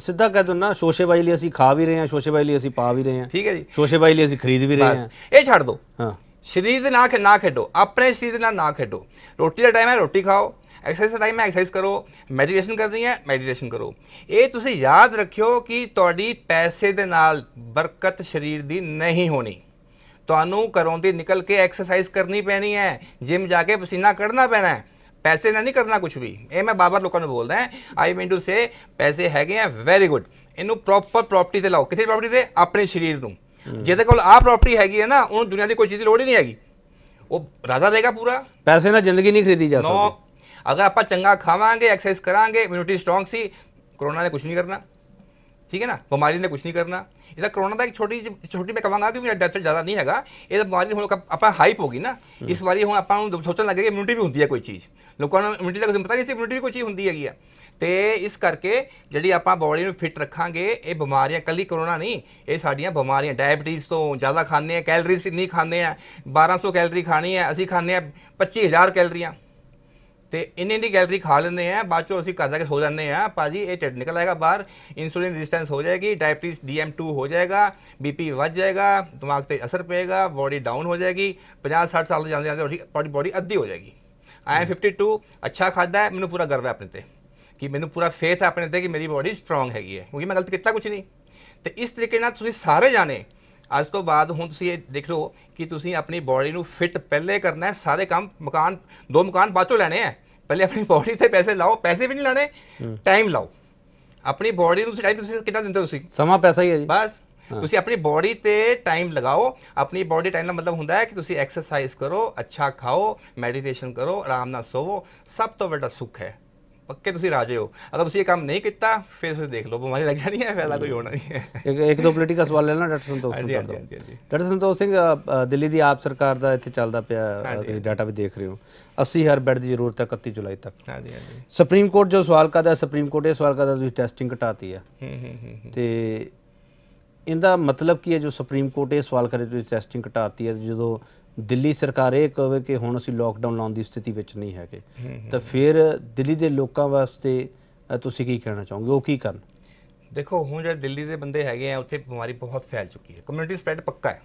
ਸਿੱਧਾ ਕਹਿ ਦੋ ਨਾ ਸ਼ੋਸ਼ੇਬਾਈ ਲਈ ਅਸੀਂ ਖਾ ਵੀ ਰਹੇ ਹਾਂ ਸ਼ੋਸ਼ੇਬਾਈ ਲਈ ਅਸੀਂ ਪਾ ਵੀ ਰਹੇ ਹਾਂ ਠੀਕ ਹੈ ਜੀ ਸ਼ੋਸ਼ੇਬਾਈ ਲਈ ਅਸੀਂ ਖਰੀਦ ਵੀ ਰਹੇ ਹਾਂ ਇਹ ਛੱਡ ਦੋ ਹਾਂ ਸਰੀਰ ਦੇ ਨਾਲ ਨਾ ਖੇਡੋ ਆਪਣੇ ਸਰੀਰ ਦੇ ਨਾਲ ਨਾ ਖੇਡੋ ਰੋਟੀ ਦਾ ਟਾਈਮ ਹੈ ਰੋਟੀ ਖਾਓ ਐਕਸਰਸਾਈਜ਼ ਦਾ ਟਾਈਮ ਹੈ ਐਕਸਰਸਾਈਜ਼ ਕਰੋ ਮੈਡੀਟੇਸ਼ਨ ਕਰਨੀ ਹੈ ਮੈਡੀਟੇਸ਼ਨ ਕਰੋ ਇਹ ਤੁਸੀਂ ਯਾਦ ਰੱਖਿਓ ਕਿ ਤੁਹਾਡੀ ਪੈਸੇ ਦੇ ਨਾਲ ਬਰਕਤ ਸਰੀਰ ਦੀ ਨਹੀਂ ਹੋਣੀ ਤੁਹਾਨੂੰ ਘਰੋਂ ਦੀ ਨਿਕਲ ਕੇ ਐਕਸਰਸਾਈਜ਼ ਕਰਨੀ ਪੈਣੀ ਹੈ ਜਿਮ ਜਾ ਕੇ ਪਸੀਨਾ ਕੱਢਣਾ ਪੈਣਾ ਹੈ ਪੈਸੇ ਨਾਲ ਨਹੀਂ ਕਰਨਾ ਕੁਝ ਵੀ ਇਹ ਮੈਂ ਬਾਬਾ ਲੋਕਾਂ ਨੂੰ ਬੋਲਦਾ ਆਈ ਮੀਨ ਟੂ ਸੇ ਪੈਸੇ ਹੈਗੇ ਆ ਵੈਰੀ ਗੁੱਡ ਇਹਨੂੰ ਪ੍ਰੋਪਰ ਪ੍ਰਾਪਰਟੀ ਤੇ ਲਾਓ ਕਿਥੇ ਪ੍ਰਾਪਰਟੀ ਤੇ ਆਪਣੇ ਸਰੀਰ ਨੂੰ ਜਿਹਦੇ ਕੋਲ ਆ ਪ੍ਰਾਪਰਟੀ ਹੈਗੀ ਹੈ ਨਾ ਉਹਨੂੰ ਦੁਨੀਆ ਦੀ ਕੋਈ ਚੀਜ਼ ਦੀ ਲੋੜ ਹੀ ਨਹੀਂ ਹੈਗੀ ਉਹ ਰਾਜ਼ਾ ਦੇਗਾ ਪੂਰਾ ਪੈਸੇ ਨਾਲ ਜ਼ਿੰਦਗੀ ਨਹੀਂ ਖਰੀਦੀ ਜਾ ਸਕਦੀ ਅਗਰ ਆਪਾਂ ਚੰਗਾ ਖਾਵਾਂਗੇ ਐਕਸਰਸਾਈਜ਼ ਕਰਾਂਗੇ ਇਮਿਊਨਿਟੀ ਸਟਰੋਂਗ ਸੀ ਕਰੋਨਾ ਨੇ ਕੁਝ ਨਹੀਂ ਕਰਨਾ ਠੀਕ ਹੈ ਨਾ ਬਿਮਾਰੀ ਨੇ ਕੁਝ ਨਹੀਂ ਕਰਨਾ ਇਹਦਾ ਕਰੋਨਾ ਦਾ ਇੱਕ ਛੋਟੀ ਛੋਟੀ ਮੈਂ ਕਹਾਂਗਾ ਕਿਉਂਕਿ ਡੈਥ ਜ਼ਿਆਦਾ ਨਹੀਂ ਹੈਗਾ ਇਹ ਬਿਮਾਰੀ ਹੁਣ ਆਪਾਂ ਹਾਈਪ ਹੋ ਗਈ ਨਾ ਇਸ ਵਾਰੀ ਹੁਣ ਆਪਾਂ ਨੂੰ ਸੋਚਣ ਲੱਗੇ ਕਿ ਇਮਿਊਨਿਟੀ ਵੀ ਹੁੰਦੀ ਹੈ ਕੋਈ ਚੀਜ਼ ਲੋਕਾਂ ਨੂੰ ਇਮਿਊਨਿਟੀ ਦਾ ਕੁਝ ਪਤਾ ਨਹੀਂ ਸੀ ਇਮਿਊਨਿਟੀ ਕੋਈ ਚੀਜ਼ ਹੁੰਦੀ ਹੈਗੀ ਆ ਤੇ ਇਸ ਕਰਕੇ ਜਿਹੜੀ ਆਪਾਂ ਬਾਡੀ ਨੂੰ ਫਿਟ ਰੱਖਾਂਗੇ ਇਹ ਬਿਮਾਰੀਆਂ ਕੱਲੀ ਕਰੋਨਾ ਨਹੀਂ ਇਹ ਸਾਡੀਆਂ ਬਿਮਾਰੀਆਂ ਡਾਇਬੀਟੀਜ਼ ਤੋਂ ਜ਼ਿਆਦਾ ਖਾਂਦੇ ਆ ਕੈਲਰੀਜ਼ ਇੰਨੀ ਖਾਂਦੇ ਆ 1200 ਕੈਲਰੀ ਖਾਣੀ ਹੈ ਅਸੀਂ ਖਾਂਦੇ ਆ 25000 ਕੈਲਰੀਆਂ ਤੇ ਇੰਨੇ ਦੀ ਗੈਲਰੀ ਖਾ ਲੈਂਦੇ ਆ ਬਾਅਦ ਚੋਂ ਅਸੀਂ ਘਰ ਜਾ ਕੇ ਹੋ ਜਾਂਦੇ ਆ ਭਾਜੀ ਇਹ ਟਿੱਡ ਨਿਕਲ ਆਏਗਾ ਬਾਹਰ ਇਨਸੂਲਿਨ ਰੈਜ਼ਿਸਟੈਂਸ ਹੋ ਜਾਏਗੀ ਡਾਇਬੀਟਿਸ ਡੀਐਮ2 ਹੋ ਜਾਏਗਾ ਬੀਪੀ ਵੱਧ ਜਾਏਗਾ ਦਿਮਾਗ ਤੇ ਅਸਰ ਪਏਗਾ ਬਾਡੀ ਡਾਊਨ ਹੋ ਜਾਏਗੀ 50 60 ਸਾਲ ਦੇ ਜਾਂਦੇ ਜਾਂਦੇ ਬਾਡੀ ਅੱਧੀ ਹੋ ਜਾਏਗੀ ਆਈ ਐਮ 52 ਅੱਛਾ ਖਾਦਾ ਹੈ ਮੈਨੂੰ ਪੂਰਾ ਗਰਵ ਹੈ ਆਪਣੇ ਤੇ ਕਿ ਮੈਨੂੰ ਪੂਰਾ ਫੇਥ ਹੈ ਆਪਣੇ ਤੇ ਕਿ ਮੇਰੀ ਬਾਡੀ ਸਟਰੋਂਗ ਹੈਗੀ ਹੈ ਕਿਉਂਕਿ ਮੈਂ ਗਲਤ ਕੀਤਾ ਕੁਝ ਨਹੀਂ ਤੇ ਇਸ ਤਰੀਕੇ ਨਾਲ ਤੁਸੀਂ ਸਾਰੇ ਜਾਣੇ ਅੱਜ ਤੋਂ ਬਾਅਦ ਹੁਣ ਤੁਸੀਂ ਇਹ ਦੇਖ ਲਓ ਕਿ ਤੁਸੀਂ ਆਪਣੀ ਬਾਡੀ ਨੂੰ ਫਿਟ ਪਹਿਲੇ ਕਰਨਾ ਹੈ ਸਾਰੇ ਕੰਮ ਮਕਾਨ ਦੋ ਮਕਾਨ ਚੋਂ ਲੈਣੇ ਆ ਪਹਿਲੇ ਆਪਣੀ ਬਾਡੀ ਤੇ ਪੈਸੇ ਲਾਓ ਪੈਸੇ ਵੀ ਨਹੀਂ ਲਾਣੇ ਟਾਈਮ ਲਾਓ ਆਪਣੀ ਬਾਡੀ ਨੂੰ ਤੁਸੀਂ ਟਾਈਮ ਤੁਸੀਂ ਕਿੰਨਾ ਦਿੰਦੇ ਹੋ ਤੁਸੀਂ ਸਮਾਂ ਪੈਸਾ ਹੀ ਹੈ ਜੀ ਬਸ ਤੁਸੀਂ ਆਪਣੀ ਬਾਡੀ ਤੇ ਟਾਈਮ ਲਗਾਓ ਆਪਣੀ ਬਾਡੀ ਟਾਈਮ ਦਾ ਮਤਲਬ ਹੁੰਦਾ ਹੈ ਕਿ ਤੁਸੀਂ ਐਕਸਰਸਾਈਜ਼ ਕਰੋ ਅੱਛਾ ਖਾਓ ਮੈਡੀਟੇਸ਼ਨ ਕਰੋ ਆਰਾਮ ਨਾਲ ਸੋਵੋ ਸਭ ਤੋਂ ਵੱਡਾ ਸੁੱਖ ਹੈ ਪੱਕੇ ਤੁਸੀਂ ਰਾਜੇ ਹੋ ਅਗਰ ਤੁਸੀਂ ਇਹ ਕੰਮ ਨਹੀਂ ਕੀਤਾ ਫਿਰ ਤੁਸੀਂ ਦੇਖ ਲਓ ਬਿਮਾਰੀ ਲੱਗ ਜਾਣੀ ਹੈ ਫਾਇਦਾ ਕੋਈ ਹੋਣਾ ਨਹੀਂ ਹੈ ਇੱਕ ਦੋ ਪੋਲੀਟਿਕਲ ਸਵਾਲ ਲੈਣਾ ਡਾਕਟਰ ਸੰਤੋਖ ਸਿੰਘ ਕਰਦਾ ਡਾਕਟਰ ਸੰਤੋਖ ਸਿੰਘ ਦਿੱਲੀ ਦੀ ਆਪ ਸਰਕਾਰ ਦਾ ਇੱਥੇ ਚੱਲਦਾ ਪਿਆ ਤੁਸੀਂ ਡਾਟਾ ਵੀ ਦੇਖ ਰਹੇ ਹੋ 80 ਹਰ ਬੈੱਡ ਦੀ ਜ਼ਰੂਰਤ ਹੈ 31 ਜੁਲਾਈ ਤੱਕ ਹਾਂਜੀ ਹਾਂਜੀ ਸੁਪਰੀਮ ਕੋਰਟ ਜੋ ਸਵਾਲ ਕਰਦਾ ਸੁਪਰੀਮ ਕੋਰਟ ਇਹ ਸਵਾਲ ਕਰਦਾ ਤੁਸੀਂ ਟੈਸਟਿੰਗ ਘਟਾਤੀ ਆ ਤੇ ਇਹਦਾ ਮਤਲਬ ਕੀ ਹੈ ਜੋ ਸੁਪਰੀਮ ਕੋਰਟ ਇਹ ਸਵਾਲ ਕਰੇ ਤੁਸੀਂ ਟੈਸਟਿੰਗ ਘਟਾਤੀ ਹੈ ਜਦੋਂ ਦਿੱਲੀ ਸਰਕਾਰ ਇਹ ਕਹੇ ਕਿ ਹੁਣ ਅਸੀਂ ਲੋਕਡਾਊਨ ਲਾਉਣ ਦੀ ਸਥਿਤੀ ਵਿੱਚ ਨਹੀਂ ਹੈਗੇ ਤਾਂ ਫਿਰ ਦਿੱਲੀ ਦੇ ਲੋਕਾਂ ਵਾਸਤੇ ਤੁਸੀਂ ਕੀ ਕਹਿਣਾ ਚਾਹੋਗੇ ਉਹ ਕੀ ਕਰਨ ਦੇਖੋ ਹੁਣ ਜਿਹੜੇ ਦਿੱਲੀ ਦੇ ਬੰਦੇ ਹੈਗੇ ਆ ਉੱਥੇ ਬਿਮਾਰੀ ਬਹੁਤ ਫੈਲ ਚੁੱਕੀ ਹੈ ਕਮਿਊਨਿਟੀ ਸਪਰੈਡ ਪੱਕਾ ਹੈ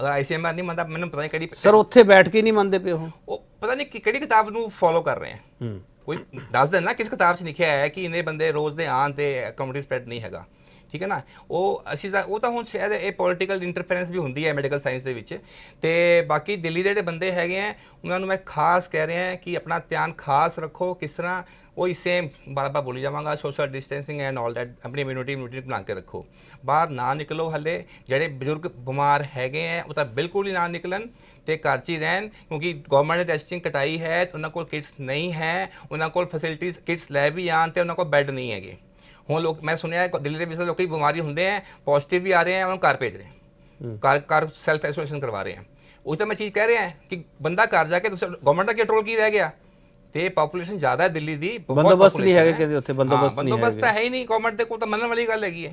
ਅਗਰ ਆਈਸੀਐਮਆਰ ਨਹੀਂ ਮੰਨਦਾ ਮੈਨੂੰ ਪਤਾ ਨਹੀਂ ਕਿਹੜੀ ਸਰ ਉੱਥੇ ਬੈਠ ਕੇ ਨਹੀਂ ਮੰਨਦੇ ਪਏ ਉਹ ਪਤਾ ਨਹੀਂ ਕਿ ਕਿਹੜੀ ਕਿਤਾਬ ਨੂੰ ਫੋਲੋ ਕਰ ਰਹੇ ਆ ਕੋਈ ਦੱਸ ਦੇਣਾ ਕਿਸ ਕਿਤਾਬ 'ਚ ਲਿਖਿਆ ਹੈ ਕਿ ਇਹਨੇ ਬੰਦੇ ਰੋਜ਼ ਦੇ ਆਨ ਤੇ ਕਮਿਊਨਿਟੀ ਸਪਰੈਡ ਨਹੀਂ ਹੈਗਾ ਠੀਕ ਹੈ ਨਾ ਉਹ ਅਸੀਂ ਤਾਂ ਉਹ ਤਾਂ ਹੁਣ ਸ਼ਾਇਦ ਇਹ ਪੋਲਿਟੀਕਲ ਇੰਟਰਫੇਰੈਂਸ ਵੀ ਹੁੰਦੀ ਹੈ ਮੈਡੀਕਲ ਸਾਇੰਸ ਦੇ ਵਿੱਚ ਤੇ ਬਾਕੀ ਦਿੱਲੀ ਦੇ ਜਿਹੜੇ ਬੰਦੇ ਹੈਗੇ ਆ ਉਹਨਾਂ ਨੂੰ ਮੈਂ ਖਾਸ ਕਹਿ ਰਿਹਾ ਕਿ ਆਪਣਾ ਧਿਆਨ ਖਾਸ ਰੱਖੋ ਕਿਸ ਤਰ੍ਹਾਂ ਉਹੀ ਸੇਮ ਬਾਰ-ਬਾਰ ਬੋਲੀ ਜਾਵਾਂਗਾ social distancing and all that ਆਪਣੀ ਇਮਿਊਨਿਟੀ ਇਮਿਊਨਿਟੀ ਬਣਾ ਕੇ ਰੱਖੋ ਬਾਹਰ ਨਾ ਨਿਕਲੋ ਹੱਲੇ ਜਿਹੜੇ ਬਜ਼ੁਰਗ ਬਿਮਾਰ ਹੈਗੇ ਆ ਉਹ ਤਾਂ ਬਿਲਕੁਲ ਹੀ ਨਾ ਨਿਕਲਣ ਤੇ ਘਰ 'ਚ ਹੀ ਰਹਿਣ ਕਿਉਂਕਿ ਗਵਰਨਮੈਂਟ ਨੇ ਟੈਸਟਿੰਗ ਕਟਾਈ ਹੈ ਉਹਨਾਂ ਕੋਲ ਕਿਟਸ ਨਹੀਂ ਹੈ ਉਹਨਾਂ ਕੋਲ ਫੈਸਿਲਿਟੀਆਂ ਕਿਟਸ ਲੈ ਵੀ ਆਣ ਤੇ ਉਹਨਾਂ ਕੋਲ ਬੈੱਡ ਨਹੀਂ ਹੈਗੇ ਹੁਣ ਲੋਕ ਮੈਂ ਸੁਣਿਆ ਦਿੱਲੀ ਦੇ ਵਿੱਚ ਲੋਕੀ ਬਿਮਾਰੀ ਹੁੰਦੇ ਆ ਪੋਜ਼ਿਟਿਵ ਵੀ ਆ ਰਹੇ ਆ ਉਹਨਾਂ ਨੂੰ ਘਰ ਭੇਜ ਰਹੇ ਆ ਘਰ ਘਰ ਸੈਲਫ ਆਈਸੋਲੇਸ਼ਨ ਕਰਵਾ ਰਹੇ ਆ ਉਹ ਤਾਂ ਮੈਂ ਚੀਜ਼ ਕਹਿ ਰਿਹਾ ਕਿ ਬੰਦਾ ਘਰ ਜਾ ਕੇ ਗਵਰਨਮੈਂਟ ਦਾ ਕੰਟਰੋਲ ਕੀ ਰਹਿ ਗਿਆ ਤੇ ਪੋਪੂਲੇਸ਼ਨ ਜ਼ਿਆਦਾ ਹੈ ਦਿੱਲੀ ਦੀ ਬੰਦੋਬਸਤ ਨਹੀਂ ਹੈਗਾ ਕਿ ਉੱਥੇ ਬੰਦੋਬਸਤ ਨਹੀਂ ਹੈ ਬੰਦੋਬਸਤ ਤਾਂ ਹੈ ਹੀ ਨਹੀਂ ਗਵਰਨਮੈਂਟ ਦੇ ਕੋਲ ਤਾਂ ਮੰਨਣ ਵਾਲੀ ਗੱਲ ਹੈਗੀ ਹੈ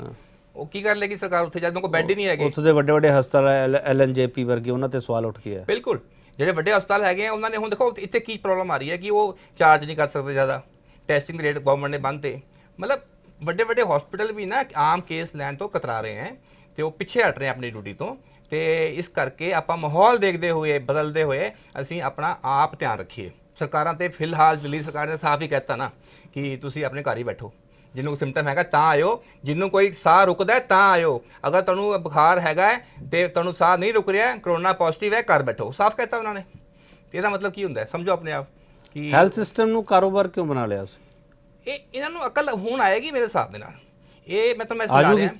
ਉਹ ਕੀ ਕਰ ਲੇਗੀ ਸਰਕਾਰ ਉੱਥੇ ਜਦੋਂ ਕੋ ਬੈੱਡ ਹੀ ਨਹੀਂ ਹੈਗੇ ਉੱਥੇ ਦੇ ਵੱਡੇ ਵੱਡੇ ਹਸਪਤਾਲ ਐਲਐਨਜੇਪੀ ਵਰਗੇ ਉਹਨਾਂ ਤੇ ਸਵਾਲ ਉੱਠ ਗਿਆ ਬਿਲਕੁਲ ਜਿਹੜੇ ਵੱਡੇ ਹਸਪਤਾਲ ਹੈਗੇ ਉਹਨਾਂ ਨੇ ਹੁਣ ਦੇਖੋ ਇੱਥੇ ਕੀ ਪ੍ਰੋਬਲਮ ਆ ਰਹੀ ਹੈ ਕਿ ਉਹ ਚਾਰਜ ਨਹੀਂ ਕਰ ਸਕਦੇ ਜ਼ਿਆਦਾ ਟੈਸਟਿੰਗ ਰੇਟ ਗਵਰਨਮੈਂਟ ਨੇ ਬੰਦ ਤੇ ਮਤਲਬ ਵੱਡੇ ਵੱਡੇ ਹਸਪੀਟਲ ਵੀ ਨਾ ਆਮ ਕੇਸ ਲੈਣ ਤੋਂ ਕਤਰਾ ਰਹੇ ਹਨ ਤੇ ਉਹ ਪਿੱਛੇ ਹਟ ਰਹੇ ਆਪਣੀ ਡਿਊਟੀ ਤੋਂ ਤੇ ਇਸ ਕਰਕੇ ਆਪਾਂ ਮਾਹੌਲ ਦੇਖਦੇ ਹੋਏ ਬਦਲਦੇ ਹੋਏ ਅਸੀਂ ਆਪਣਾ ਆਪ ਧਿਆਨ ਰੱਖੀਏ ਸਰਕਾਰਾਂ ਤੇ ਫਿਲਹਾਲ ਦਿੱਲੀ ਸਰਕਾਰ ਨੇ ਸਾਫ਼ ਹੀ ਕਹਿਤਾ ਨਾ ਕਿ ਤੁਸੀਂ ਆਪਣੇ ਘਰ ਹੀ ਬੈਠੋ ਜਿਹਨੂੰ ਕੋਈ ਸਿੰਪਟਮ ਹੈਗਾ ਤਾਂ ਆਇਓ ਜਿਹਨੂੰ ਕੋਈ ਸਾਹ ਰੁਕਦਾ ਤਾਂ ਆਇਓ ਅਗਰ ਤੁਹਾਨੂੰ ਬੁਖਾਰ ਹੈਗਾ ਤੇ ਤੁਹਾਨੂੰ ਸਾਹ ਨਹੀਂ ਰੁਕ ਰਿਹਾ ਕਰੋਨਾ ਪੋਜ਼ਿਟਿਵ ਹੈ ਘਰ ਬੈਠੋ ਸਾਫ਼ ਕਹਿਤਾ ਉਹਨਾਂ ਨੇ ਇਹਦਾ ਮਤਲਬ ਕੀ ਹੁੰਦਾ ਸਮਝੋ ਆਪਣੇ ਆਪ ਕਿ ਹੈਲਥ ਸਿਸਟਮ ਨੂੰ ਕਾਰੋਬਾਰ ਕਿਉਂ ਬਣਾ ਲਿਆ ਉਸ ਇਹ ਇਹਨਾਂ ਨੂੰ ਅਕਲ ਹੁਣ ਆਏਗੀ ਮੇਰੇ ਹਿਸਾਬ ਦੇ ਨਾਲ ਇਹ ਮੈਂ ਤੁਹਾਨੂੰ ਸਮਝਾ ਰਿਹਾ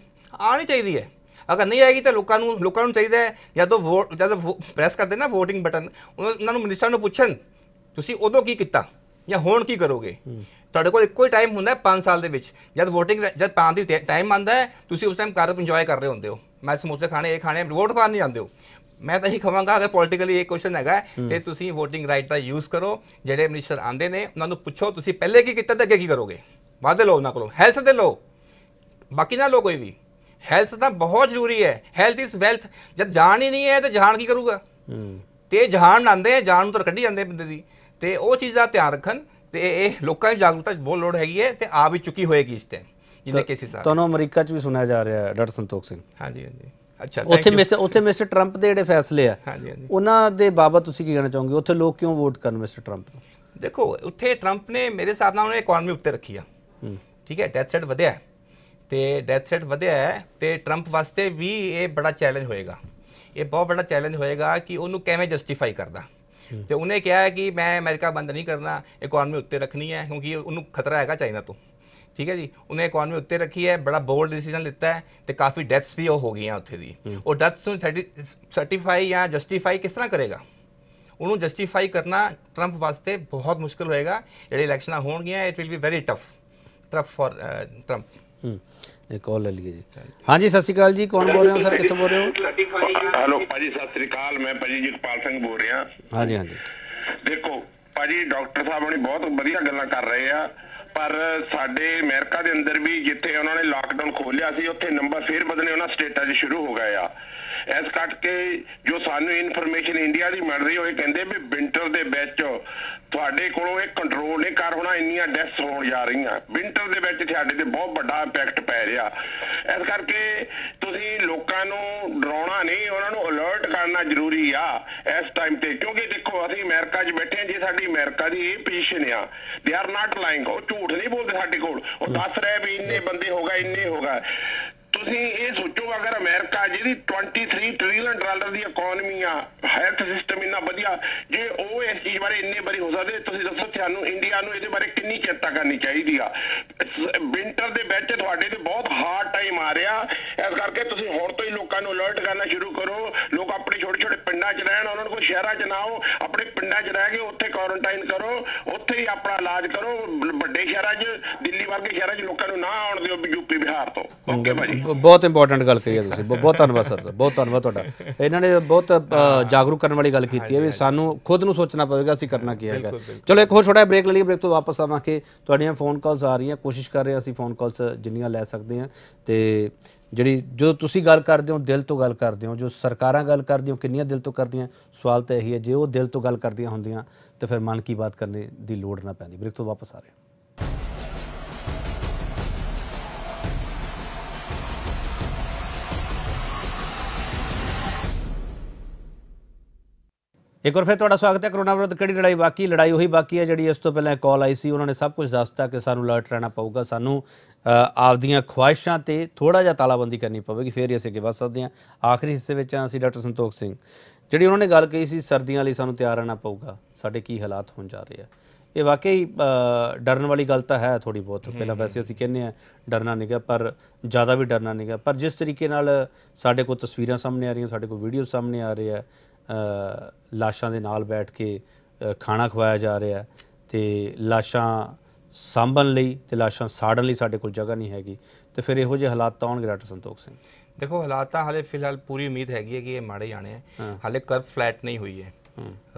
ਆਣੀ ਚਾਹੀਦੀ ਹੈ ਅਗਰ ਨਹੀਂ ਆਏਗੀ ਤਾਂ ਲੋਕਾਂ ਨੂੰ ਲੋਕਾਂ ਨੂੰ ਚਾਹੀਦਾ ਹੈ ਜਦੋਂ ਵੋਟ ਜਦੋਂ ਪ੍ਰੈਸ ਕਰਦੇ ਨਾ VOTING ਬਟਨ ਉਹਨਾਂ ਨੂੰ ਮਿਨਿਸਟਰ ਨੂੰ ਪੁੱਛਣ ਤੁਸੀਂ ਉਦੋਂ ਕੀ ਕੀਤਾ ਜਾਂ ਹੁਣ ਕੀ ਕਰੋਗੇ ਤੁਹਾਡੇ ਕੋਲ ਇੱਕੋ ਹੀ ਟਾਈਮ ਹੁੰਦਾ ਹੈ 5 ਸਾਲ ਦੇ ਵਿੱਚ ਜਦ VOTING ਜਦ ਪਾਣ ਦੀ ਟਾਈਮ ਆਂਦਾ ਹੈ ਤੁਸੀਂ ਉਸ ਟਾਈਮ ਕਾਰਜ ਇੰਜੋਏ ਕਰ ਰਹੇ ਹੁੰਦੇ ਹੋ ਮੈਂ ਸਮੋਸੇ ਖਾਣੇ ਇਹ ਖਾਣੇ ਵੋਟ ਪਾਣ ਨਹੀਂ ਜਾਂਦੇ ਹੋ ਮੈਂ ਤਾਂ ਇਹ ਕਹਾਂਗਾ ਅਗਰ ਪੋਲਿਟਿਕਲੀ ਇਹ ਕੁਐਸਚਨ ਹੈਗਾ ਤੇ ਤੁਸੀਂ VOTING RIGHT ਦਾ ਯੂਜ਼ ਕਰੋ ਜਿਹੜੇ ਮਿਨਿਸਟਰ ਆਂਦੇ ਨੇ ਉਹਨਾਂ ਨੂੰ ਪੁੱਛੋ ਤੁਸੀਂ ਪਹਿਲੇ ਕੀ ਕੀਤਾ ਤੇ ਅੱਗੇ ਕੀ ਕਰੋਗੇ ਵਾਅਦੇ ਲੋ ਉਹਨਾਂ ਕੋਲੋਂ ਹੈਲਥ ਦੇ ਲੋ ਬਾਕੀ ਨਾ ਲੋ ਕੋਈ ਵੀ ਹੈਲਥ ਤਾਂ ਬਹੁਤ ਜ਼ਰੂਰੀ ਹੈ ਹੈਲਥ ਇਜ਼ ਵੈਲਥ ਜਦ ਜਾਣ ਹੀ ਨਹੀਂ ਹੈ ਤੇ ਜਾਣ ਕੀ ਕਰੂਗਾ ਤੇ ਜਹਾਨ ਆਂਦੇ ਜਾਨ ਨੂੰ ਤਾਂ ਕੱਢੀ ਜਾਂਦੇ ਬੰਦੇ ਦੀ ਤੇ ਉਹ ਚੀਜ਼ ਦਾ ਧਿਆਨ ਰੱਖਣ ਤੇ ਇਹ ਲੋਕਾਂ ਦੀ ਜਾਗਰੂਕਤਾ ਬਹੁਤ ਲੋੜ ਹੈਗੀ ਹੈ ਤੇ ਆ ਵੀ ਚੁੱਕੀ ਹੋਏਗੀ ਇਸ ਤੇ ਜਿੰਨੇ ਕੇਸਿਸ ਆ ਤੁਹਾਨੂੰ ਅਮਰੀਕਾ 'ਚ ਵੀ ਸੁਣਿਆ ਜਾ ਰਿਹਾ ਹੈ ਡਾਕਟਰ ਸੰਤੋਖ ਸਿੰਘ ਹਾਂਜੀ ਹਾਂਜੀ ਅੱਛਾ ਉੱਥੇ ਮਿਸਟਰ ਉੱਥੇ ਮਿਸਟਰ ਟਰੰਪ ਦੇ ਜਿਹੜੇ ਫੈਸਲੇ ਆ ਉਹਨਾਂ ਦੇ ਬਾਬਤ ਤੁਸੀਂ ਕੀ ਕਹਿਣਾ ਚਾਹੋਗੇ ਉੱਥੇ ਲੋਕ ਕਿਉਂ ਵੋਟ ਕਰਨ ਮਿਸਟਰ ਟਰੰਪ ਨੂੰ ਦੇਖੋ ਉੱਥੇ ਟਰੰਪ ਨੇ ਮੇਰੇ ਹਿਸਾਬ ਨਾਲ ਉਹਨੇ ਇਕਨੋਮੀ ਉੱਤੇ ਰੱਖੀ ਆ ਠੀਕ ਹੈ ਡੈਥ ਰੇਟ ਵਧਿਆ ਤੇ ਡੈਥ ਰੇਟ ਵਧਿਆ ਤੇ ਟਰੰਪ ਵਾਸਤੇ ਵੀ ਇਹ ਬੜਾ ਚੈਲੰਜ ਹੋਏਗਾ ਇਹ ਬਹੁਤ ਵੱਡਾ ਚੈਲੰਜ ਹੋਏਗਾ ਕਿ ਉਹਨੂੰ ਕਿਵੇਂ ਜਸਟੀਫਾਈ ਕਰਦਾ ਤੇ ਉਹਨੇ ਕਿਹਾ ਹੈ ਕਿ ਮੈਂ ਅਮਰੀਕਾ ਬੰਦ ਨਹੀਂ ਕਰਨਾ ਇਕਨੋਮੀ ਉੱਤੇ ਰੱਖਣੀ ਹੈ ਕਿਉਂਕਿ ਉਹਨੂੰ ਖਤਰਾ ਹੈਗਾ ਚਾਈਨਾ ਤੋਂ ਠੀਕ ਹੈ ਜੀ ਉਹਨੇ ਇਕਨੋਮੀ ਉੱਤੇ ਰੱਖੀ ਹੈ ਬੜਾ ਬੋਲਡ ਡਿਸੀਜਨ ਲਿੱਤਾ ਹੈ ਤੇ ਕਾਫੀ ਡੈਥਸ ਵੀ ਉਹ ਹੋ ਗਈਆਂ ਉੱਥੇ ਦੀ ਉਹ ਡੈਥਸ ਨੂੰ ਸਰਟੀਫਾਈ ਜਾਂ ਜਸਟੀਫਾਈ ਕਿਸ ਤਰ੍ਹਾਂ ਕਰੇਗਾ ਉਹਨੂੰ ਜਸਟੀਫਾਈ ਕਰਨਾ 트럼ਪ ਵਾਸਤੇ ਬਹੁਤ ਮੁਸ਼ਕਲ ਹੋਏਗਾ ਜਿਹੜੇ ਇਲੈਕਸ਼ਨਾਂ ਹੋਣਗੀਆਂ it will be very tough tough for 트럼ਪ ਇੱਕ ਕਾਲ ਲੈ ਲਈਏ ਜੀ ਹਾਂਜੀ ਸਤਿ ਸ਼੍ਰੀ ਅਕਾਲ ਜੀ ਕੌਣ ਬੋਲ ਰਹੇ ਹੋ ਸਰ ਕਿੱਥੋਂ ਬੋਲ ਰਹੇ ਹੋ ਹਲੋ ਭਾਜੀ ਸਤਿ ਸ਼੍ਰੀ ਅਕਾਲ ਮੈਂ ਭਾਜੀ ਜਗਪਾਲ ਸਿੰਘ ਬੋਲ ਰਿਹਾ ਹਾਂਜੀ ਹਾਂਜੀ ਦੇਖੋ ਭਾਜੀ ਡਾਕਟਰ ਸਾਹਿਬ ਨੇ ਬਹੁਤ ਵਧੀਆ ਗੱਲਾਂ ਕਰ ਰਹੇ ਆ ਪਰ ਸਾਡੇ ਅਮਰੀਕਾ ਦੇ ਅੰਦਰ ਵੀ ਜਿੱਥੇ ਉਹਨਾਂ ਨੇ ਲਾਕਡਾਊਨ ਖੋਲਿਆ ਸੀ ਉੱਥੇ ਨੰਬਰ ਫੇਰ ਬਦਲੇ ਉਹਨਾਂ ਸਟੇਟਾਂ 'ਚ ਸ਼ੁਰੂ ਹੋ ਗਏ ਆ ਇਸ ਕਰਕੇ ਜੋ ਸਾਨੂੰ ਇਨਫੋਰਮੇਸ਼ਨ ਇੰਡੀਆ ਦੀ ਮਿਲ ਰਹੀ ਹੋਏ ਕਹਿੰਦੇ ਵੀ ਵਿੰਟਰ ਦੇ ਵਿੱਚ ਤੁਹਾਡੇ ਕੋਲੋਂ ਇਹ ਕੰਟਰੋਲ ਨਹੀਂ ਕਰ ਹੋਣਾ ਇੰਨੀਆਂ ਡੈਥ ਹੋਣ ਜਾ ਰਹੀਆਂ ਵਿੰਟਰ ਦੇ ਵਿੱਚ ਸਾਡੇ ਤੇ ਬਹੁਤ ਵੱਡਾ ਇੰਪੈਕਟ ਪੈ ਰਿਹਾ ਇਸ ਕਰਕੇ ਤੁਸੀਂ ਲੋਕਾਂ ਨੂੰ ਡਰਾਉਣਾ ਨਹੀਂ ਉਹਨਾਂ ਨੂੰ ਅਲਰਟ ਕਰਨਾ ਜ਼ਰੂਰੀ ਆ ਇਸ ਟਾਈਮ ਤੇ ਕਿਉਂਕਿ ਦੇਖੋ ਅਸੀਂ ਅਮਰੀਕਾ 'ਚ ਬੈਠੇ ਹਾਂ ਜੇ ਸਾਡੀ ਅਮਰੀਕਾ ਦੀ ਇਹ ਪੋਜੀਸ਼ਨ ਆ ਦੇ ਆਰ ਨਾਟ ਲਾਈਂਗ ਉਹ ਝੂਠ ਨਹੀਂ ਬੋਲਦੇ ਸਾਡੇ ਕੋਲ ਉਹ ਦੱਸ ਰਹੇ ਵੀ ਇੰਨੇ ਬੰਦੇ ਹੋਗਾ ਇੰਨੇ ਹੋਗਾ ਤੁਸੀਂ ਇਹ ਸੋਚੋ ਅਗਰ ਅਮਰੀਕਾ ਜਿਹਦੀ 23 ਟ੍ਰਿਲੀਅਨ ਡਾਲਰ ਦੀ ਇਕਨੋਮੀ ਆ ਹੈਲਥ ਸਿਸਟਮ ਇੰਨਾ ਵਧੀਆ ਜੇ ਉਹ ਇਸ ਚੀਜ਼ ਬਾਰੇ ਇੰਨੇ ਬਰੀ ਹੋ ਸਕਦੇ ਤੁਸੀਂ ਦੱਸੋ ਤੁਹਾਨੂੰ ਇੰਡੀਆ ਨੂੰ ਇਹਦੇ ਬਾਰੇ ਕਿੰਨੀ ਚਿੰਤਾ ਕਰਨੀ ਚਾਹੀਦੀ ਆ ਵਿੰਟਰ ਦੇ ਵਿੱਚ ਤੁਹਾਡੇ ਤੇ ਬਹੁਤ ਹਾਰਡ ਟਾਈਮ ਆ ਰਿਹਾ ਇਸ ਕਰਕੇ ਤੁਸੀਂ ਹੁਣ ਤੋਂ ਹੀ ਲੋਕਾਂ ਨੂੰ ਅਲਰਟ ਕਰਨਾ ਸ਼ੁਰੂ ਕਰੋ ਲੋਕ ਆਪਣੇ ਛੋਟੇ ਛੋਟੇ ਪਿੰਡਾਂ 'ਚ ਰਹਿਣ ਉਹਨਾਂ ਨੂੰ ਸ਼ਹਿਰਾਂ 'ਚ ਨਾ ਆਓ ਆਪਣੇ ਪਿੰਡਾਂ 'ਚ ਰਹਿ ਕੇ ਉੱਥੇ ਕੁਆਰੰਟਾਈਨ ਕਰੋ ਉੱਥੇ ਹੀ ਆਪਣਾ ਇਲਾਜ ਕਰੋ ਵੱਡੇ ਸ਼ਹਿਰਾਂ 'ਚ ਦਿੱਲੀ ਵਰਗੇ ਸ਼ਹਿਰਾਂ 'ਚ ਲੋਕਾਂ ਨੂੰ ਨਾ ਆਉਣ ਦਿਓ ਯੂਪੀ ਬਿਹਾਰ ਤੋਂ ਓਕੇ ਭਾਜੀ ਬਹੁਤ ਇੰਪੋਰਟੈਂਟ ਗੱਲ ਕਹੀ ਹੈ ਤੁਸੀਂ ਬਹੁਤ ਧੰਨਵਾਦ ਸਰ ਬਹੁਤ ਧੰਨਵਾਦ ਤੁਹਾਡਾ ਇਹਨਾਂ ਨੇ ਬਹੁਤ ਜਾਗਰੂਕ ਕਰਨ ਵਾਲੀ ਗੱਲ ਕੀਤੀ ਹੈ ਵੀ ਸਾਨੂੰ ਖੁਦ ਨੂੰ ਸੋਚਣਾ ਪਵੇਗਾ ਅਸੀਂ ਕਰਨਾ ਕੀ ਹੈਗਾ ਚਲੋ ਇੱਕ ਹੋਰ ਛੋਟਾ ਬ੍ਰੇਕ ਲੈ ਲਈਏ ਬ੍ਰੇਕ ਤੋਂ ਵਾਪਸ ਆਵਾਂਗੇ ਤੁਹਾਡੀਆਂ ਫੋਨ ਕਾਲਸ ਆ ਰਹੀਆਂ ਕੋਸ਼ਿਸ਼ ਕਰ ਰਹੇ ਹਾਂ ਅਸੀਂ ਫੋਨ ਕਾਲਸ ਜਿੰਨੀਆਂ ਲੈ ਸਕਦੇ ਹਾਂ ਤੇ ਜਿਹੜੀ ਜਦੋਂ ਤੁਸੀਂ ਗੱਲ ਕਰਦੇ ਹੋ ਦਿਲ ਤੋਂ ਗੱਲ ਕਰਦੇ ਹੋ ਜੋ ਸਰਕਾਰਾਂ ਗੱਲ ਕਰਦੀਆਂ ਕਿੰਨੀਆਂ ਦਿਲ ਤੋਂ ਕਰਦੀਆਂ ਸਵਾਲ ਤਾਂ ਇਹੀ ਹੈ ਜੇ ਉਹ ਦਿਲ ਤੋਂ ਗੱਲ ਕਰਦੀਆਂ ਹੁੰਦੀਆਂ ਤਾਂ ਫਿਰ ਮਨ ਕੀ ਬਾਤ ਕਰਨੇ ਦੀ ਲੋੜ ਨਾ ਪੈਂਦੀ ਬ੍ਰੇਕ ਤੋਂ ਵਾਪਸ ਆ ਰਹੇ ਹਾਂ ਇੱਕ ਵਾਰ ਫਿਰ ਤੁਹਾਡਾ ਸਵਾਗਤ ਹੈ ਕਰੋਨਾ ਵਿਰੁੱਧ ਕਿਹੜੀ ਲੜਾਈ ਬਾਕੀ ਲੜਾਈ ਉਹੀ ਬਾਕੀ ਹੈ ਜਿਹੜੀ ਇਸ ਤੋਂ ਪਹਿਲਾਂ ਕਾਲ ਆਈ ਸੀ ਉਹਨਾਂ ਨੇ ਸਭ ਕੁਝ ਦੱਸਤਾ ਕਿ ਸਾਨੂੰ ਅਲਰਟ ਰਹਿਣਾ ਪਊਗਾ ਸਾਨੂੰ ਆਪਦੀਆਂ ਖੁਆਇਸ਼ਾਂ ਤੇ ਥੋੜਾ ਜਿਹਾ ਤਾਲਾਬੰਦੀ ਕਰਨੀ ਪਵੇਗੀ ਫਿਰ ਹੀ ਅਸੀਂ ਅੱਗੇ ਵਧ ਸਕਦੇ ਹਾਂ ਆਖਰੀ ਹਿੱਸੇ ਵਿੱਚ ਅਸੀਂ ਡਾਕਟਰ ਸੰਤੋਖ ਸਿੰਘ ਜਿਹੜੀ ਉਹਨਾਂ ਨੇ ਗੱਲ ਕਹੀ ਸੀ ਸਰਦੀਆਂ ਲਈ ਸਾਨੂੰ ਤਿਆਰ ਰਹਿਣਾ ਪਊਗਾ ਸਾਡੇ ਕੀ ਹਾਲਾਤ ਹੋਣ ਜਾ ਰਹੇ ਆ ਇਹ ਵਾਕਈ ਡਰਨ ਵਾਲੀ ਗੱਲ ਤਾਂ ਹੈ ਥੋੜੀ ਬਹੁਤ ਪਹਿਲਾਂ ਵੈਸੇ ਅਸੀਂ ਕਹਿੰਦੇ ਆ ਡਰਨਾ ਨਹੀਂਗਾ ਪਰ ਜ਼ਿਆਦਾ ਵੀ ਡਰਨਾ ਨਹੀਂਗਾ ਪਰ ਜਿਸ ਤਰੀਕੇ ਨਾਲ ਸਾਡੇ ਕੋਲ ਤਸਵੀਰਾਂ ਸਾਹਮਣੇ ਆ ਰਹੀਆਂ ਸਾਡੇ ਕੋਲ ਵੀਡੀਓ ਸਾਹਮਣੇ ਆ ਰਹੇ ਆ ਲਾਸ਼ਾਂ ਦੇ ਨਾਲ ਬੈਠ ਕੇ ਖਾਣਾ ਖਵਾਇਆ ਜਾ ਰਿਹਾ ਤੇ ਲਾਸ਼ਾਂ ਸਾਂਭਣ ਲਈ ਤੇ ਲਾਸ਼ਾਂ ਸਾੜਨ ਲਈ ਸਾਡੇ ਕੋਲ ਜਗ੍ਹਾ ਨਹੀਂ ਹੈਗੀ ਤੇ ਫਿਰ ਇਹੋ ਜਿਹੇ ਹਾਲਾਤ ਤਾਂ ਆਉਣਗੇ ਡਾਕਟਰ ਸੰਤੋਖ ਸਿੰਘ ਦੇਖੋ ਹਾਲਾਤਾਂ ਹਲੇ ਹਾਲੇ ਫਿਲਹਾਲ ਪੂਰੀ ਉਮੀਦ ਹੈਗੀ ਹੈ ਕਿ ਇਹ ਮਾੜੇ ਜਾਣੇ ਹਲੇ ਹਾਲੇ ਕਰਵ ਫਲੈਟ ਨਹੀਂ ਹੋਈ ਹੈ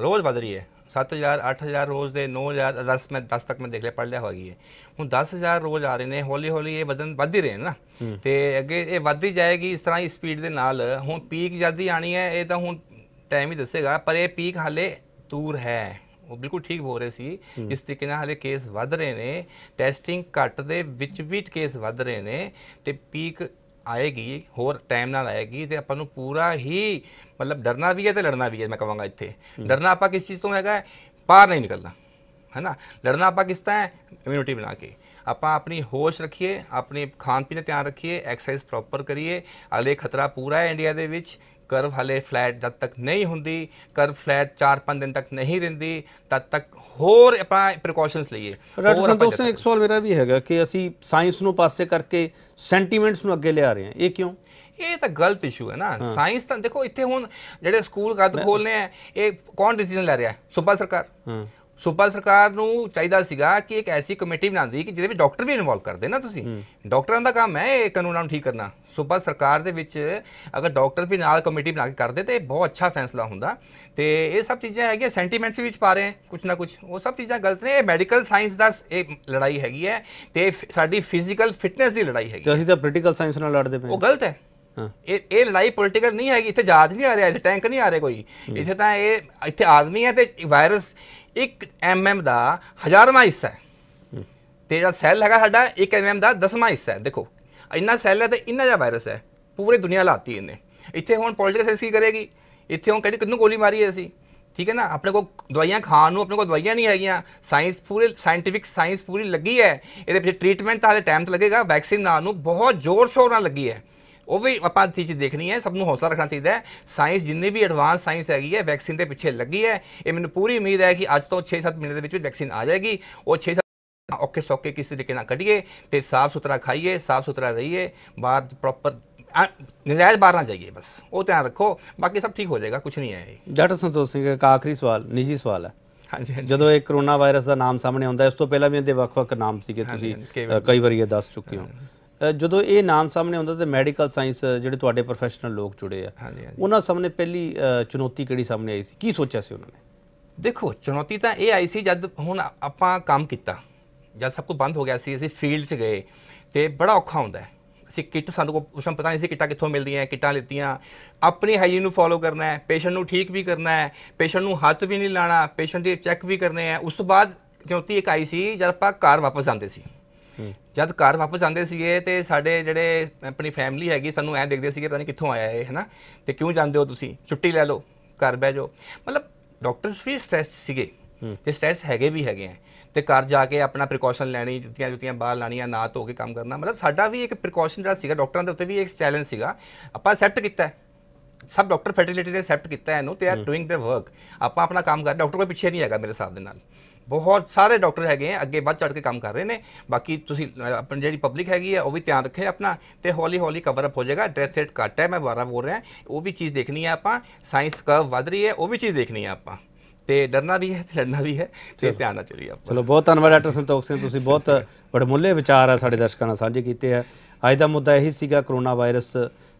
ਰੋਜ਼ ਵਧ ਰਹੀ ਹੈ 7000 8000 ਰੋਜ਼ ਦੇ 9000 10 ਮੈਂ 10 ਤੱਕ ਮੈਂ ਦੇਖ ਲਿਆ ਪੜ ਲਿਆ ਹੋਗੀ ਹੈ ਹੁਣ 10000 ਰੋਜ਼ ਆ ਰਹੇ ਨੇ ਹੌਲੀ ਹੌਲੀ ਇਹ ਵਧਨ ਵੱਧ ਹੀ ਰਹੇ ਨੇ ਨਾ ਤੇ ਅੱਗੇ ਇਹ ਵਧਦੀ ਜਾਏਗੀ ਇਸ ਤਰ੍ਹਾਂ ਹੀ ਸਪੀਡ ਦੇ ਨਾਲ ਹੁਣ ਪੀਕ ਹੀ ਆਣੀ ਹੈ ਇਹ ਤਾਂ ਹੁਣ ਟਾਈਮ ਹੀ ਦੱਸੇਗਾ ਪਰ ਇਹ ਪੀਕ ਹਲੇ ਦੂਰ ਹੈ ਉਹ ਬਿਲਕੁਲ ਠੀਕ ਬੋਲ ਰਹੇ ਸੀ ਇਸ ਤਰੀਕੇ ਨਾਲ ਹਲੇ ਕੇਸ ਵੱਧ ਰਹੇ ਨੇ ਟੈਸਟਿੰਗ ਘਟ ਦੇ ਵਿੱਚ ਵੀ ਕੇਸ ਵੱਧ ਰਹੇ ਨੇ ਤੇ ਪੀਕ ਆਏਗੀ ਹੋਰ ਟਾਈਮ ਨਾਲ ਆਏਗੀ ਤੇ ਆਪਾਂ ਨੂੰ ਪੂਰਾ ਹੀ ਮਤਲਬ ਡਰਨਾ ਵੀ ਹੈ ਤੇ ਲੜਨਾ ਵੀ ਹੈ ਮੈਂ ਕਹਾਂਗਾ ਇੱਥੇ ਡਰਨਾ ਆਪਾਂ ਕਿਸ ਚੀਜ਼ ਤੋਂ ਹੈਗਾ ਬਾਹਰ ਨਹੀਂ ਨਿਕਲਣਾ ਹੈਨਾ ਲੜਨਾ ਆਪਾਂ ਕਿਸ ਤਰ੍ਹਾਂ ਇਮਿਊਨਿਟੀ ਬਣਾ ਕੇ ਆਪਾਂ ਆਪਣੀ ਹੋਸ਼ ਰੱਖੀਏ ਆਪਣੀ ਖਾਣ ਪੀਣ ਦਾ ਧਿਆਨ ਰੱਖੀਏ ਐਕਸਰਸਾਈਜ਼ ਪ੍ਰੋਪਰ ਕਰੀਏ ਅਗਲੇ ਖਤਰਾ ਪੂਰਾ ਹੈ ਇੰਡੀਆ ਦੇ ਵਿੱਚ ਕਰਵ ਹਲੇ ਫਲੈਟ ਜਦ ਤੱਕ ਨਹੀਂ ਹੁੰਦੀ ਕਰਵ ਫਲੈਟ 4-5 ਦਿਨ ਤੱਕ ਨਹੀਂ ਰਹਿੰਦੀ ਤਦ ਤੱਕ ਹੋਰ ਆਪਾਂ ਪ੍ਰੀਕਾਸ਼ਨਸ ਲਈਏ ਹੋਰ ਸੰਤੋਸ਼ ਨੇ ਇੱਕ ਸਵਾਲ ਮੇਰਾ ਵੀ ਹੈਗਾ ਕਿ ਅਸੀਂ ਸਾਇੰਸ ਨੂੰ ਪਾਸੇ ਕਰਕੇ ਸੈਂਟੀਮੈਂਟਸ ਨੂੰ ਅੱਗੇ ਲਿਆ ਰਹੇ ਹਾਂ ਇਹ ਕਿਉਂ ਇਹ ਤਾਂ ਗਲਤ ਇਸ਼ੂ ਹੈ ਨਾ ਸਾਇੰਸ ਤਾਂ ਦੇਖੋ ਇੱਥੇ ਹੁਣ ਜਿਹੜੇ ਸਕੂਲ ਗੱਦ ਖੋਲਨੇ ਆ ਇਹ ਕੌਣ ਡਿਸੀਜਨ ਲੈ ਰਿਹਾ ਹੈ ਸੁਪਰ ਸਰਕਾਰ ਸੂਬਾ ਸਰਕਾਰ ਨੂੰ ਚਾਹੀਦਾ ਸੀਗਾ ਕਿ ਇੱਕ ਐਸੀ ਕਮੇਟੀ ਬਣਾਉਂਦੀ ਕਿ ਜਿਹਦੇ ਵਿੱਚ ਡਾਕਟਰ ਵੀ ਇਨਵੋਲਵ ਕਰਦੇ ਨਾ ਤੁਸੀਂ ਡਾਕਟਰਾਂ ਦਾ ਕੰਮ ਹੈ ਇਹ ਕਾਨੂੰਨਾਂ ਨੂੰ ਠੀਕ ਕਰਨਾ ਸੂਬਾ ਸਰਕਾਰ ਦੇ ਵਿੱਚ ਅਗਰ ਡਾਕਟਰ ਵੀ ਨਾਲ ਕਮੇਟੀ ਬਣਾ ਕੇ ਕਰਦੇ ਤੇ ਬਹੁਤ ਅੱਛਾ ਫੈਸਲਾ ਹੁੰਦਾ ਤੇ ਇਹ ਸਭ ਚੀਜ਼ਾਂ ਹੈਗੀਆਂ ਸੈਂਟੀਮੈਂਟਸ ਵਿੱਚ ਪਾ ਰਹੇ ਕੁਝ ਨਾ ਕੁਝ ਉਹ ਸਭ ਚੀਜ਼ਾਂ ਗਲਤ ਨੇ ਇਹ ਮੈਡੀਕਲ ਸਾਇੰਸ ਦਾ ਇਹ ਲੜਾਈ ਹੈਗੀ ਹੈ ਤੇ ਸਾਡੀ ਫਿਜ਼ੀਕਲ ਫਿਟਨੈਸ ਦੀ ਲੜਾਈ ਹੈਗੀ ਤੇ ਅਸੀਂ ਤਾਂ ਪੋਲੀਟੀਕਲ ਸਾਇੰਸ ਨਾਲ ਲੜਦੇ ਪਏ ਉਹ ਗਲਤ ਹੈ ਇਹ ਇਹ ਲੜਾਈ ਪੋਲਿਟਿਕਲ ਨਹੀਂ ਹੈਗੀ ਇੱਥੇ ਜਹਾਜ਼ ਨਹੀਂ ਆ ਰਿਹਾ ਇੱਥੇ ਟੈਂਕ ਨਹੀਂ ਆ ਰਿਹਾ ਕੋਈ ਇੱਥੇ ਤਾਂ ਇਹ ਇੱਥੇ ਆਦਮੀ ਹੈ ਤੇ ਵਾਇਰਸ ਇੱਕ ਐਮਐਮ ਦਾ ਹਜ਼ਾਰਵਾਂ ਹਿੱਸਾ ਹੈ ਤੇ ਜਿਹੜਾ ਸੈੱਲ ਹੈਗਾ ਸਾਡਾ ਇੱਕ ਐਮਐਮ ਦਾ 10ਵਾਂ ਹਿੱਸਾ ਹੈ ਦੇਖੋ ਇੰਨਾ ਸੈੱਲ ਹੈ ਤੇ ਇੰਨਾ ਜਿਹਾ ਵਾਇਰਸ ਹੈ ਪੂਰੀ ਦੁਨੀਆ ਲਾਤੀ ਇਹਨੇ ਇੱਥੇ ਹੁਣ ਪੋਲਿਟਿਕਲ ਸੈਂਸ ਕੀ ਕਰੇਗੀ ਇੱਥੇ ਹੁਣ ਕਿਹੜੀ ਕਿੰਨੂੰ ਗੋਲੀ ਮਾਰੀ ਹੈ ਅਸੀਂ ਠੀਕ ਹੈ ਨਾ ਆਪਣੇ ਕੋਲ ਦਵਾਈਆਂ ਖਾਣ ਨੂੰ ਆਪਣੇ ਕੋਲ ਦਵਾਈਆਂ ਨਹੀਂ ਹੈਗੀਆਂ ਸਾਇੰਸ ਪੂਰੇ ਸਾਇੰਟਿਫਿਕ ਸਾਇੰਸ ਪੂਰੀ ਲੱਗੀ ਹੈ ਇਹਦੇ ਪਿੱਛੇ ਟ੍ਰੀਟਮੈਂਟ ਤਾਂ ਹਲੇ ਟਾਈਮ ਤੇ ਲੱਗੇਗਾ ਵੈਕਸੀਨ ਨਾਲ ਨੂੰ ਬਹੁਤ ਜ਼ੋਰ ਸ਼ੋਰ ਨਾਲ ਲੱਗੀ ਹੈ ਉਹ ਵੀ ਆਪਾਂ ਚੀਜ਼ ਦੇਖਣੀ ਹੈ ਸਭ ਨੂੰ ਹੌਸਲਾ ਰੱਖਣਾ ਚਾਹੀਦਾ ਹੈ ਸਾਇੰਸ ਜਿੰਨੀ ਵੀ ਐਡਵਾਂਸ ਸਾਇੰਸ ਹੈਗੀ ਹੈ ਵੈਕਸੀਨ ਦੇ ਪਿੱਛੇ ਲੱਗੀ ਹੈ ਇਹ ਮੈਨੂੰ ਪੂਰੀ ਉਮੀਦ ਹੈ ਕਿ ਅੱਜ ਤੋਂ 6-7 ਮਹੀਨੇ ਦੇ ਵਿੱਚ ਵੈਕਸੀਨ ਆ ਜਾਏਗੀ ਉਹ 6 ਓਕੇ ਸੋਕੇ ਕਿਸੇ ਤਰੀਕੇ ਨਾਲ ਕੱਢੀਏ ਤੇ ਸਾਫ ਸੁਥਰਾ ਖਾਈਏ ਸਾਫ ਸੁਥਰਾ ਰਹੀਏ ਬਾਅਦ ਪ੍ਰੋਪਰ ਨਿਜਾਇਜ਼ ਬਾਹਰ ਨਾ ਜਾਈਏ ਬਸ ਉਹ ਧਿਆਨ ਰੱਖੋ ਬਾਕੀ ਸਭ ਠੀਕ ਹੋ ਜਾਏਗਾ ਕੁਝ ਨਹੀਂ ਹੈ ਡਾਕਟਰ ਸੰਤੋਸ਼ ਸਿੰਘ ਦਾ ਆਖਰੀ ਸਵਾਲ ਨਿੱਜੀ ਸਵਾਲ ਹੈ ਹਾਂਜੀ ਜਦੋਂ ਇਹ ਕਰੋਨਾ ਵਾਇਰਸ ਦਾ ਨਾਮ ਸਾਹਮਣੇ ਆਉਂਦਾ ਇਸ ਤੋਂ ਪਹਿਲਾਂ ਵੀ ਇਹਦੇ ਵੱਖ-ਵੱਖ ਨਾਮ ਸੀਗੇ ਤੁਸੀਂ ਕਈ ਵਾਰੀ ਇਹ ਦੱਸ ਚੁੱਕੇ ਹੋ ਜਦੋਂ ਇਹ ਨਾਮ ਸਾਹਮਣੇ ਆਉਂਦਾ ਤੇ ਮੈਡੀਕਲ ਸਾਇੰਸ ਜਿਹੜੇ ਤੁਹਾਡੇ ਪ੍ਰੋਫੈਸ਼ਨਲ ਲੋਕ ਜੁੜੇ ਆ ਉਹਨਾਂ ਸਾਹਮਣੇ ਪਹਿਲੀ ਚੁਣੌਤੀ ਕਿਹੜੀ ਸਾਹਮਣੇ ਆਈ ਸੀ ਕੀ ਸੋਚਿਆ ਸੀ ਉਹਨਾਂ ਨੇ ਦੇਖੋ ਚੁਣੌਤੀ ਤਾਂ ਇਹ ਆਈ ਸੀ ਜਦ ਹੁਣ ਆਪਾਂ ਕੰਮ ਕੀਤਾ ਜਦ ਸਭ ਕੁਝ ਬੰਦ ਹੋ ਗਿਆ ਸੀ ਅਸੀਂ ਫੀਲਡ 'ਚ ਗਏ ਤੇ ਬੜਾ ਔਖਾ ਹੁੰਦਾ ਹੈ ਅਸੀਂ ਕਿੱਟ ਸਾਨੂੰ ਕੋ ਉਸ ਨੂੰ ਪਤਾ ਨਹੀਂ ਸੀ ਕਿੱਟਾਂ ਕਿੱਥੋਂ ਮਿਲਦੀਆਂ ਕਿੱਟਾਂ ਲਿੱਤੀਆਂ ਆਪਣੀ ਹਾਈਜੀਨ ਨੂੰ ਫੋਲੋ ਕਰਨਾ ਹੈ ਪੇਸ਼ੈਂਟ ਨੂੰ ਠੀਕ ਵੀ ਕਰਨਾ ਹੈ ਪੇਸ਼ੈਂਟ ਨੂੰ ਹੱਥ ਵੀ ਨਹੀਂ ਲਾਣਾ ਪੇਸ਼ੈਂਟ ਦੇ ਚੈੱਕ ਵੀ ਕਰਨੇ ਆ ਉਸ ਤੋਂ ਬਾਅਦ ਚੁਣੌਤੀ ਇੱਕ ਆਈ ਸੀ ਜਦ ਆਪਾਂ ਘਰ ਵਾਪਸ ਜਾਂਦੇ ਸੀ ਜਦ ਘਰ ਵਾਪਸ ਆਉਂਦੇ ਸੀਗੇ ਤੇ ਸਾਡੇ ਜਿਹੜੇ ਆਪਣੀ ਫੈਮਿਲੀ ਹੈਗੀ ਸਾਨੂੰ ਐ ਦੇਖਦੇ ਸੀਗੇ ਪਤਾ ਨਹੀਂ ਕਿੱਥੋਂ ਆਇਆ ਇਹ ਹੈਨਾ ਤੇ ਕਿਉਂ ਜਾਂਦੇ ਹੋ ਤੁਸੀਂ ਛੁੱਟੀ ਲੈ ਲਓ ਘਰ ਬਹਿ ਜਾਓ ਮਤਲਬ ਡਾਕਟਰਸ ਵੀ ਸਟ੍ਰੈਸ ਸੀਗੇ ਤੇ ਸਟ੍ਰੈਸ ਹੈਗੇ ਵੀ ਹੈਗੇ ਆ ਤੇ ਘਰ ਜਾ ਕੇ ਆਪਣਾ ਪ੍ਰੀਕਾਸ਼ਨ ਲੈਣੀ ਜੁੱਤੀਆਂ ਜੁੱਤੀਆਂ ਬਾਹਰ ਲਾਣੀਆਂ ਨਾ ਧੋ ਕੇ ਕੰਮ ਕਰਨਾ ਮਤਲਬ ਸਾਡਾ ਵੀ ਇੱਕ ਪ੍ਰੀਕਾਸ਼ਨ ਜਿਹੜਾ ਸੀਗਾ ਡਾਕਟਰਾਂ ਦੇ ਉੱਤੇ ਵੀ ਇੱਕ ਚੈਲੰਜ ਸੀਗਾ ਆਪਾਂ ਸੈੱਟ ਕੀਤਾ ਸਭ ਡਾਕਟਰ ਫੈਟਿਲਿਟੀ ਨੇ ਐਕਸੈਪਟ ਕੀਤਾ ਇਹਨੂੰ ਤੇ ਆਰ ਡੂਇੰਗ ਦ ਵਰਕ ਆਪਾਂ ਆਪਣਾ ਕੰਮ ਕਰ ਡਾਕਟਰ ਕੋਈ ਪਿੱਛੇ ਨਹੀਂ ਹੈਗਾ ਮੇਰੇ ਹਿਸਾਬ ਦੇ ਨਾਲ ਬਹੁਤ ਸਾਰੇ ਡਾਕਟਰ ਹੈਗੇ ਆ ਅੱਗੇ ਵੱਧ ਚੜ ਕੇ ਕੰਮ ਕਰ ਰਹੇ ਨੇ ਬਾਕੀ ਤੁਸੀਂ ਆਪਣੀ ਜਿਹੜੀ ਪਬਲਿਕ ਹੈਗੀ ਆ ਉਹ ਵੀ ਧਿਆਨ ਰੱਖੇ ਆਪਣਾ ਤੇ ਹੌਲੀ ਹੌਲੀ ਕਵਰ ਅਪ ਹੋ ਜਾਏਗਾ ਡੈਥ ਰੇਟ ਘਟ ਹੈ ਮੈਂ ਬਾਰਾ ਬੋਲ ਰਿਹਾ ਉਹ ਵੀ ਚੀਜ਼ ਦੇਖਣੀ ਆ ਆਪਾਂ ਸਾਇੰਸ ਕਰਵ ਵਧ ਰਹੀ ਹੈ ਉਹ ਵੀ ਚੀਜ਼ ਦੇਖਣੀ ਆ ਆਪਾਂ ਤੇ ਡਰਨਾ ਵੀ ਹੈ ਤੇ ਲੜਨਾ ਵੀ ਹੈ ਤੇ ਧਿਆਨ ਨਾਲ ਚੱਲੀ ਆਪਾਂ ਚਲੋ ਬਹੁਤ ਧੰਨਵਾਦ ਡਾਕਟਰ ਸੰਤੋਖ ਸਿੰਘ ਤੁਸੀਂ (laughs) ਬਹੁਤ ਵਡਮੁੱਲੇ ਵਿਚਾਰ ਆ ਸਾਡੇ ਦਰਸ਼ਕਾਂ ਨਾਲ ਸਾਂਝੇ ਕੀਤੇ ਆ ਅੱਜ ਦਾ ਮੁੱਦਾ ਇਹੀ ਸੀਗਾ ਕਰੋਨਾ ਵਾਇਰਸ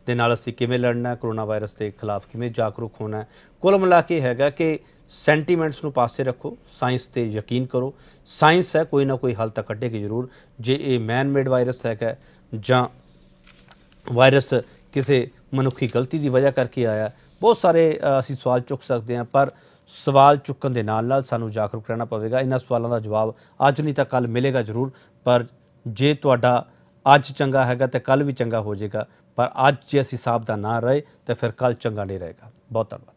ਦੇ ਨਾਲ ਅਸੀਂ ਕਿਵੇਂ ਲੜਨਾ ਹੈ ਕਰੋਨਾ ਵਾਇਰਸ ਦੇ ਖਿਲਾਫ ਕਿਵੇਂ ਜਾਗਰੂਕ ਹੋਣਾ ਹੈ ਕੁੱਲ ਮਿਲਾ ਕੇ ਹੈਗਾ ਕਿ ਸੈਂਟੀਮੈਂਟਸ ਨੂੰ ਪਾਸੇ ਰੱਖੋ ਸਾਇੰਸ ਤੇ ਯਕੀਨ ਕਰੋ ਸਾਇੰਸ ਹੈ ਕੋਈ ਨਾ ਕੋਈ ਹੱਲ ਤਾਂ ਕੱਢੇਗੀ ਜ਼ਰੂਰ ਜੇ ਇਹ ਮੈਨ ਮੇਡ ਵਾਇਰਸ ਹੈਗਾ ਜਾਂ ਵਾਇਰਸ ਕਿਸੇ ਮਨੁੱਖੀ ਗਲਤੀ ਦੀ ਵਜ੍ਹਾ ਕਰਕੇ ਆਇਆ ਬਹੁਤ ਸਾਰੇ ਅਸੀਂ ਸਵਾਲ ਚੁੱਕ ਸਕਦੇ ਹਾਂ ਪਰ ਸਵਾਲ ਚੁੱਕਣ ਦੇ ਨਾਲ ਨਾਲ ਸਾਨੂੰ ਜਾਗਰੂਕ ਰਹਿਣਾ ਪਵੇਗਾ ਇਹਨਾਂ ਸਵਾਲਾਂ ਦਾ ਜਵਾਬ ਅੱਜ ਨਹੀਂ ਤਾਂ ਕੱਲ ਮਿਲੇਗਾ ਜ਼ਰੂਰ ਪਰ ਜੇ ਤੁਹਾਡਾ ਅੱਜ ਚੰਗਾ ਹੈਗਾ ਤੇ ਕੱਲ ਵੀ ਚੰਗਾ ਹੋ ਜਾਏਗਾ ਪਰ ਅੱਜ ਜੇ ਅਸੀਂ ਸਾਵਧਾਨ ਨਾ ਰਹੇ ਤਾਂ ਫਿਰ ਕੱਲ ਚੰਗਾ ਨਹੀਂ ਰਹੇਗਾ ਬਹੁਤ ਧੰਨਵਾਦ